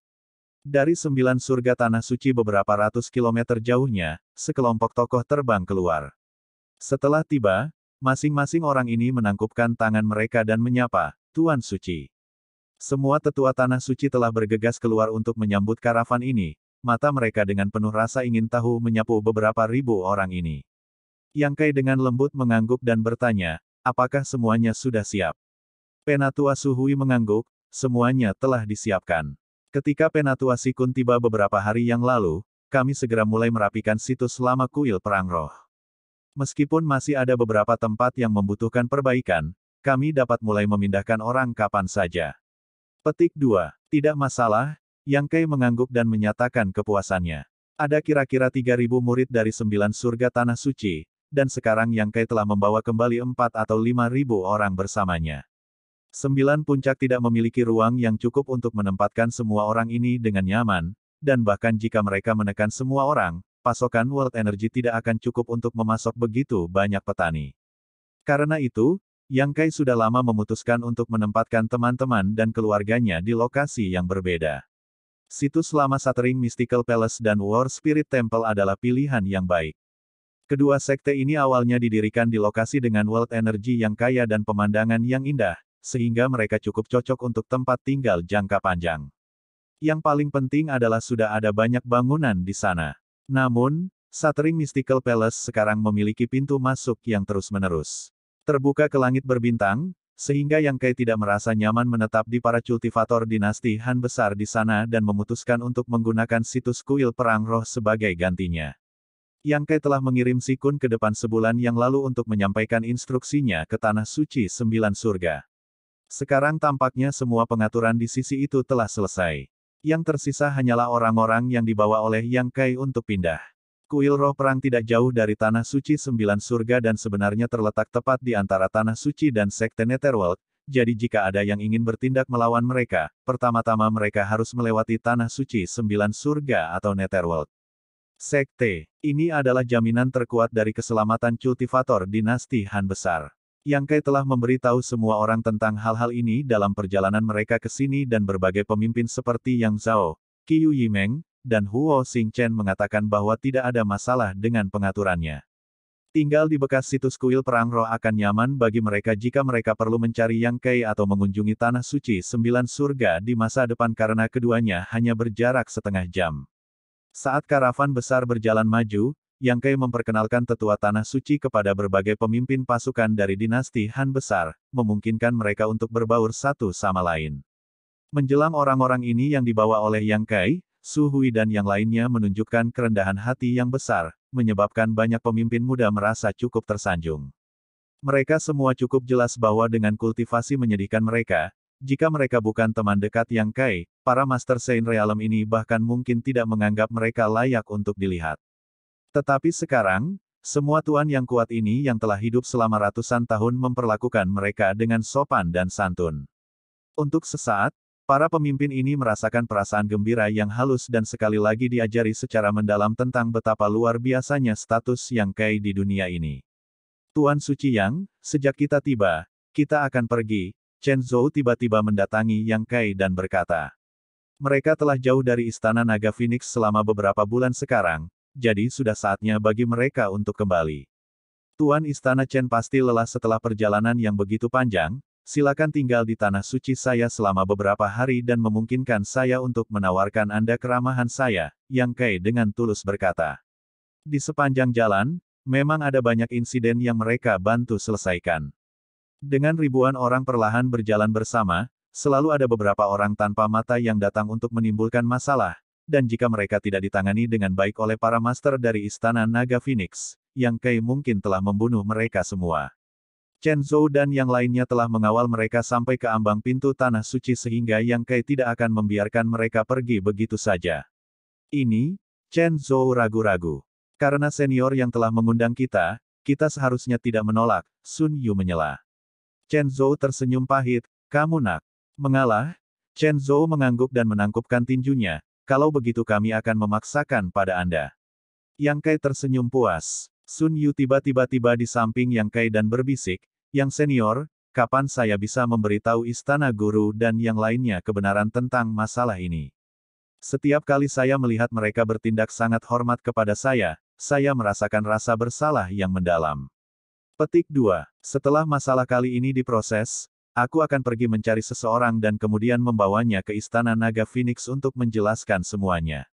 Dari sembilan surga tanah suci beberapa ratus kilometer jauhnya, sekelompok tokoh terbang keluar. Setelah tiba, Masing-masing orang ini menangkupkan tangan mereka dan menyapa, Tuan Suci. Semua tetua Tanah Suci telah bergegas keluar untuk menyambut karavan ini, mata mereka dengan penuh rasa ingin tahu menyapu beberapa ribu orang ini. Yang Kai dengan lembut mengangguk dan bertanya, apakah semuanya sudah siap? Penatua Suhui mengangguk, semuanya telah disiapkan. Ketika Penatua Sikun tiba beberapa hari yang lalu, kami segera mulai merapikan situs lama kuil perang roh. Meskipun masih ada beberapa tempat yang membutuhkan perbaikan, kami dapat mulai memindahkan orang kapan saja. Petik 2. Tidak masalah, Yang Kei mengangguk dan menyatakan kepuasannya. Ada kira-kira 3.000 murid dari sembilan surga Tanah Suci, dan sekarang Yang Kei telah membawa kembali 4 atau 5.000 orang bersamanya. Sembilan puncak tidak memiliki ruang yang cukup untuk menempatkan semua orang ini dengan nyaman, dan bahkan jika mereka menekan semua orang, pasokan World Energy tidak akan cukup untuk memasok begitu banyak petani. Karena itu, Yang Kai sudah lama memutuskan untuk menempatkan teman-teman dan keluarganya di lokasi yang berbeda. Situs lama Satering Mystical Palace dan War Spirit Temple adalah pilihan yang baik. Kedua sekte ini awalnya didirikan di lokasi dengan world energy yang kaya dan pemandangan yang indah, sehingga mereka cukup cocok untuk tempat tinggal jangka panjang. Yang paling penting adalah sudah ada banyak bangunan di sana. Namun, Shuttering Mystical Palace sekarang memiliki pintu masuk yang terus-menerus. Terbuka ke langit berbintang, sehingga Yang Kai tidak merasa nyaman menetap di para Cultivator dinasti Han besar di sana dan memutuskan untuk menggunakan situs kuil perang roh sebagai gantinya. Yang Kai telah mengirim Sikun ke depan sebulan yang lalu untuk menyampaikan instruksinya ke Tanah Suci Sembilan Surga. Sekarang tampaknya semua pengaturan di sisi itu telah selesai. Yang tersisa hanyalah orang-orang yang dibawa oleh Yang Kai untuk pindah. Kuil roh perang tidak jauh dari Tanah Suci Sembilan Surga dan sebenarnya terletak tepat di antara Tanah Suci dan Sekte Netherworld, jadi jika ada yang ingin bertindak melawan mereka, pertama-tama mereka harus melewati Tanah Suci Sembilan Surga atau Netherworld. Sekte, ini adalah jaminan terkuat dari keselamatan kultivator dinasti Han besar. Yang Kai telah memberitahu semua orang tentang hal-hal ini dalam perjalanan mereka ke sini dan berbagai pemimpin seperti Yang Zhao, Qiu Yimeng, dan Huo Xingchen mengatakan bahwa tidak ada masalah dengan pengaturannya. Tinggal di bekas situs kuil perang roh akan nyaman bagi mereka jika mereka perlu mencari Yang Kai atau mengunjungi Tanah Suci Sembilan Surga di masa depan karena keduanya hanya berjarak setengah jam. Saat karavan besar berjalan maju, yang Kei memperkenalkan tetua Tanah Suci kepada berbagai pemimpin pasukan dari dinasti Han besar, memungkinkan mereka untuk berbaur satu sama lain. Menjelang orang-orang ini yang dibawa oleh Yang Kai, Su Hui dan yang lainnya menunjukkan kerendahan hati yang besar, menyebabkan banyak pemimpin muda merasa cukup tersanjung. Mereka semua cukup jelas bahwa dengan kultivasi menyedihkan mereka, jika mereka bukan teman dekat Yang Kai, para Master Saint Realm ini bahkan mungkin tidak menganggap mereka layak untuk dilihat. Tetapi sekarang, semua tuan yang kuat ini yang telah hidup selama ratusan tahun memperlakukan mereka dengan sopan dan santun. Untuk sesaat, para pemimpin ini merasakan perasaan gembira yang halus dan sekali lagi diajari secara mendalam tentang betapa luar biasanya status yang Kai di dunia ini. Tuan Suci Yang, sejak kita tiba, kita akan pergi, Chen Zhou tiba-tiba mendatangi Yang Kai dan berkata. Mereka telah jauh dari istana naga Phoenix selama beberapa bulan sekarang, jadi sudah saatnya bagi mereka untuk kembali. Tuan Istana Chen pasti lelah setelah perjalanan yang begitu panjang, silakan tinggal di tanah suci saya selama beberapa hari dan memungkinkan saya untuk menawarkan Anda keramahan saya, Yang Kai dengan tulus berkata. Di sepanjang jalan, memang ada banyak insiden yang mereka bantu selesaikan. Dengan ribuan orang perlahan berjalan bersama, selalu ada beberapa orang tanpa mata yang datang untuk menimbulkan masalah, dan jika mereka tidak ditangani dengan baik oleh para master dari Istana Naga Phoenix, Yang Kai mungkin telah membunuh mereka semua. Chen Zhou dan yang lainnya telah mengawal mereka sampai ke ambang pintu Tanah Suci sehingga Yang Kai tidak akan membiarkan mereka pergi begitu saja. Ini, Chen Zhou ragu-ragu. Karena senior yang telah mengundang kita, kita seharusnya tidak menolak, Sun Yu menyela. Chen Zhou tersenyum pahit, kamu nak mengalah? Chen Zhou mengangguk dan menangkupkan tinjunya, kalau begitu kami akan memaksakan pada Anda. Yang Kai tersenyum puas. Sun Yu tiba-tiba tiba di samping Yang Kai dan berbisik, Yang senior, kapan saya bisa memberitahu istana guru dan yang lainnya kebenaran tentang masalah ini? Setiap kali saya melihat mereka bertindak sangat hormat kepada saya, saya merasakan rasa bersalah yang mendalam. Petik 2. Setelah masalah kali ini diproses, Aku akan pergi mencari seseorang dan kemudian membawanya ke Istana Naga Phoenix untuk menjelaskan semuanya.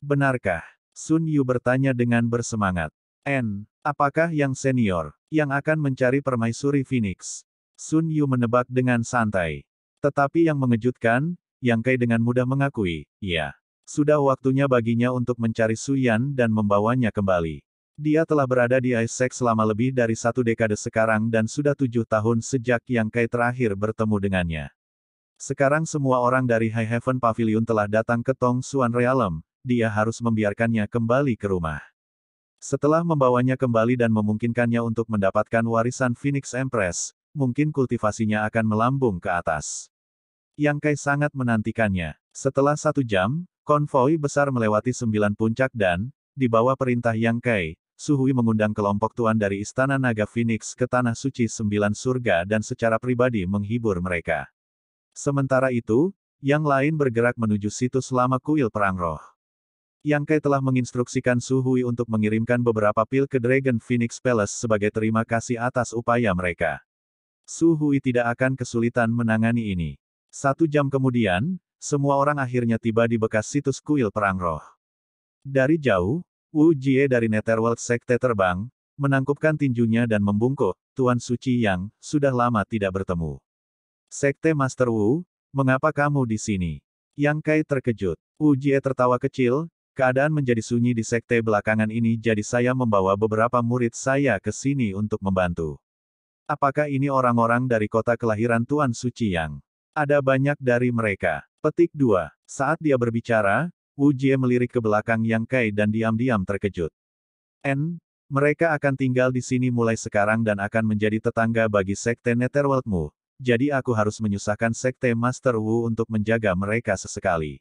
Benarkah? Sun Yu bertanya dengan bersemangat. N, apakah yang senior, yang akan mencari permaisuri Phoenix? Sun Yu menebak dengan santai. Tetapi yang mengejutkan, Yang Kai dengan mudah mengakui, ya. Sudah waktunya baginya untuk mencari Suyan dan membawanya kembali. Dia telah berada di Isaac selama lebih dari satu dekade sekarang dan sudah tujuh tahun sejak Yang Kai terakhir bertemu dengannya. Sekarang semua orang dari High Heaven Pavilion telah datang ke Tong Suan Realm, dia harus membiarkannya kembali ke rumah. Setelah membawanya kembali dan memungkinkannya untuk mendapatkan warisan Phoenix Empress, mungkin kultivasinya akan melambung ke atas. Yang Kai sangat menantikannya. Setelah satu jam, konvoi besar melewati sembilan puncak dan, di bawah perintah Yang Kai, Suhui mengundang kelompok tuan dari Istana Naga Phoenix ke Tanah Suci Sembilan Surga dan secara pribadi menghibur mereka. Sementara itu, yang lain bergerak menuju situs lama kuil Perang Roh. Yang Kai telah menginstruksikan Suhui untuk mengirimkan beberapa pil ke Dragon Phoenix Palace sebagai terima kasih atas upaya mereka. Suhui tidak akan kesulitan menangani ini. Satu jam kemudian, semua orang akhirnya tiba di bekas situs kuil Perang Roh. Dari jauh, Wu Jie dari Netherworld Sekte terbang, menangkupkan tinjunya dan membungkuk, Tuan Suci yang, sudah lama tidak bertemu. Sekte Master Wu, mengapa kamu di sini? Yang Kai terkejut. Wu Jie tertawa kecil, keadaan menjadi sunyi di sekte belakangan ini jadi saya membawa beberapa murid saya ke sini untuk membantu. Apakah ini orang-orang dari kota kelahiran Tuan Suci Yang? Ada banyak dari mereka. Petik 2. Saat dia berbicara, Wu Jie melirik ke belakang Yang Kai dan diam-diam terkejut. N, mereka akan tinggal di sini mulai sekarang dan akan menjadi tetangga bagi Sekte Netherworldmu, jadi aku harus menyusahkan Sekte Master Wu untuk menjaga mereka sesekali.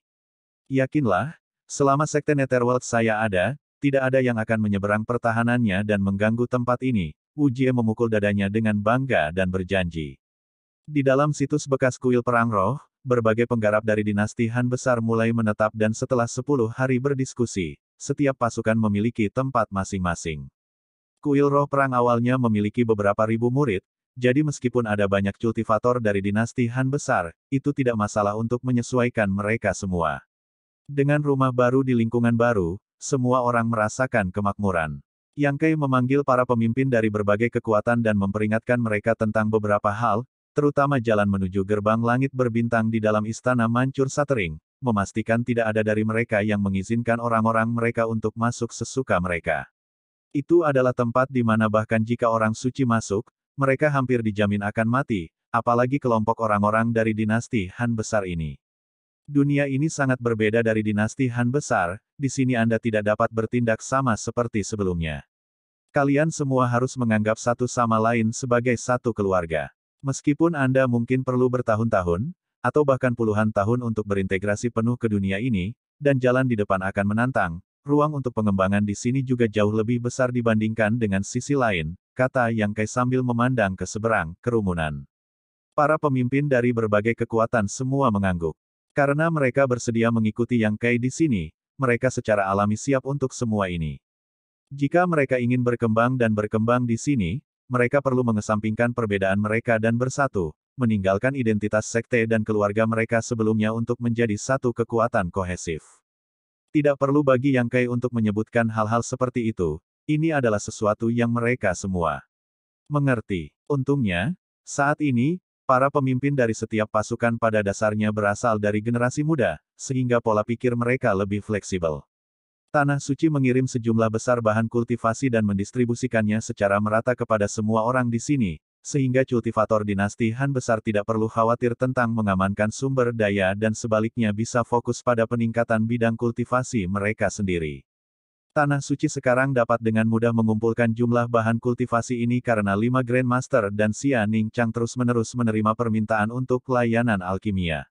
Yakinlah, selama Sekte Netherworld saya ada, tidak ada yang akan menyeberang pertahanannya dan mengganggu tempat ini, Wu Jie memukul dadanya dengan bangga dan berjanji. Di dalam situs bekas kuil perang roh, berbagai penggarap dari dinasti Han besar mulai menetap dan setelah 10 hari berdiskusi, setiap pasukan memiliki tempat masing-masing. Kuil roh perang awalnya memiliki beberapa ribu murid, jadi meskipun ada banyak kultivator dari dinasti Han besar, itu tidak masalah untuk menyesuaikan mereka semua. Dengan rumah baru di lingkungan baru, semua orang merasakan kemakmuran. Yang Kei memanggil para pemimpin dari berbagai kekuatan dan memperingatkan mereka tentang beberapa hal, terutama jalan menuju gerbang langit berbintang di dalam istana mancur satering, memastikan tidak ada dari mereka yang mengizinkan orang-orang mereka untuk masuk sesuka mereka. Itu adalah tempat di mana bahkan jika orang suci masuk, mereka hampir dijamin akan mati, apalagi kelompok orang-orang dari dinasti Han besar ini. Dunia ini sangat berbeda dari dinasti Han besar, di sini Anda tidak dapat bertindak sama seperti sebelumnya. Kalian semua harus menganggap satu sama lain sebagai satu keluarga. Meskipun Anda mungkin perlu bertahun-tahun, atau bahkan puluhan tahun untuk berintegrasi penuh ke dunia ini, dan jalan di depan akan menantang, ruang untuk pengembangan di sini juga jauh lebih besar dibandingkan dengan sisi lain, kata Yang Kai sambil memandang ke seberang, kerumunan. Para pemimpin dari berbagai kekuatan semua mengangguk. Karena mereka bersedia mengikuti Yang Kai di sini, mereka secara alami siap untuk semua ini. Jika mereka ingin berkembang dan berkembang di sini, mereka perlu mengesampingkan perbedaan mereka dan bersatu, meninggalkan identitas sekte dan keluarga mereka sebelumnya untuk menjadi satu kekuatan kohesif. Tidak perlu bagi Yang Kai untuk menyebutkan hal-hal seperti itu, ini adalah sesuatu yang mereka semua mengerti. Untungnya, saat ini, para pemimpin dari setiap pasukan pada dasarnya berasal dari generasi muda, sehingga pola pikir mereka lebih fleksibel. Tanah Suci mengirim sejumlah besar bahan kultivasi dan mendistribusikannya secara merata kepada semua orang di sini, sehingga kultivator dinasti Han besar tidak perlu khawatir tentang mengamankan sumber daya dan sebaliknya bisa fokus pada peningkatan bidang kultivasi mereka sendiri. Tanah Suci sekarang dapat dengan mudah mengumpulkan jumlah bahan kultivasi ini karena lima Grandmaster dan Xia Ning Chang terus-menerus menerima permintaan untuk layanan alkimia.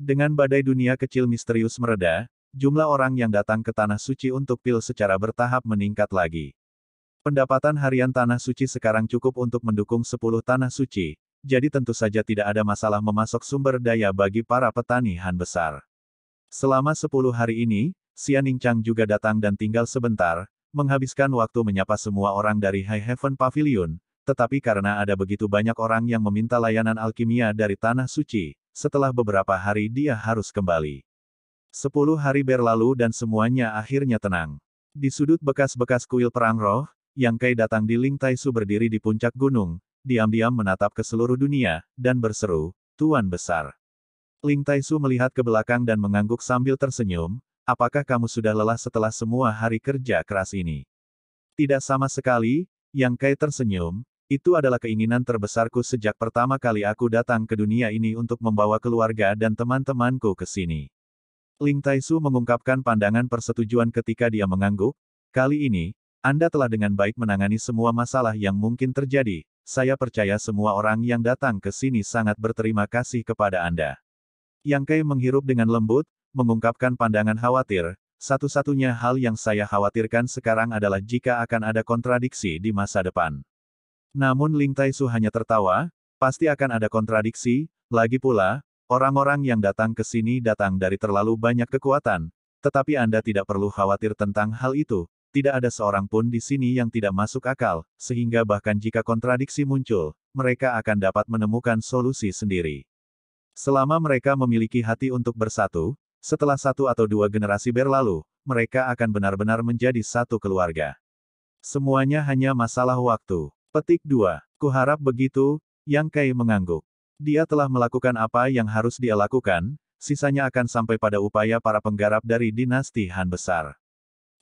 Dengan badai dunia kecil misterius mereda, jumlah orang yang datang ke Tanah Suci untuk pil secara bertahap meningkat lagi. Pendapatan harian Tanah Suci sekarang cukup untuk mendukung 10 Tanah Suci, jadi tentu saja tidak ada masalah memasok sumber daya bagi para petani Han besar. Selama 10 hari ini, Xianing Chang juga datang dan tinggal sebentar, menghabiskan waktu menyapa semua orang dari High Heaven Pavilion, tetapi karena ada begitu banyak orang yang meminta layanan alkimia dari Tanah Suci, setelah beberapa hari dia harus kembali. Sepuluh hari berlalu dan semuanya akhirnya tenang. Di sudut bekas-bekas kuil perang roh, Yang Kai datang di Ling Taisu berdiri di puncak gunung, diam-diam menatap ke seluruh dunia, dan berseru, Tuan Besar. Ling Taisu melihat ke belakang dan mengangguk sambil tersenyum, apakah kamu sudah lelah setelah semua hari kerja keras ini? Tidak sama sekali, Yang Kai tersenyum, itu adalah keinginan terbesarku sejak pertama kali aku datang ke dunia ini untuk membawa keluarga dan teman-temanku ke sini. Ling Taisu mengungkapkan pandangan persetujuan ketika dia mengangguk, kali ini, Anda telah dengan baik menangani semua masalah yang mungkin terjadi, saya percaya semua orang yang datang ke sini sangat berterima kasih kepada Anda. Yang Kai menghirup dengan lembut, mengungkapkan pandangan khawatir, satu-satunya hal yang saya khawatirkan sekarang adalah jika akan ada kontradiksi di masa depan. Namun Ling Taisu hanya tertawa, pasti akan ada kontradiksi, lagi pula, Orang-orang yang datang ke sini datang dari terlalu banyak kekuatan, tetapi Anda tidak perlu khawatir tentang hal itu, tidak ada seorang pun di sini yang tidak masuk akal, sehingga bahkan jika kontradiksi muncul, mereka akan dapat menemukan solusi sendiri. Selama mereka memiliki hati untuk bersatu, setelah satu atau dua generasi berlalu, mereka akan benar-benar menjadi satu keluarga. Semuanya hanya masalah waktu. Petik 2. Kuharap begitu, Yang Kai mengangguk. Dia telah melakukan apa yang harus dia lakukan, sisanya akan sampai pada upaya para penggarap dari dinasti Han besar.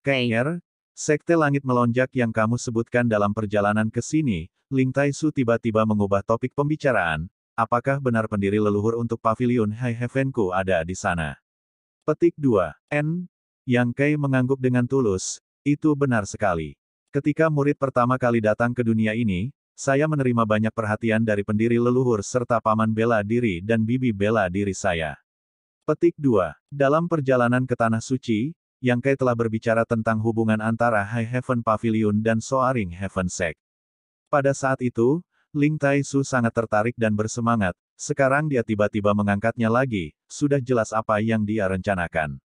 Kenger, sekte langit melonjak yang kamu sebutkan dalam perjalanan ke sini, Ling Tai Su tiba-tiba mengubah topik pembicaraan, apakah benar pendiri leluhur untuk pavilion High Heavenku ada di sana? Petik 2. N. Yang Kei mengangguk dengan tulus, itu benar sekali. Ketika murid pertama kali datang ke dunia ini, saya menerima banyak perhatian dari pendiri leluhur serta paman bela diri dan bibi bela diri saya. Petik 2. Dalam perjalanan ke Tanah Suci, Yang Kai telah berbicara tentang hubungan antara High Heaven Pavilion dan Soaring Heaven Sect. Pada saat itu, Ling Tai Su sangat tertarik dan bersemangat, sekarang dia tiba-tiba mengangkatnya lagi, sudah jelas apa yang dia rencanakan.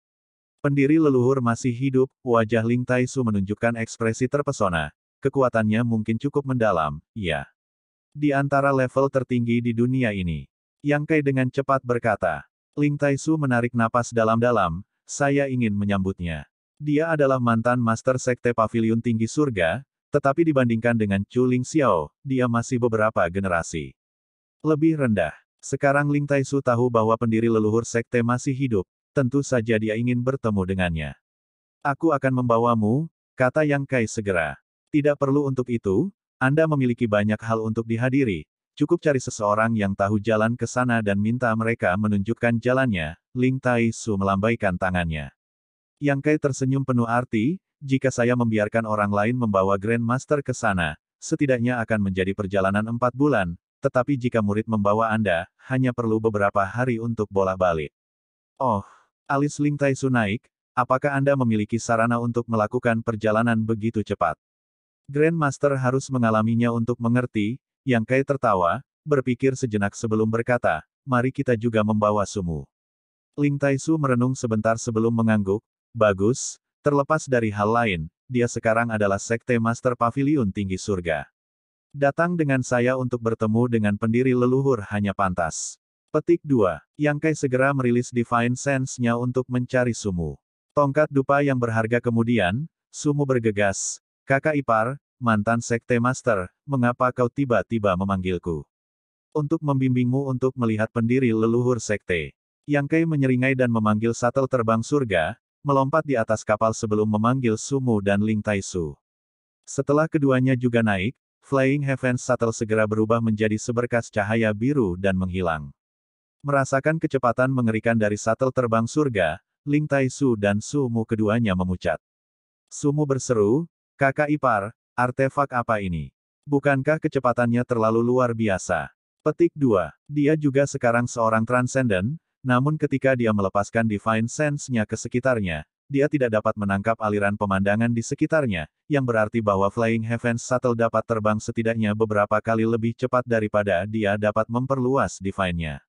Pendiri leluhur masih hidup, wajah Ling Tai Su menunjukkan ekspresi terpesona, Kekuatannya mungkin cukup mendalam, ya. Di antara level tertinggi di dunia ini. Yang Kai dengan cepat berkata. Ling Tai Su menarik napas dalam-dalam, saya ingin menyambutnya. Dia adalah mantan Master Sekte Paviliun Tinggi Surga, tetapi dibandingkan dengan Chu Ling Xiao, dia masih beberapa generasi. Lebih rendah. Sekarang Ling Tai Su tahu bahwa pendiri leluhur sekte masih hidup, tentu saja dia ingin bertemu dengannya. Aku akan membawamu, kata Yang Kai segera. Tidak perlu untuk itu, Anda memiliki banyak hal untuk dihadiri, cukup cari seseorang yang tahu jalan ke sana dan minta mereka menunjukkan jalannya, Ling Tai Su melambaikan tangannya. Yang Kai tersenyum penuh arti, jika saya membiarkan orang lain membawa Grandmaster ke sana, setidaknya akan menjadi perjalanan empat bulan, tetapi jika murid membawa Anda, hanya perlu beberapa hari untuk bola balik Oh, alis Ling Tai Su naik, apakah Anda memiliki sarana untuk melakukan perjalanan begitu cepat? Grandmaster harus mengalaminya untuk mengerti, Yang Kai tertawa, berpikir sejenak sebelum berkata, mari kita juga membawa sumu. Ling Taisu merenung sebentar sebelum mengangguk, bagus, terlepas dari hal lain, dia sekarang adalah Sekte Master Pavilion Tinggi Surga. Datang dengan saya untuk bertemu dengan pendiri leluhur hanya pantas. Petik 2. Yang Kai segera merilis Divine Sense-nya untuk mencari sumu. Tongkat dupa yang berharga kemudian, sumu bergegas, Kakak ipar, mantan sekte master, mengapa kau tiba-tiba memanggilku? Untuk membimbingmu untuk melihat pendiri leluhur sekte. Yang Kei menyeringai dan memanggil satel terbang surga, melompat di atas kapal sebelum memanggil Sumu dan Ling Tai Su. Setelah keduanya juga naik, Flying Heaven Shuttle segera berubah menjadi seberkas cahaya biru dan menghilang. Merasakan kecepatan mengerikan dari Satel terbang surga, Ling Tai Su dan Sumu keduanya memucat. Sumu berseru, Kakak ipar, artefak apa ini? Bukankah kecepatannya terlalu luar biasa? Petik 2. Dia juga sekarang seorang transcendent, namun ketika dia melepaskan divine sense-nya ke sekitarnya, dia tidak dapat menangkap aliran pemandangan di sekitarnya, yang berarti bahwa Flying Heavens Shuttle dapat terbang setidaknya beberapa kali lebih cepat daripada dia dapat memperluas divine-nya.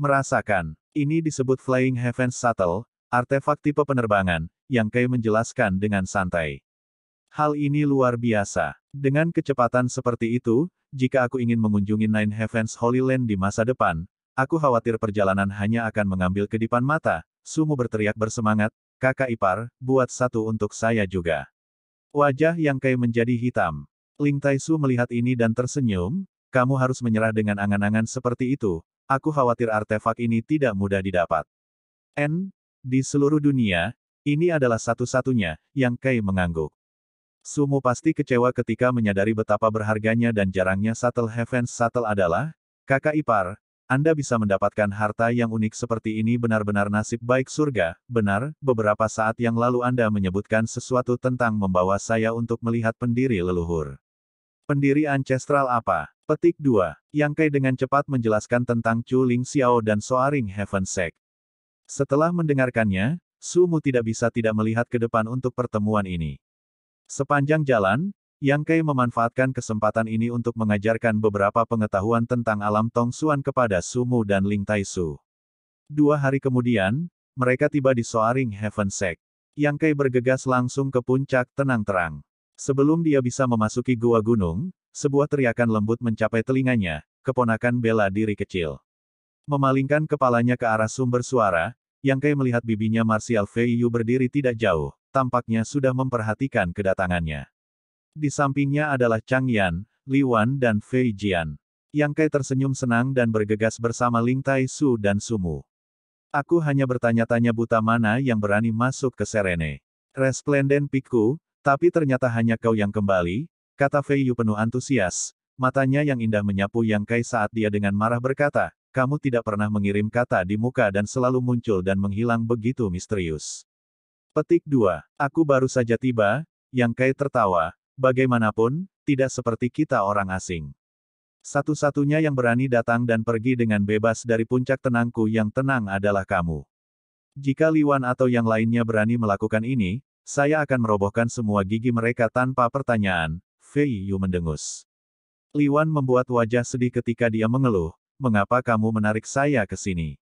Merasakan, ini disebut Flying Heavens Shuttle, artefak tipe penerbangan, yang Kay menjelaskan dengan santai. Hal ini luar biasa. Dengan kecepatan seperti itu, jika aku ingin mengunjungi Nine Heavens Holy Land di masa depan, aku khawatir perjalanan hanya akan mengambil kedipan mata. Sumu berteriak bersemangat, kakak ipar, buat satu untuk saya juga. Wajah yang kai menjadi hitam. Ling Taisu melihat ini dan tersenyum, kamu harus menyerah dengan angan-angan seperti itu, aku khawatir artefak ini tidak mudah didapat. N, di seluruh dunia, ini adalah satu-satunya, yang kai mengangguk. Sumu pasti kecewa ketika menyadari betapa berharganya dan jarangnya Shuttle Heavens Shuttle adalah, kakak ipar, Anda bisa mendapatkan harta yang unik seperti ini benar-benar nasib baik surga, benar, beberapa saat yang lalu Anda menyebutkan sesuatu tentang membawa saya untuk melihat pendiri leluhur. Pendiri ancestral apa? Petik 2. Kai dengan cepat menjelaskan tentang Chu Ling Xiao dan Soaring Heaven Sek. Setelah mendengarkannya, Sumu tidak bisa tidak melihat ke depan untuk pertemuan ini. Sepanjang jalan, Yang Kei memanfaatkan kesempatan ini untuk mengajarkan beberapa pengetahuan tentang alam Tong Suan kepada Sumu dan Ling Tai Su. Dua hari kemudian, mereka tiba di Soaring Heaven Sect. Yang Kai bergegas langsung ke puncak tenang-terang. Sebelum dia bisa memasuki gua gunung, sebuah teriakan lembut mencapai telinganya, keponakan bela diri kecil. Memalingkan kepalanya ke arah sumber suara, Yang Kai melihat bibinya Martial Feiyu berdiri tidak jauh tampaknya sudah memperhatikan kedatangannya. Di sampingnya adalah Chang Yan, Li Wan dan Fei Jian. Yang Kai tersenyum senang dan bergegas bersama Ling Tai Su dan Sumu. Aku hanya bertanya-tanya buta mana yang berani masuk ke Serene. Resplenden piku, tapi ternyata hanya kau yang kembali, kata Fei Yu penuh antusias. Matanya yang indah menyapu Yang Kai saat dia dengan marah berkata, kamu tidak pernah mengirim kata di muka dan selalu muncul dan menghilang begitu misterius. Petik 2. Aku baru saja tiba, yang Kai tertawa, bagaimanapun, tidak seperti kita orang asing. Satu-satunya yang berani datang dan pergi dengan bebas dari puncak tenangku yang tenang adalah kamu. Jika Liwan atau yang lainnya berani melakukan ini, saya akan merobohkan semua gigi mereka tanpa pertanyaan, Fei Yu mendengus. Liwan membuat wajah sedih ketika dia mengeluh, mengapa kamu menarik saya ke sini?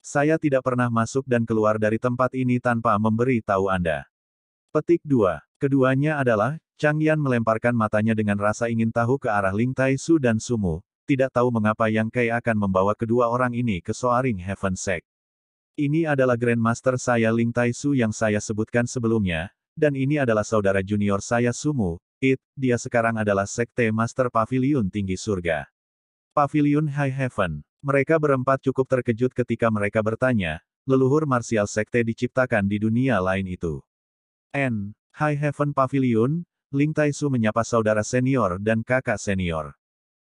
Saya tidak pernah masuk dan keluar dari tempat ini tanpa memberi tahu Anda. Petik 2. Keduanya adalah, Chang Yan melemparkan matanya dengan rasa ingin tahu ke arah Ling Tai Su dan Sumu, tidak tahu mengapa Yang Kai akan membawa kedua orang ini ke Soaring Heaven Sect. Ini adalah Grandmaster saya Ling Tai Su yang saya sebutkan sebelumnya, dan ini adalah saudara junior saya Sumu, It, dia sekarang adalah Sekte Master Pavilion Tinggi Surga. Pavilion High Heaven. Mereka berempat cukup terkejut ketika mereka bertanya, leluhur marsial sekte diciptakan di dunia lain itu. N. High Heaven Pavilion, Ling Taisu menyapa saudara senior dan kakak senior.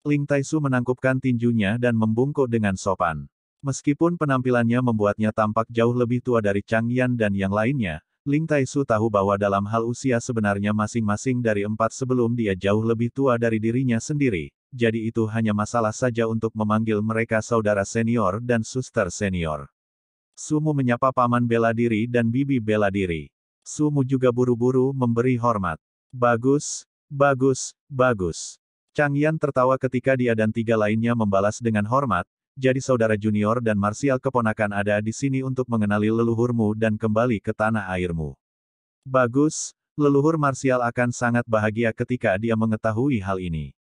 Ling Taisu menangkupkan tinjunya dan membungkuk dengan sopan. Meskipun penampilannya membuatnya tampak jauh lebih tua dari Chang Yan dan yang lainnya, Ling Taisu tahu bahwa dalam hal usia sebenarnya masing-masing dari empat sebelum dia jauh lebih tua dari dirinya sendiri, jadi itu hanya masalah saja untuk memanggil mereka saudara senior dan suster senior. Sumu menyapa paman bela diri dan bibi bela diri. Sumu juga buru-buru memberi hormat. Bagus, bagus, bagus. Chang Yan tertawa ketika dia dan tiga lainnya membalas dengan hormat, jadi saudara junior dan Marsial keponakan ada di sini untuk mengenali leluhurmu dan kembali ke tanah airmu. Bagus, leluhur Marsial akan sangat bahagia ketika dia mengetahui hal ini.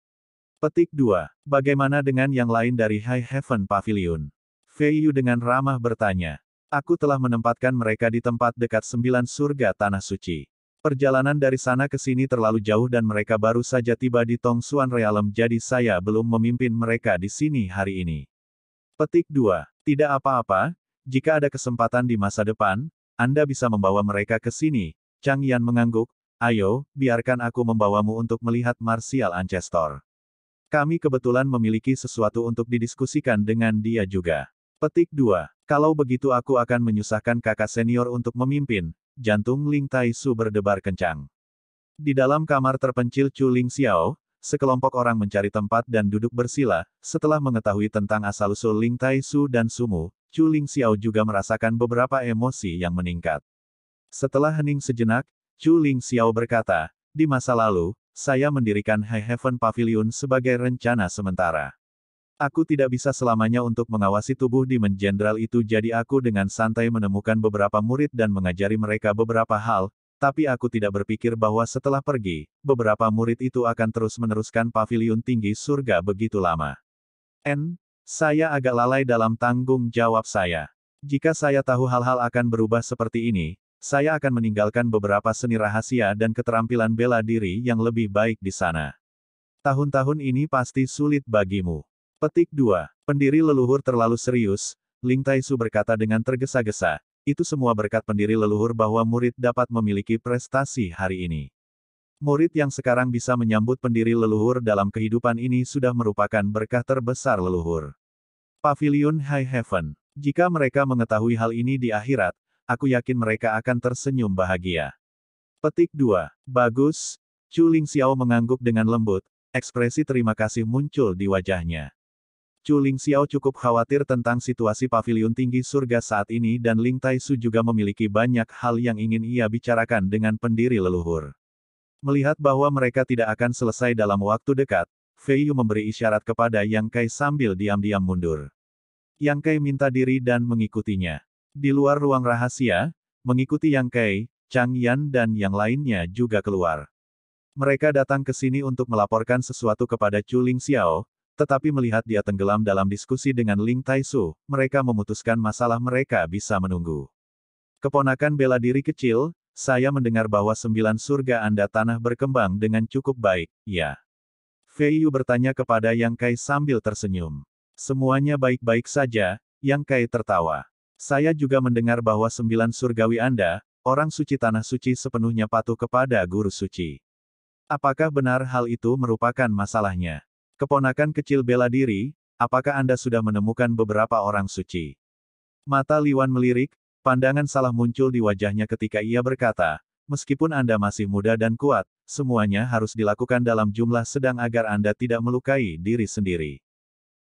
Petik 2. Bagaimana dengan yang lain dari High Heaven Pavilion? Feiyu dengan ramah bertanya. Aku telah menempatkan mereka di tempat dekat sembilan surga Tanah Suci. Perjalanan dari sana ke sini terlalu jauh dan mereka baru saja tiba di Tong Suan Realm jadi saya belum memimpin mereka di sini hari ini. Petik 2. Tidak apa-apa, jika ada kesempatan di masa depan, Anda bisa membawa mereka ke sini. Chang Yan mengangguk, ayo, biarkan aku membawamu untuk melihat Martial Ancestor. Kami kebetulan memiliki sesuatu untuk didiskusikan dengan dia juga. Petik 2. Kalau begitu aku akan menyusahkan kakak senior untuk memimpin, jantung Ling Tai Su berdebar kencang. Di dalam kamar terpencil Chu Ling Xiao, sekelompok orang mencari tempat dan duduk bersila, setelah mengetahui tentang asal-usul Ling Tai Su dan Sumu, Chu Ling Xiao juga merasakan beberapa emosi yang meningkat. Setelah hening sejenak, Chu Ling Xiao berkata, di masa lalu, saya mendirikan High Heaven Pavilion sebagai rencana sementara. Aku tidak bisa selamanya untuk mengawasi tubuh di Jenderal itu jadi aku dengan santai menemukan beberapa murid dan mengajari mereka beberapa hal, tapi aku tidak berpikir bahwa setelah pergi, beberapa murid itu akan terus meneruskan pavilion tinggi surga begitu lama. N. Saya agak lalai dalam tanggung jawab saya. Jika saya tahu hal-hal akan berubah seperti ini, saya akan meninggalkan beberapa seni rahasia dan keterampilan bela diri yang lebih baik di sana. Tahun-tahun ini pasti sulit bagimu. Petik 2. Pendiri leluhur terlalu serius, Ling Taisu berkata dengan tergesa-gesa, itu semua berkat pendiri leluhur bahwa murid dapat memiliki prestasi hari ini. Murid yang sekarang bisa menyambut pendiri leluhur dalam kehidupan ini sudah merupakan berkah terbesar leluhur. Pavilion High Heaven. Jika mereka mengetahui hal ini di akhirat, aku yakin mereka akan tersenyum bahagia. Petik 2. Bagus. Chu Ling Xiao mengangguk dengan lembut, ekspresi terima kasih muncul di wajahnya. Chu Ling Xiao cukup khawatir tentang situasi pavilion tinggi surga saat ini dan Ling Tai Su juga memiliki banyak hal yang ingin ia bicarakan dengan pendiri leluhur. Melihat bahwa mereka tidak akan selesai dalam waktu dekat, Fei Yu memberi isyarat kepada Yang Kai sambil diam-diam mundur. Yang Kai minta diri dan mengikutinya. Di luar ruang rahasia, mengikuti Yang Kei, Chang Yan dan yang lainnya juga keluar. Mereka datang ke sini untuk melaporkan sesuatu kepada Chu Ling Xiao, tetapi melihat dia tenggelam dalam diskusi dengan Ling Tai Su, mereka memutuskan masalah mereka bisa menunggu. Keponakan bela diri kecil, saya mendengar bahwa sembilan surga Anda tanah berkembang dengan cukup baik, ya. Fei Yu bertanya kepada Yang Kai sambil tersenyum. Semuanya baik-baik saja, Yang Kai tertawa. Saya juga mendengar bahwa sembilan surgawi Anda, orang suci tanah suci sepenuhnya patuh kepada guru suci. Apakah benar hal itu merupakan masalahnya? Keponakan kecil bela diri, apakah Anda sudah menemukan beberapa orang suci? Mata Liwan melirik, pandangan salah muncul di wajahnya ketika ia berkata, meskipun Anda masih muda dan kuat, semuanya harus dilakukan dalam jumlah sedang agar Anda tidak melukai diri sendiri.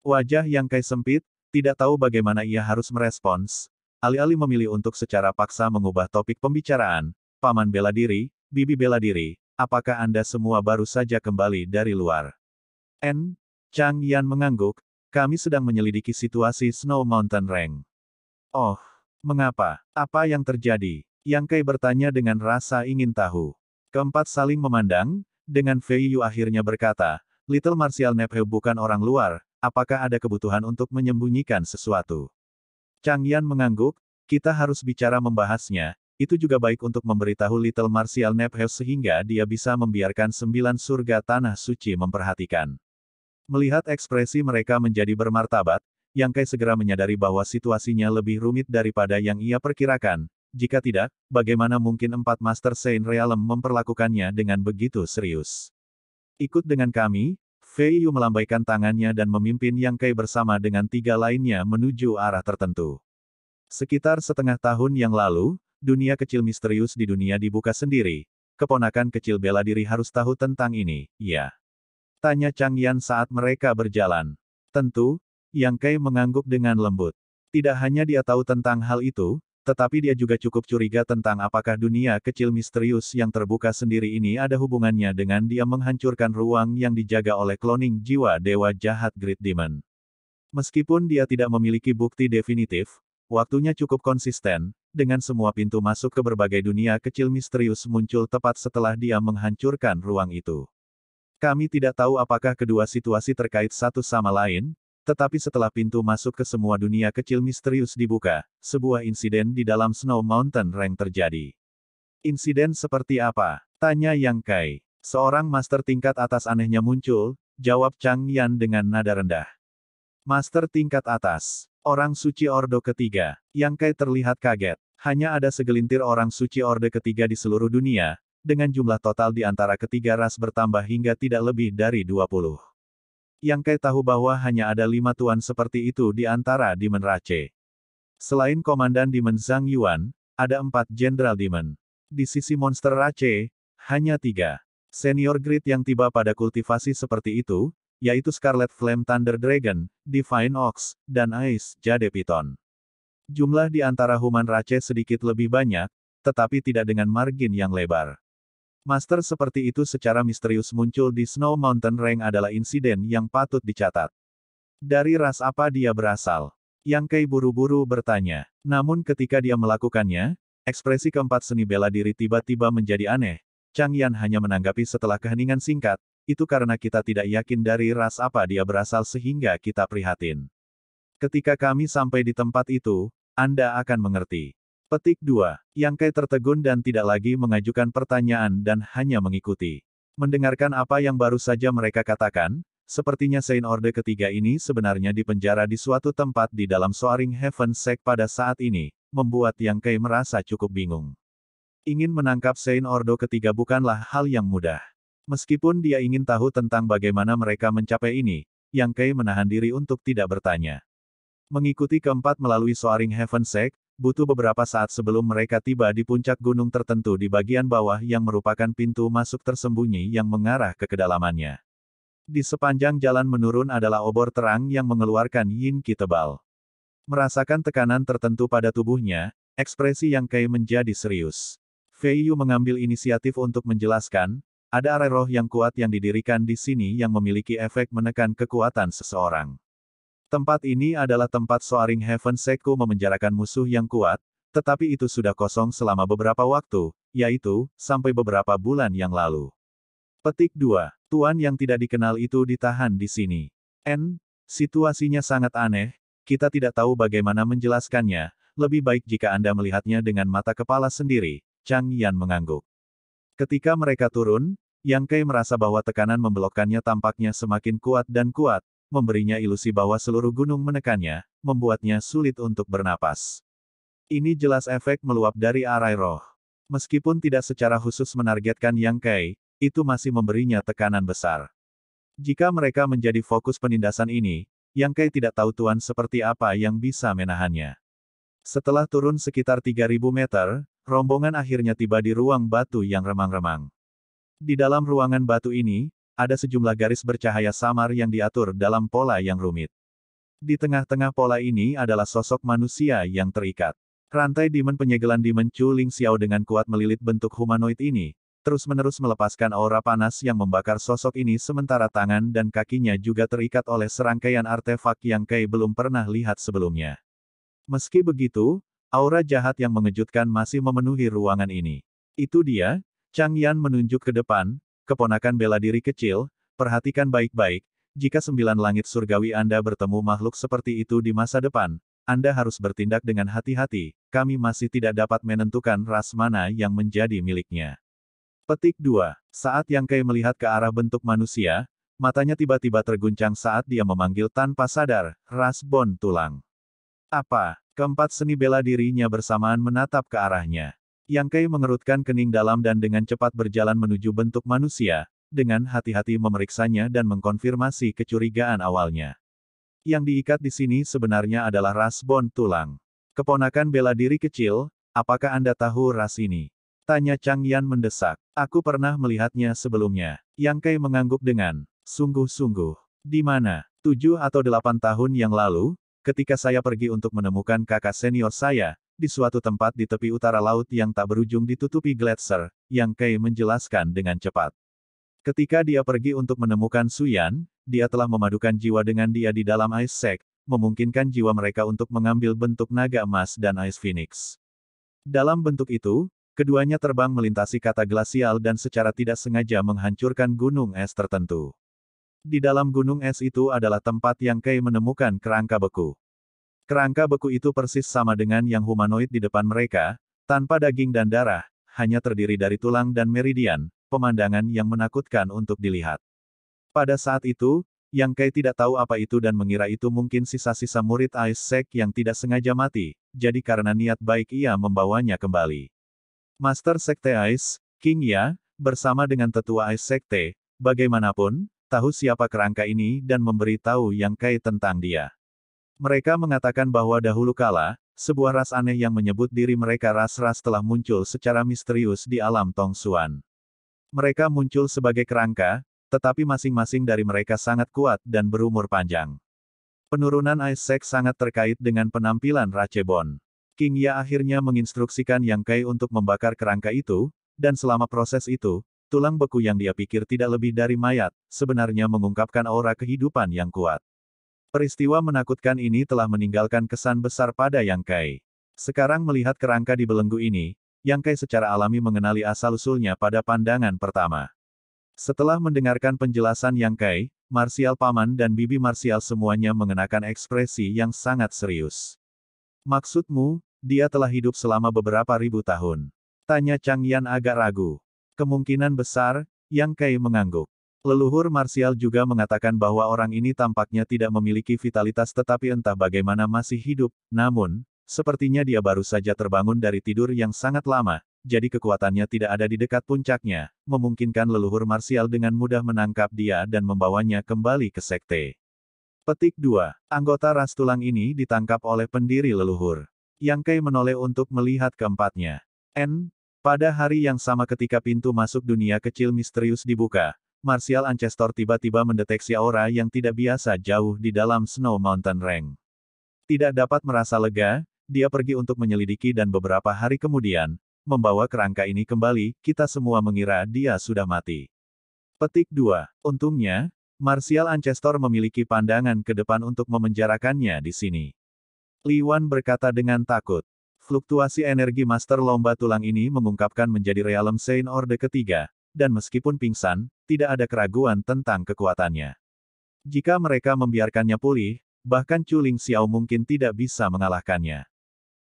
Wajah yang kai sempit, tidak tahu bagaimana ia harus merespons, alih-alih memilih untuk secara paksa mengubah topik pembicaraan, paman bela diri, bibi bela diri, apakah Anda semua baru saja kembali dari luar? N. Chang Yan mengangguk, kami sedang menyelidiki situasi Snow Mountain Range. Oh, mengapa? Apa yang terjadi? Yang Kai bertanya dengan rasa ingin tahu. Keempat saling memandang, dengan Fei Yu akhirnya berkata, Little Martial Nephew bukan orang luar, apakah ada kebutuhan untuk menyembunyikan sesuatu? Chang Yan mengangguk, kita harus bicara membahasnya, itu juga baik untuk memberitahu Little Martial Nepheus sehingga dia bisa membiarkan sembilan surga tanah suci memperhatikan. Melihat ekspresi mereka menjadi bermartabat, Yang Kai segera menyadari bahwa situasinya lebih rumit daripada yang ia perkirakan, jika tidak, bagaimana mungkin empat Master Saint Realm memperlakukannya dengan begitu serius? Ikut dengan kami, Fei Yu melambaikan tangannya dan memimpin Yang Kai bersama dengan tiga lainnya menuju arah tertentu. Sekitar setengah tahun yang lalu, dunia kecil misterius di dunia dibuka sendiri. Keponakan kecil bela diri harus tahu tentang ini, ya. Tanya Chang Yan saat mereka berjalan. Tentu, Yang Kai mengangguk dengan lembut. Tidak hanya dia tahu tentang hal itu, tetapi dia juga cukup curiga tentang apakah dunia kecil misterius yang terbuka sendiri ini ada hubungannya dengan dia menghancurkan ruang yang dijaga oleh kloning jiwa dewa jahat Great Demon. Meskipun dia tidak memiliki bukti definitif, waktunya cukup konsisten, dengan semua pintu masuk ke berbagai dunia kecil misterius muncul tepat setelah dia menghancurkan ruang itu. Kami tidak tahu apakah kedua situasi terkait satu sama lain, tetapi setelah pintu masuk ke semua dunia kecil misterius dibuka, sebuah insiden di dalam Snow Mountain Rank terjadi. Insiden seperti apa? Tanya Yang Kai. Seorang master tingkat atas anehnya muncul, jawab Chang Yan dengan nada rendah. Master tingkat atas. Orang suci Ordo ketiga. Yang Kai terlihat kaget. Hanya ada segelintir orang suci Orde ketiga di seluruh dunia, dengan jumlah total di antara ketiga ras bertambah hingga tidak lebih dari 20. Yang Kai tahu bahwa hanya ada lima tuan seperti itu di antara Demon Rache. Selain Komandan Demon Zhang Yuan, ada empat Jenderal Demon. Di sisi Monster Rache, hanya tiga. Senior Grid yang tiba pada kultivasi seperti itu, yaitu Scarlet Flame Thunder Dragon, Divine Ox, dan Ice Jade Python. Jumlah di antara Human Rache sedikit lebih banyak, tetapi tidak dengan margin yang lebar. Master seperti itu secara misterius muncul di Snow Mountain Range adalah insiden yang patut dicatat. Dari ras apa dia berasal? Yang Kei buru-buru bertanya. Namun ketika dia melakukannya, ekspresi keempat seni bela diri tiba-tiba menjadi aneh. Chang Yan hanya menanggapi setelah keheningan singkat, itu karena kita tidak yakin dari ras apa dia berasal sehingga kita prihatin. Ketika kami sampai di tempat itu, Anda akan mengerti. Petik 2. Yang Kai tertegun dan tidak lagi mengajukan pertanyaan dan hanya mengikuti. Mendengarkan apa yang baru saja mereka katakan, sepertinya Sein Orde ketiga ini sebenarnya dipenjara di suatu tempat di dalam Soaring Heaven Sect pada saat ini, membuat Yang Kai merasa cukup bingung. Ingin menangkap Sein Ordo ketiga bukanlah hal yang mudah. Meskipun dia ingin tahu tentang bagaimana mereka mencapai ini, Yang Kai menahan diri untuk tidak bertanya. Mengikuti keempat melalui Soaring Heaven Sect, butuh beberapa saat sebelum mereka tiba di puncak gunung tertentu di bagian bawah yang merupakan pintu masuk tersembunyi yang mengarah ke kedalamannya. Di sepanjang jalan menurun adalah obor terang yang mengeluarkan yin ki tebal. Merasakan tekanan tertentu pada tubuhnya, ekspresi yang Kai menjadi serius. Fei Yu mengambil inisiatif untuk menjelaskan, ada arah roh yang kuat yang didirikan di sini yang memiliki efek menekan kekuatan seseorang. Tempat ini adalah tempat Soaring Heaven Seko memenjarakan musuh yang kuat, tetapi itu sudah kosong selama beberapa waktu, yaitu, sampai beberapa bulan yang lalu. Petik 2. Tuan yang tidak dikenal itu ditahan di sini. N. Situasinya sangat aneh, kita tidak tahu bagaimana menjelaskannya, lebih baik jika Anda melihatnya dengan mata kepala sendiri, Chang Yan mengangguk. Ketika mereka turun, Yang Kai merasa bahwa tekanan memblokkannya tampaknya semakin kuat dan kuat, memberinya ilusi bahwa seluruh gunung menekannya, membuatnya sulit untuk bernapas. Ini jelas efek meluap dari arai roh. Meskipun tidak secara khusus menargetkan Yang Kai, itu masih memberinya tekanan besar. Jika mereka menjadi fokus penindasan ini, Yang Kai tidak tahu Tuan seperti apa yang bisa menahannya. Setelah turun sekitar 3.000 meter, rombongan akhirnya tiba di ruang batu yang remang-remang. Di dalam ruangan batu ini, ada sejumlah garis bercahaya samar yang diatur dalam pola yang rumit. Di tengah-tengah pola ini adalah sosok manusia yang terikat. Rantai demon penyegelan demon Chu Xiao dengan kuat melilit bentuk humanoid ini, terus-menerus melepaskan aura panas yang membakar sosok ini sementara tangan dan kakinya juga terikat oleh serangkaian artefak yang Kai belum pernah lihat sebelumnya. Meski begitu, aura jahat yang mengejutkan masih memenuhi ruangan ini. Itu dia, Chang Yan menunjuk ke depan, keponakan bela diri kecil, perhatikan baik-baik, jika sembilan langit surgawi Anda bertemu makhluk seperti itu di masa depan, Anda harus bertindak dengan hati-hati, kami masih tidak dapat menentukan ras mana yang menjadi miliknya. Petik 2. Saat Yang Kei melihat ke arah bentuk manusia, matanya tiba-tiba terguncang saat dia memanggil tanpa sadar, ras bon tulang. Apa? Keempat seni bela dirinya bersamaan menatap ke arahnya. Yang Kei mengerutkan kening dalam dan dengan cepat berjalan menuju bentuk manusia, dengan hati-hati memeriksanya dan mengkonfirmasi kecurigaan awalnya. Yang diikat di sini sebenarnya adalah ras bon tulang. Keponakan bela diri kecil, apakah Anda tahu ras ini? Tanya Chang Yan mendesak. Aku pernah melihatnya sebelumnya. Yang Kei mengangguk dengan sungguh-sungguh. Di mana? Tujuh atau delapan tahun yang lalu, ketika saya pergi untuk menemukan kakak senior saya, di suatu tempat di tepi utara laut yang tak berujung ditutupi gletser, Yang Kei menjelaskan dengan cepat. Ketika dia pergi untuk menemukan Suyan, dia telah memadukan jiwa dengan dia di dalam Ice sack, memungkinkan jiwa mereka untuk mengambil bentuk naga emas dan Ice Phoenix. Dalam bentuk itu, keduanya terbang melintasi kata glasial dan secara tidak sengaja menghancurkan gunung es tertentu. Di dalam gunung es itu adalah tempat yang Kei menemukan kerangka beku. Kerangka beku itu persis sama dengan yang humanoid di depan mereka, tanpa daging dan darah, hanya terdiri dari tulang dan meridian, pemandangan yang menakutkan untuk dilihat. Pada saat itu, Yang Kai tidak tahu apa itu dan mengira itu mungkin sisa-sisa murid Ice Sek yang tidak sengaja mati, jadi karena niat baik ia membawanya kembali. Master Sekte Ice, King Ya, bersama dengan tetua Ice Sekte, bagaimanapun, tahu siapa kerangka ini dan memberitahu Yang Kai tentang dia. Mereka mengatakan bahwa dahulu kala, sebuah ras aneh yang menyebut diri mereka ras-ras telah muncul secara misterius di alam Tong Suan. Mereka muncul sebagai kerangka, tetapi masing-masing dari mereka sangat kuat dan berumur panjang. Penurunan Ice sangat terkait dengan penampilan Racebon. King Ya akhirnya menginstruksikan Yang Kai untuk membakar kerangka itu, dan selama proses itu, tulang beku yang dia pikir tidak lebih dari mayat, sebenarnya mengungkapkan aura kehidupan yang kuat. Peristiwa menakutkan ini telah meninggalkan kesan besar pada Yang Kai. Sekarang melihat kerangka di belenggu ini, Yang Kai secara alami mengenali asal-usulnya pada pandangan pertama. Setelah mendengarkan penjelasan Yang Kai, Marsial Paman dan Bibi Marsial semuanya mengenakan ekspresi yang sangat serius. Maksudmu, dia telah hidup selama beberapa ribu tahun? Tanya Chang Yan agak ragu. Kemungkinan besar, Yang Kai mengangguk. Leluhur Marsial juga mengatakan bahwa orang ini tampaknya tidak memiliki vitalitas tetapi entah bagaimana masih hidup, namun, sepertinya dia baru saja terbangun dari tidur yang sangat lama, jadi kekuatannya tidak ada di dekat puncaknya, memungkinkan leluhur Marsial dengan mudah menangkap dia dan membawanya kembali ke sekte. Petik 2. Anggota ras tulang ini ditangkap oleh pendiri leluhur. Yang Kei menoleh untuk melihat keempatnya. N. Pada hari yang sama ketika pintu masuk dunia kecil misterius dibuka, Martial Ancestor tiba-tiba mendeteksi aura yang tidak biasa jauh di dalam Snow Mountain Rank. Tidak dapat merasa lega, dia pergi untuk menyelidiki dan beberapa hari kemudian, membawa kerangka ini kembali, kita semua mengira dia sudah mati. Petik 2. Untungnya, Martial Ancestor memiliki pandangan ke depan untuk memenjarakannya di sini. Li Wan berkata dengan takut. Fluktuasi energi master lomba tulang ini mengungkapkan menjadi realem Saint Orde ketiga, dan meskipun pingsan, tidak ada keraguan tentang kekuatannya. Jika mereka membiarkannya pulih, bahkan Chuling Xiao mungkin tidak bisa mengalahkannya.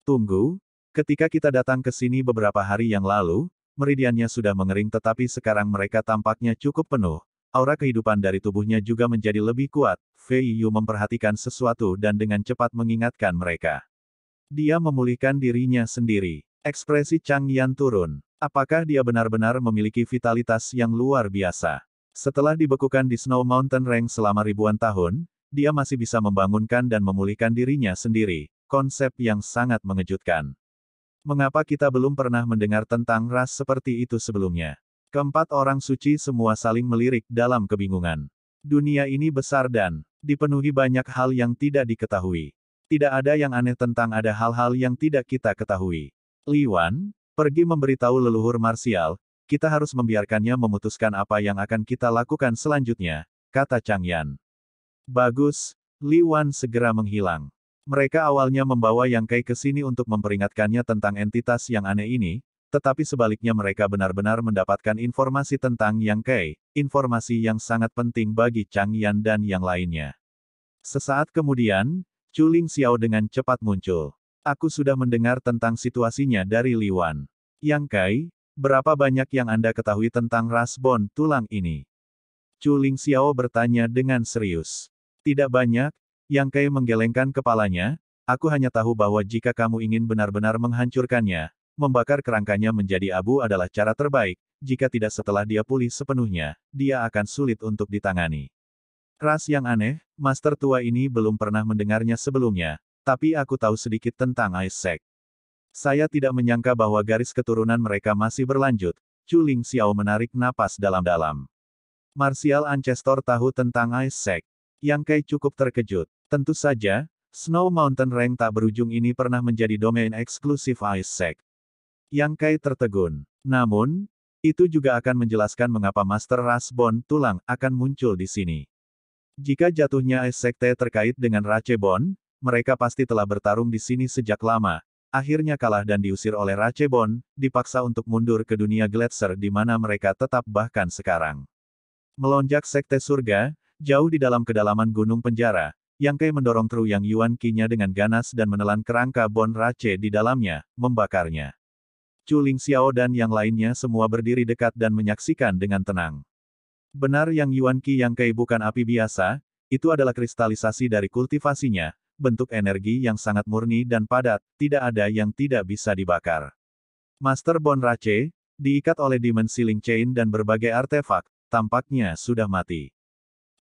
Tunggu, ketika kita datang ke sini beberapa hari yang lalu, meridiannya sudah mengering tetapi sekarang mereka tampaknya cukup penuh. Aura kehidupan dari tubuhnya juga menjadi lebih kuat. Fei Yu memperhatikan sesuatu dan dengan cepat mengingatkan mereka. Dia memulihkan dirinya sendiri. Ekspresi Chang Yan turun. Apakah dia benar-benar memiliki vitalitas yang luar biasa? Setelah dibekukan di Snow Mountain Range selama ribuan tahun, dia masih bisa membangunkan dan memulihkan dirinya sendiri, konsep yang sangat mengejutkan. Mengapa kita belum pernah mendengar tentang ras seperti itu sebelumnya? Keempat orang suci semua saling melirik dalam kebingungan. Dunia ini besar dan dipenuhi banyak hal yang tidak diketahui. Tidak ada yang aneh tentang ada hal-hal yang tidak kita ketahui. Liwan, Pergi memberitahu leluhur Marsial, kita harus membiarkannya memutuskan apa yang akan kita lakukan selanjutnya, kata Chang Yan. Bagus, Li Wan segera menghilang. Mereka awalnya membawa Yang Kai ke sini untuk memperingatkannya tentang entitas yang aneh ini, tetapi sebaliknya mereka benar-benar mendapatkan informasi tentang Yang Kai, informasi yang sangat penting bagi Chang Yan dan yang lainnya. Sesaat kemudian, Chu Ling Xiao dengan cepat muncul. Aku sudah mendengar tentang situasinya dari Liwan. Yang Kai, berapa banyak yang Anda ketahui tentang Ras rasbon tulang ini? Chu Ling Xiao bertanya dengan serius. Tidak banyak, Yang Kai menggelengkan kepalanya, aku hanya tahu bahwa jika kamu ingin benar-benar menghancurkannya, membakar kerangkanya menjadi abu adalah cara terbaik, jika tidak setelah dia pulih sepenuhnya, dia akan sulit untuk ditangani. Ras yang aneh, master tua ini belum pernah mendengarnya sebelumnya, tapi aku tahu sedikit tentang Ice Sect. Saya tidak menyangka bahwa garis keturunan mereka masih berlanjut. Chu Ling Xiao menarik napas dalam-dalam. Martial Ancestor tahu tentang Ice Sect. Yang Kai cukup terkejut. Tentu saja, Snow Mountain Rank tak berujung ini pernah menjadi domain eksklusif Ice Sect. Yang Kai tertegun. Namun, itu juga akan menjelaskan mengapa Master Rasbon Tulang akan muncul di sini. Jika jatuhnya Ice T terkait dengan Racebon, mereka pasti telah bertarung di sini sejak lama. Akhirnya kalah dan diusir oleh Racebon, dipaksa untuk mundur ke dunia Gletser di mana mereka tetap bahkan sekarang. Melonjak Sekte Surga, jauh di dalam kedalaman gunung penjara, Yang Kai mendorong Tru Yang Yuan Kinya dengan ganas dan menelan kerangka Bon Race di dalamnya, membakarnya. Chu Ling Xiao dan yang lainnya semua berdiri dekat dan menyaksikan dengan tenang. Benar Yang Yuan Qi Yang Kai bukan api biasa, itu adalah kristalisasi dari kultivasinya, bentuk energi yang sangat murni dan padat, tidak ada yang tidak bisa dibakar. Master Bon Rache, diikat oleh Demon Sealing Chain dan berbagai artefak, tampaknya sudah mati.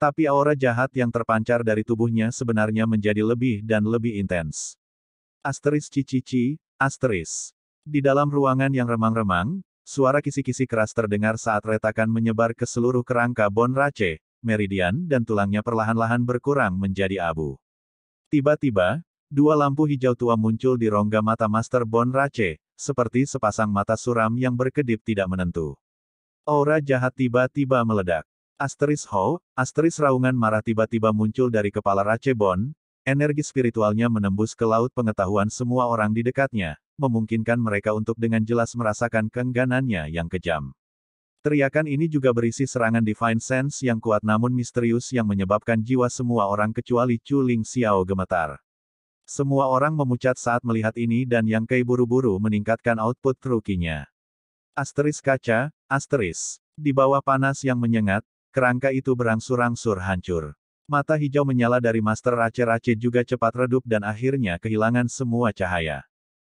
Tapi aura jahat yang terpancar dari tubuhnya sebenarnya menjadi lebih dan lebih intens. Asteris cicici, asteris. Di dalam ruangan yang remang-remang, suara kisi-kisi keras terdengar saat retakan menyebar ke seluruh kerangka Bon Rache, meridian dan tulangnya perlahan-lahan berkurang menjadi abu. Tiba-tiba, dua lampu hijau tua muncul di rongga mata Master Bon Rache, seperti sepasang mata suram yang berkedip tidak menentu. Aura jahat tiba-tiba meledak. Asteris Ho, asteris raungan marah tiba-tiba muncul dari kepala Rache Bon, energi spiritualnya menembus ke laut pengetahuan semua orang di dekatnya, memungkinkan mereka untuk dengan jelas merasakan keengganannya yang kejam. Teriakan ini juga berisi serangan Divine Sense yang kuat namun misterius yang menyebabkan jiwa semua orang kecuali Chu Ling Xiao gemetar. Semua orang memucat saat melihat ini dan yang Kei buru-buru meningkatkan output trukinya. Asteris kaca, asteris. Di bawah panas yang menyengat, kerangka itu berangsur-angsur hancur. Mata hijau menyala dari Master Race-Race juga cepat redup dan akhirnya kehilangan semua cahaya.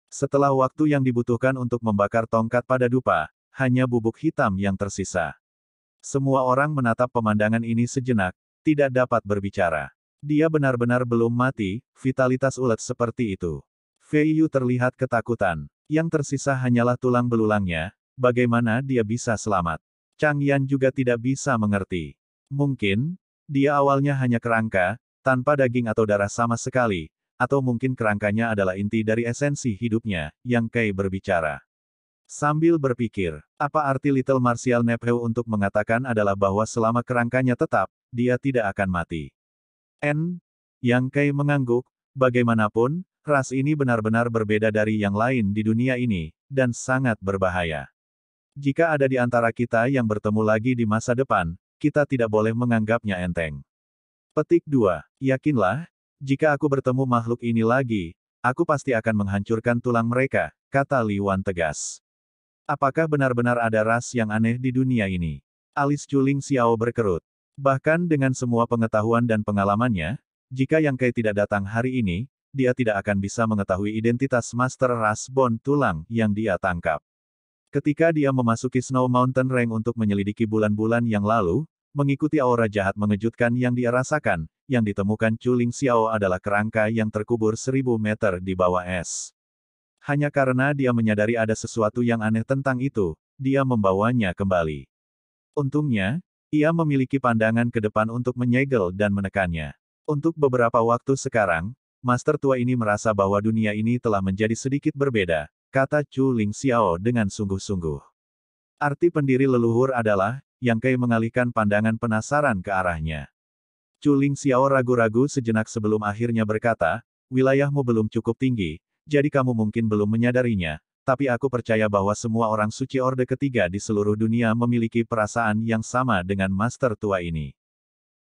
Setelah waktu yang dibutuhkan untuk membakar tongkat pada dupa, hanya bubuk hitam yang tersisa. Semua orang menatap pemandangan ini sejenak, tidak dapat berbicara. Dia benar-benar belum mati, vitalitas ulet seperti itu. Feiyu terlihat ketakutan. Yang tersisa hanyalah tulang belulangnya, bagaimana dia bisa selamat. Chang Yan juga tidak bisa mengerti. Mungkin, dia awalnya hanya kerangka, tanpa daging atau darah sama sekali, atau mungkin kerangkanya adalah inti dari esensi hidupnya, yang Kei berbicara. Sambil berpikir, apa arti Little Martial Nepheu untuk mengatakan adalah bahwa selama kerangkanya tetap, dia tidak akan mati. N. Yang Kai mengangguk, bagaimanapun, ras ini benar-benar berbeda dari yang lain di dunia ini, dan sangat berbahaya. Jika ada di antara kita yang bertemu lagi di masa depan, kita tidak boleh menganggapnya enteng. Petik 2. Yakinlah, jika aku bertemu makhluk ini lagi, aku pasti akan menghancurkan tulang mereka, kata Liwan tegas. Apakah benar-benar ada ras yang aneh di dunia ini? Alis Chuling Xiao berkerut. Bahkan dengan semua pengetahuan dan pengalamannya, jika Yang Kai tidak datang hari ini, dia tidak akan bisa mengetahui identitas Master Ras Bon Tulang yang dia tangkap. Ketika dia memasuki Snow Mountain Range untuk menyelidiki bulan-bulan yang lalu, mengikuti aura jahat mengejutkan yang dia rasakan, yang ditemukan Chuling Xiao adalah kerangka yang terkubur seribu meter di bawah es. Hanya karena dia menyadari ada sesuatu yang aneh tentang itu, dia membawanya kembali. Untungnya, ia memiliki pandangan ke depan untuk menyegel dan menekannya. Untuk beberapa waktu sekarang, Master Tua ini merasa bahwa dunia ini telah menjadi sedikit berbeda, kata Chu Ling Xiao dengan sungguh-sungguh. Arti pendiri leluhur adalah, yang Kei mengalihkan pandangan penasaran ke arahnya. Chu Ling Xiao ragu-ragu sejenak sebelum akhirnya berkata, wilayahmu belum cukup tinggi, jadi kamu mungkin belum menyadarinya, tapi aku percaya bahwa semua orang suci Orde Ketiga di seluruh dunia memiliki perasaan yang sama dengan Master Tua ini.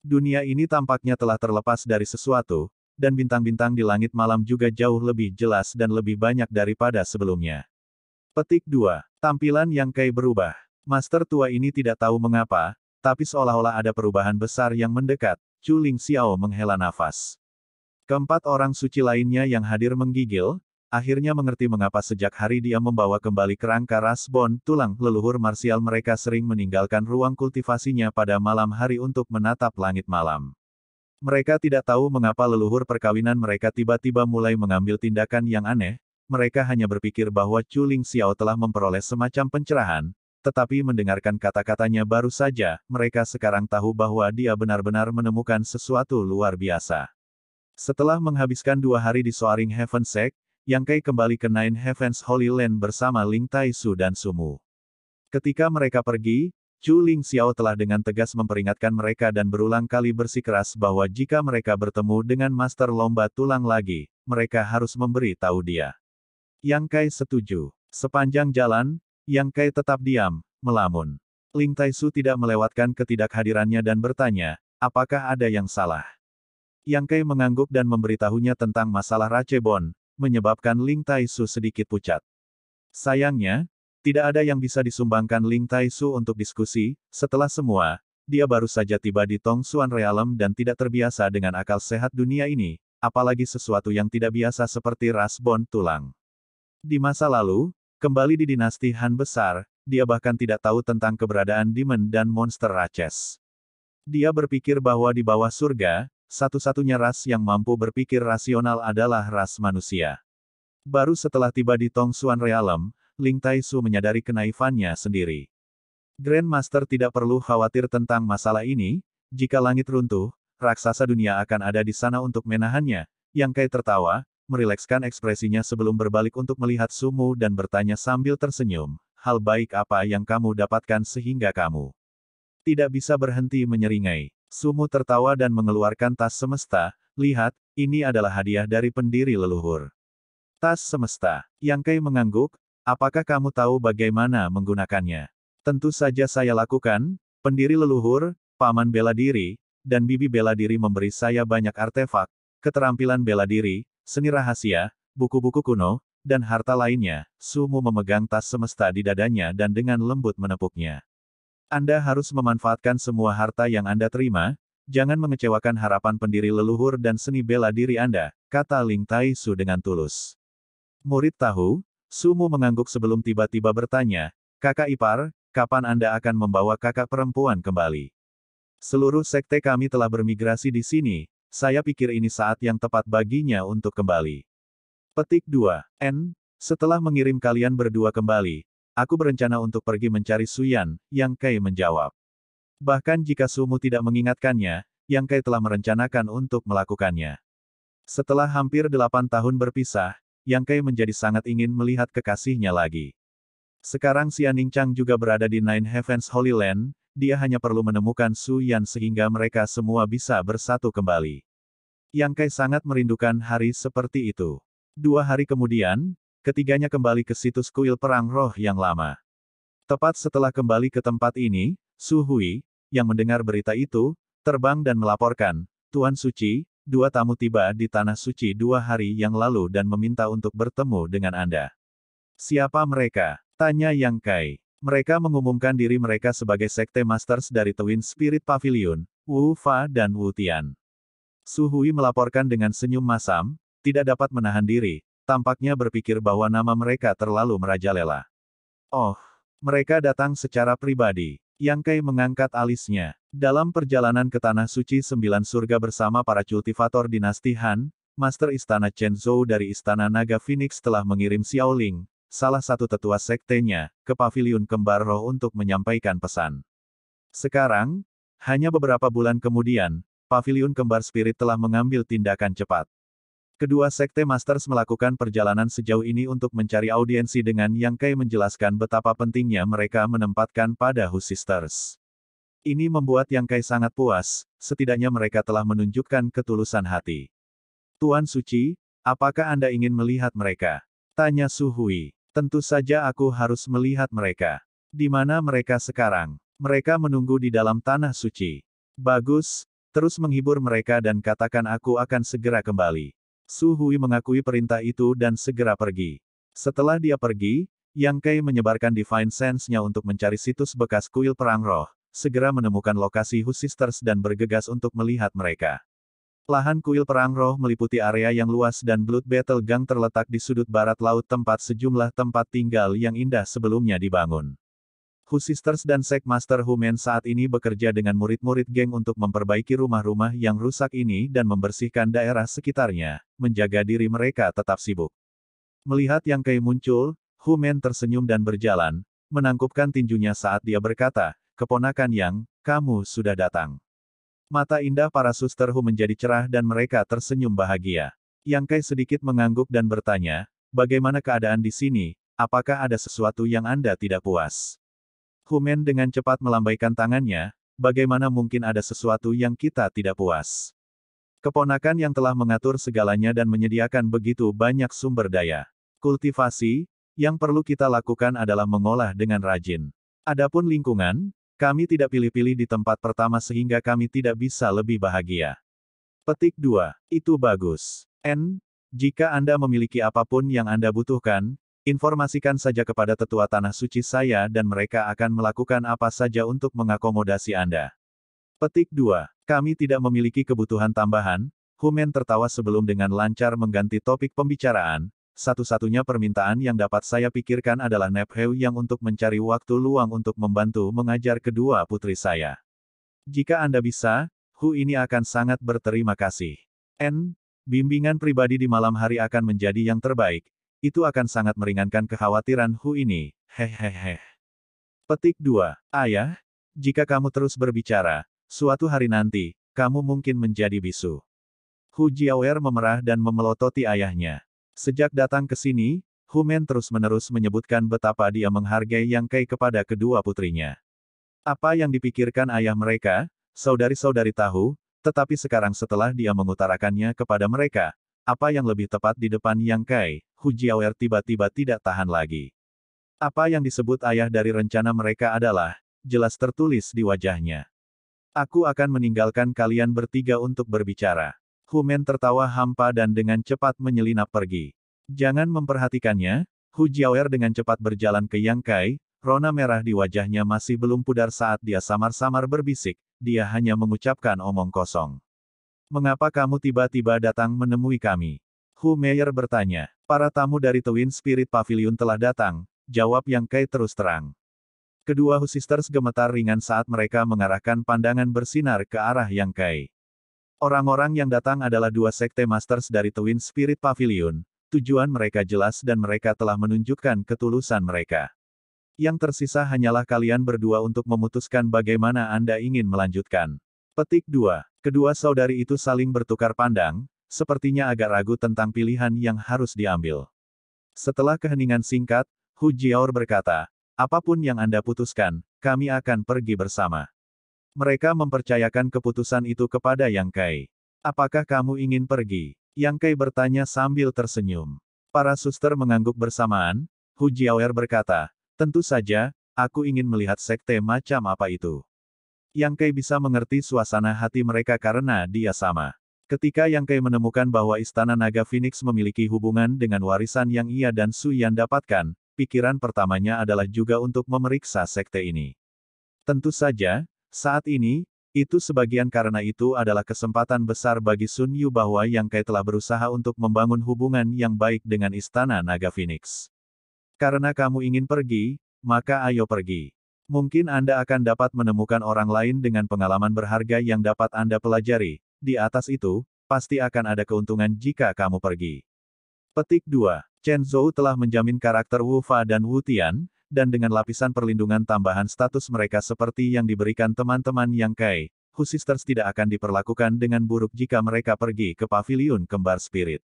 Dunia ini tampaknya telah terlepas dari sesuatu, dan bintang-bintang di langit malam juga jauh lebih jelas dan lebih banyak daripada sebelumnya. Petik 2. Tampilan yang kai berubah. Master Tua ini tidak tahu mengapa, tapi seolah-olah ada perubahan besar yang mendekat, Chu Ling Xiao menghela nafas. Keempat orang suci lainnya yang hadir menggigil, akhirnya mengerti mengapa sejak hari dia membawa kembali kerangka rasbon tulang, leluhur marsial mereka sering meninggalkan ruang kultivasinya pada malam hari untuk menatap langit malam. Mereka tidak tahu mengapa leluhur perkawinan mereka tiba-tiba mulai mengambil tindakan yang aneh, mereka hanya berpikir bahwa Chuling Xiao telah memperoleh semacam pencerahan, tetapi mendengarkan kata-katanya baru saja, mereka sekarang tahu bahwa dia benar-benar menemukan sesuatu luar biasa. Setelah menghabiskan dua hari di Soaring Heaven Sect, yang Kai kembali ke Nine Heavens Holy Land bersama Ling Tai Su dan Sumu. Ketika mereka pergi, Chu Ling Xiao telah dengan tegas memperingatkan mereka dan berulang kali bersikeras bahwa jika mereka bertemu dengan Master Lomba Tulang lagi, mereka harus memberi tahu dia. Yang Kai setuju. Sepanjang jalan, Yang Kai tetap diam, melamun. Ling Tai Su tidak melewatkan ketidakhadirannya dan bertanya, apakah ada yang salah? Yang Kai mengangguk dan memberitahunya tentang masalah Racebon, menyebabkan Ling Su sedikit pucat. Sayangnya, tidak ada yang bisa disumbangkan Ling Su untuk diskusi, setelah semua, dia baru saja tiba di Tong Suan Realm dan tidak terbiasa dengan akal sehat dunia ini, apalagi sesuatu yang tidak biasa seperti ras bon tulang. Di masa lalu, kembali di dinasti Han besar, dia bahkan tidak tahu tentang keberadaan demon dan monster Raches. Dia berpikir bahwa di bawah surga, satu-satunya ras yang mampu berpikir rasional adalah ras manusia. Baru setelah tiba di Suan Realem, Ling Tai Su menyadari kenaifannya sendiri. Grandmaster tidak perlu khawatir tentang masalah ini, jika langit runtuh, raksasa dunia akan ada di sana untuk menahannya. Yang Kai tertawa, merilekskan ekspresinya sebelum berbalik untuk melihat Sumu dan bertanya sambil tersenyum, hal baik apa yang kamu dapatkan sehingga kamu tidak bisa berhenti menyeringai. Sumu tertawa dan mengeluarkan tas semesta, lihat, ini adalah hadiah dari pendiri leluhur. Tas semesta, Yang Kei mengangguk, apakah kamu tahu bagaimana menggunakannya? Tentu saja saya lakukan, pendiri leluhur, paman bela diri, dan bibi bela diri memberi saya banyak artefak, keterampilan bela diri, seni rahasia, buku-buku kuno, dan harta lainnya, Sumu memegang tas semesta di dadanya dan dengan lembut menepuknya. Anda harus memanfaatkan semua harta yang Anda terima, jangan mengecewakan harapan pendiri leluhur dan seni bela diri Anda, kata Ling Tai Su dengan tulus. Murid tahu, Sumu mengangguk sebelum tiba-tiba bertanya, kakak ipar, kapan Anda akan membawa kakak perempuan kembali? Seluruh sekte kami telah bermigrasi di sini, saya pikir ini saat yang tepat baginya untuk kembali. Petik 2. N. Setelah mengirim kalian berdua kembali, Aku berencana untuk pergi mencari Suyan, Yang Kai menjawab. Bahkan jika Sumu tidak mengingatkannya, Yang Kai telah merencanakan untuk melakukannya. Setelah hampir delapan tahun berpisah, Yang Kai menjadi sangat ingin melihat kekasihnya lagi. Sekarang Xianing Chang juga berada di Nine Heavens Holy Land, dia hanya perlu menemukan Su Yan sehingga mereka semua bisa bersatu kembali. Yang Kai sangat merindukan hari seperti itu. Dua hari kemudian, Ketiganya kembali ke situs kuil perang roh yang lama. Tepat setelah kembali ke tempat ini, Su Hui, yang mendengar berita itu, terbang dan melaporkan, Tuan Suci, dua tamu tiba di Tanah Suci dua hari yang lalu dan meminta untuk bertemu dengan Anda. Siapa mereka? Tanya Yang Kai. Mereka mengumumkan diri mereka sebagai Sekte Masters dari Twin Spirit Pavilion, Wu Fa dan Wu Tian. Su Hui melaporkan dengan senyum masam, tidak dapat menahan diri, tampaknya berpikir bahwa nama mereka terlalu merajalela. Oh, mereka datang secara pribadi. Yang Kai mengangkat alisnya. Dalam perjalanan ke Tanah Suci Sembilan Surga bersama para kultivator dinasti Han, Master Istana Chen Zhou dari Istana Naga Phoenix telah mengirim Xiaoling, salah satu tetua sektenya, ke paviliun kembar roh untuk menyampaikan pesan. Sekarang, hanya beberapa bulan kemudian, paviliun kembar spirit telah mengambil tindakan cepat. Kedua sekte Masters melakukan perjalanan sejauh ini untuk mencari audiensi dengan Yang Kai menjelaskan betapa pentingnya mereka menempatkan pada Hu Sisters. Ini membuat Yang Kai sangat puas, setidaknya mereka telah menunjukkan ketulusan hati. Tuan Suci, apakah Anda ingin melihat mereka? Tanya Su Hui. Tentu saja aku harus melihat mereka. Di mana mereka sekarang? Mereka menunggu di dalam tanah suci. Bagus, terus menghibur mereka dan katakan aku akan segera kembali. Su Hui mengakui perintah itu dan segera pergi. Setelah dia pergi, Yang Kai menyebarkan Divine Sense-nya untuk mencari situs bekas kuil perang roh, segera menemukan lokasi Hu Sisters dan bergegas untuk melihat mereka. Lahan kuil perang roh meliputi area yang luas dan Blood Battle Gang terletak di sudut barat laut tempat sejumlah tempat tinggal yang indah sebelumnya dibangun. Who Sisters dan Sek Master Humen saat ini bekerja dengan murid-murid geng untuk memperbaiki rumah-rumah yang rusak ini dan membersihkan daerah sekitarnya, menjaga diri mereka tetap sibuk. Melihat yang Kai muncul, Humen tersenyum dan berjalan, menangkupkan tinjunya saat dia berkata, Keponakan Yang, kamu sudah datang. Mata indah para suster Hu menjadi cerah dan mereka tersenyum bahagia. Yang Kai sedikit mengangguk dan bertanya, bagaimana keadaan di sini, apakah ada sesuatu yang Anda tidak puas? Humen dengan cepat melambaikan tangannya, bagaimana mungkin ada sesuatu yang kita tidak puas. Keponakan yang telah mengatur segalanya dan menyediakan begitu banyak sumber daya. Kultivasi, yang perlu kita lakukan adalah mengolah dengan rajin. Adapun lingkungan, kami tidak pilih-pilih di tempat pertama sehingga kami tidak bisa lebih bahagia. Petik 2. Itu bagus. N. Jika Anda memiliki apapun yang Anda butuhkan, Informasikan saja kepada tetua tanah suci saya dan mereka akan melakukan apa saja untuk mengakomodasi Anda. Petik 2. Kami tidak memiliki kebutuhan tambahan, Humen tertawa sebelum dengan lancar mengganti topik pembicaraan, satu-satunya permintaan yang dapat saya pikirkan adalah Nepheu yang untuk mencari waktu luang untuk membantu mengajar kedua putri saya. Jika Anda bisa, Hu ini akan sangat berterima kasih. N. Bimbingan pribadi di malam hari akan menjadi yang terbaik, itu akan sangat meringankan kekhawatiran Hu ini, hehehe. Petik 2. Ayah, jika kamu terus berbicara, suatu hari nanti, kamu mungkin menjadi bisu. Hu Jiaoer memerah dan memelototi ayahnya. Sejak datang ke sini, Hu Men terus-menerus menyebutkan betapa dia menghargai Yang Kai kepada kedua putrinya. Apa yang dipikirkan ayah mereka, saudari-saudari tahu, tetapi sekarang setelah dia mengutarakannya kepada mereka, apa yang lebih tepat di depan Yang Kai, Hu Jiawer tiba-tiba tidak tahan lagi. Apa yang disebut ayah dari rencana mereka adalah, jelas tertulis di wajahnya. Aku akan meninggalkan kalian bertiga untuk berbicara. Hu Men tertawa hampa dan dengan cepat menyelinap pergi. Jangan memperhatikannya, Hu Jiawer dengan cepat berjalan ke Yang Kai, rona merah di wajahnya masih belum pudar saat dia samar-samar berbisik, dia hanya mengucapkan omong kosong. Mengapa kamu tiba-tiba datang menemui kami? Hu Meyer bertanya. Para tamu dari Twin Spirit Pavilion telah datang, jawab Yang Kai terus terang. Kedua sisters gemetar ringan saat mereka mengarahkan pandangan bersinar ke arah Yang Kai. Orang-orang yang datang adalah dua sekte masters dari Twin Spirit Pavilion, tujuan mereka jelas dan mereka telah menunjukkan ketulusan mereka. Yang tersisa hanyalah kalian berdua untuk memutuskan bagaimana Anda ingin melanjutkan. Petik 2. Kedua saudari itu saling bertukar pandang, sepertinya agak ragu tentang pilihan yang harus diambil. Setelah keheningan singkat, Hu Jiaor berkata, apapun yang Anda putuskan, kami akan pergi bersama. Mereka mempercayakan keputusan itu kepada Yang Kai. Apakah kamu ingin pergi? Yang Kai bertanya sambil tersenyum. Para suster mengangguk bersamaan, Hu Jiaor berkata, tentu saja, aku ingin melihat sekte macam apa itu. Yang Kai bisa mengerti suasana hati mereka karena dia sama. Ketika Yang Kai menemukan bahwa Istana Naga Phoenix memiliki hubungan dengan warisan yang ia dan Su Yan dapatkan, pikiran pertamanya adalah juga untuk memeriksa sekte ini. Tentu saja, saat ini, itu sebagian karena itu adalah kesempatan besar bagi Sun Yu bahwa Yang Kai telah berusaha untuk membangun hubungan yang baik dengan Istana Naga Phoenix. Karena kamu ingin pergi, maka ayo pergi. Mungkin Anda akan dapat menemukan orang lain dengan pengalaman berharga yang dapat Anda pelajari, di atas itu, pasti akan ada keuntungan jika kamu pergi. Petik 2. Chen Zhou telah menjamin karakter Wu Fa dan Wu Tian, dan dengan lapisan perlindungan tambahan status mereka seperti yang diberikan teman-teman yang kai, Hu Sisters tidak akan diperlakukan dengan buruk jika mereka pergi ke Pavilion kembar spirit.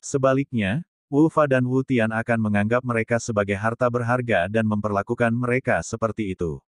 Sebaliknya, Wu Fa dan Wu Tian akan menganggap mereka sebagai harta berharga dan memperlakukan mereka seperti itu.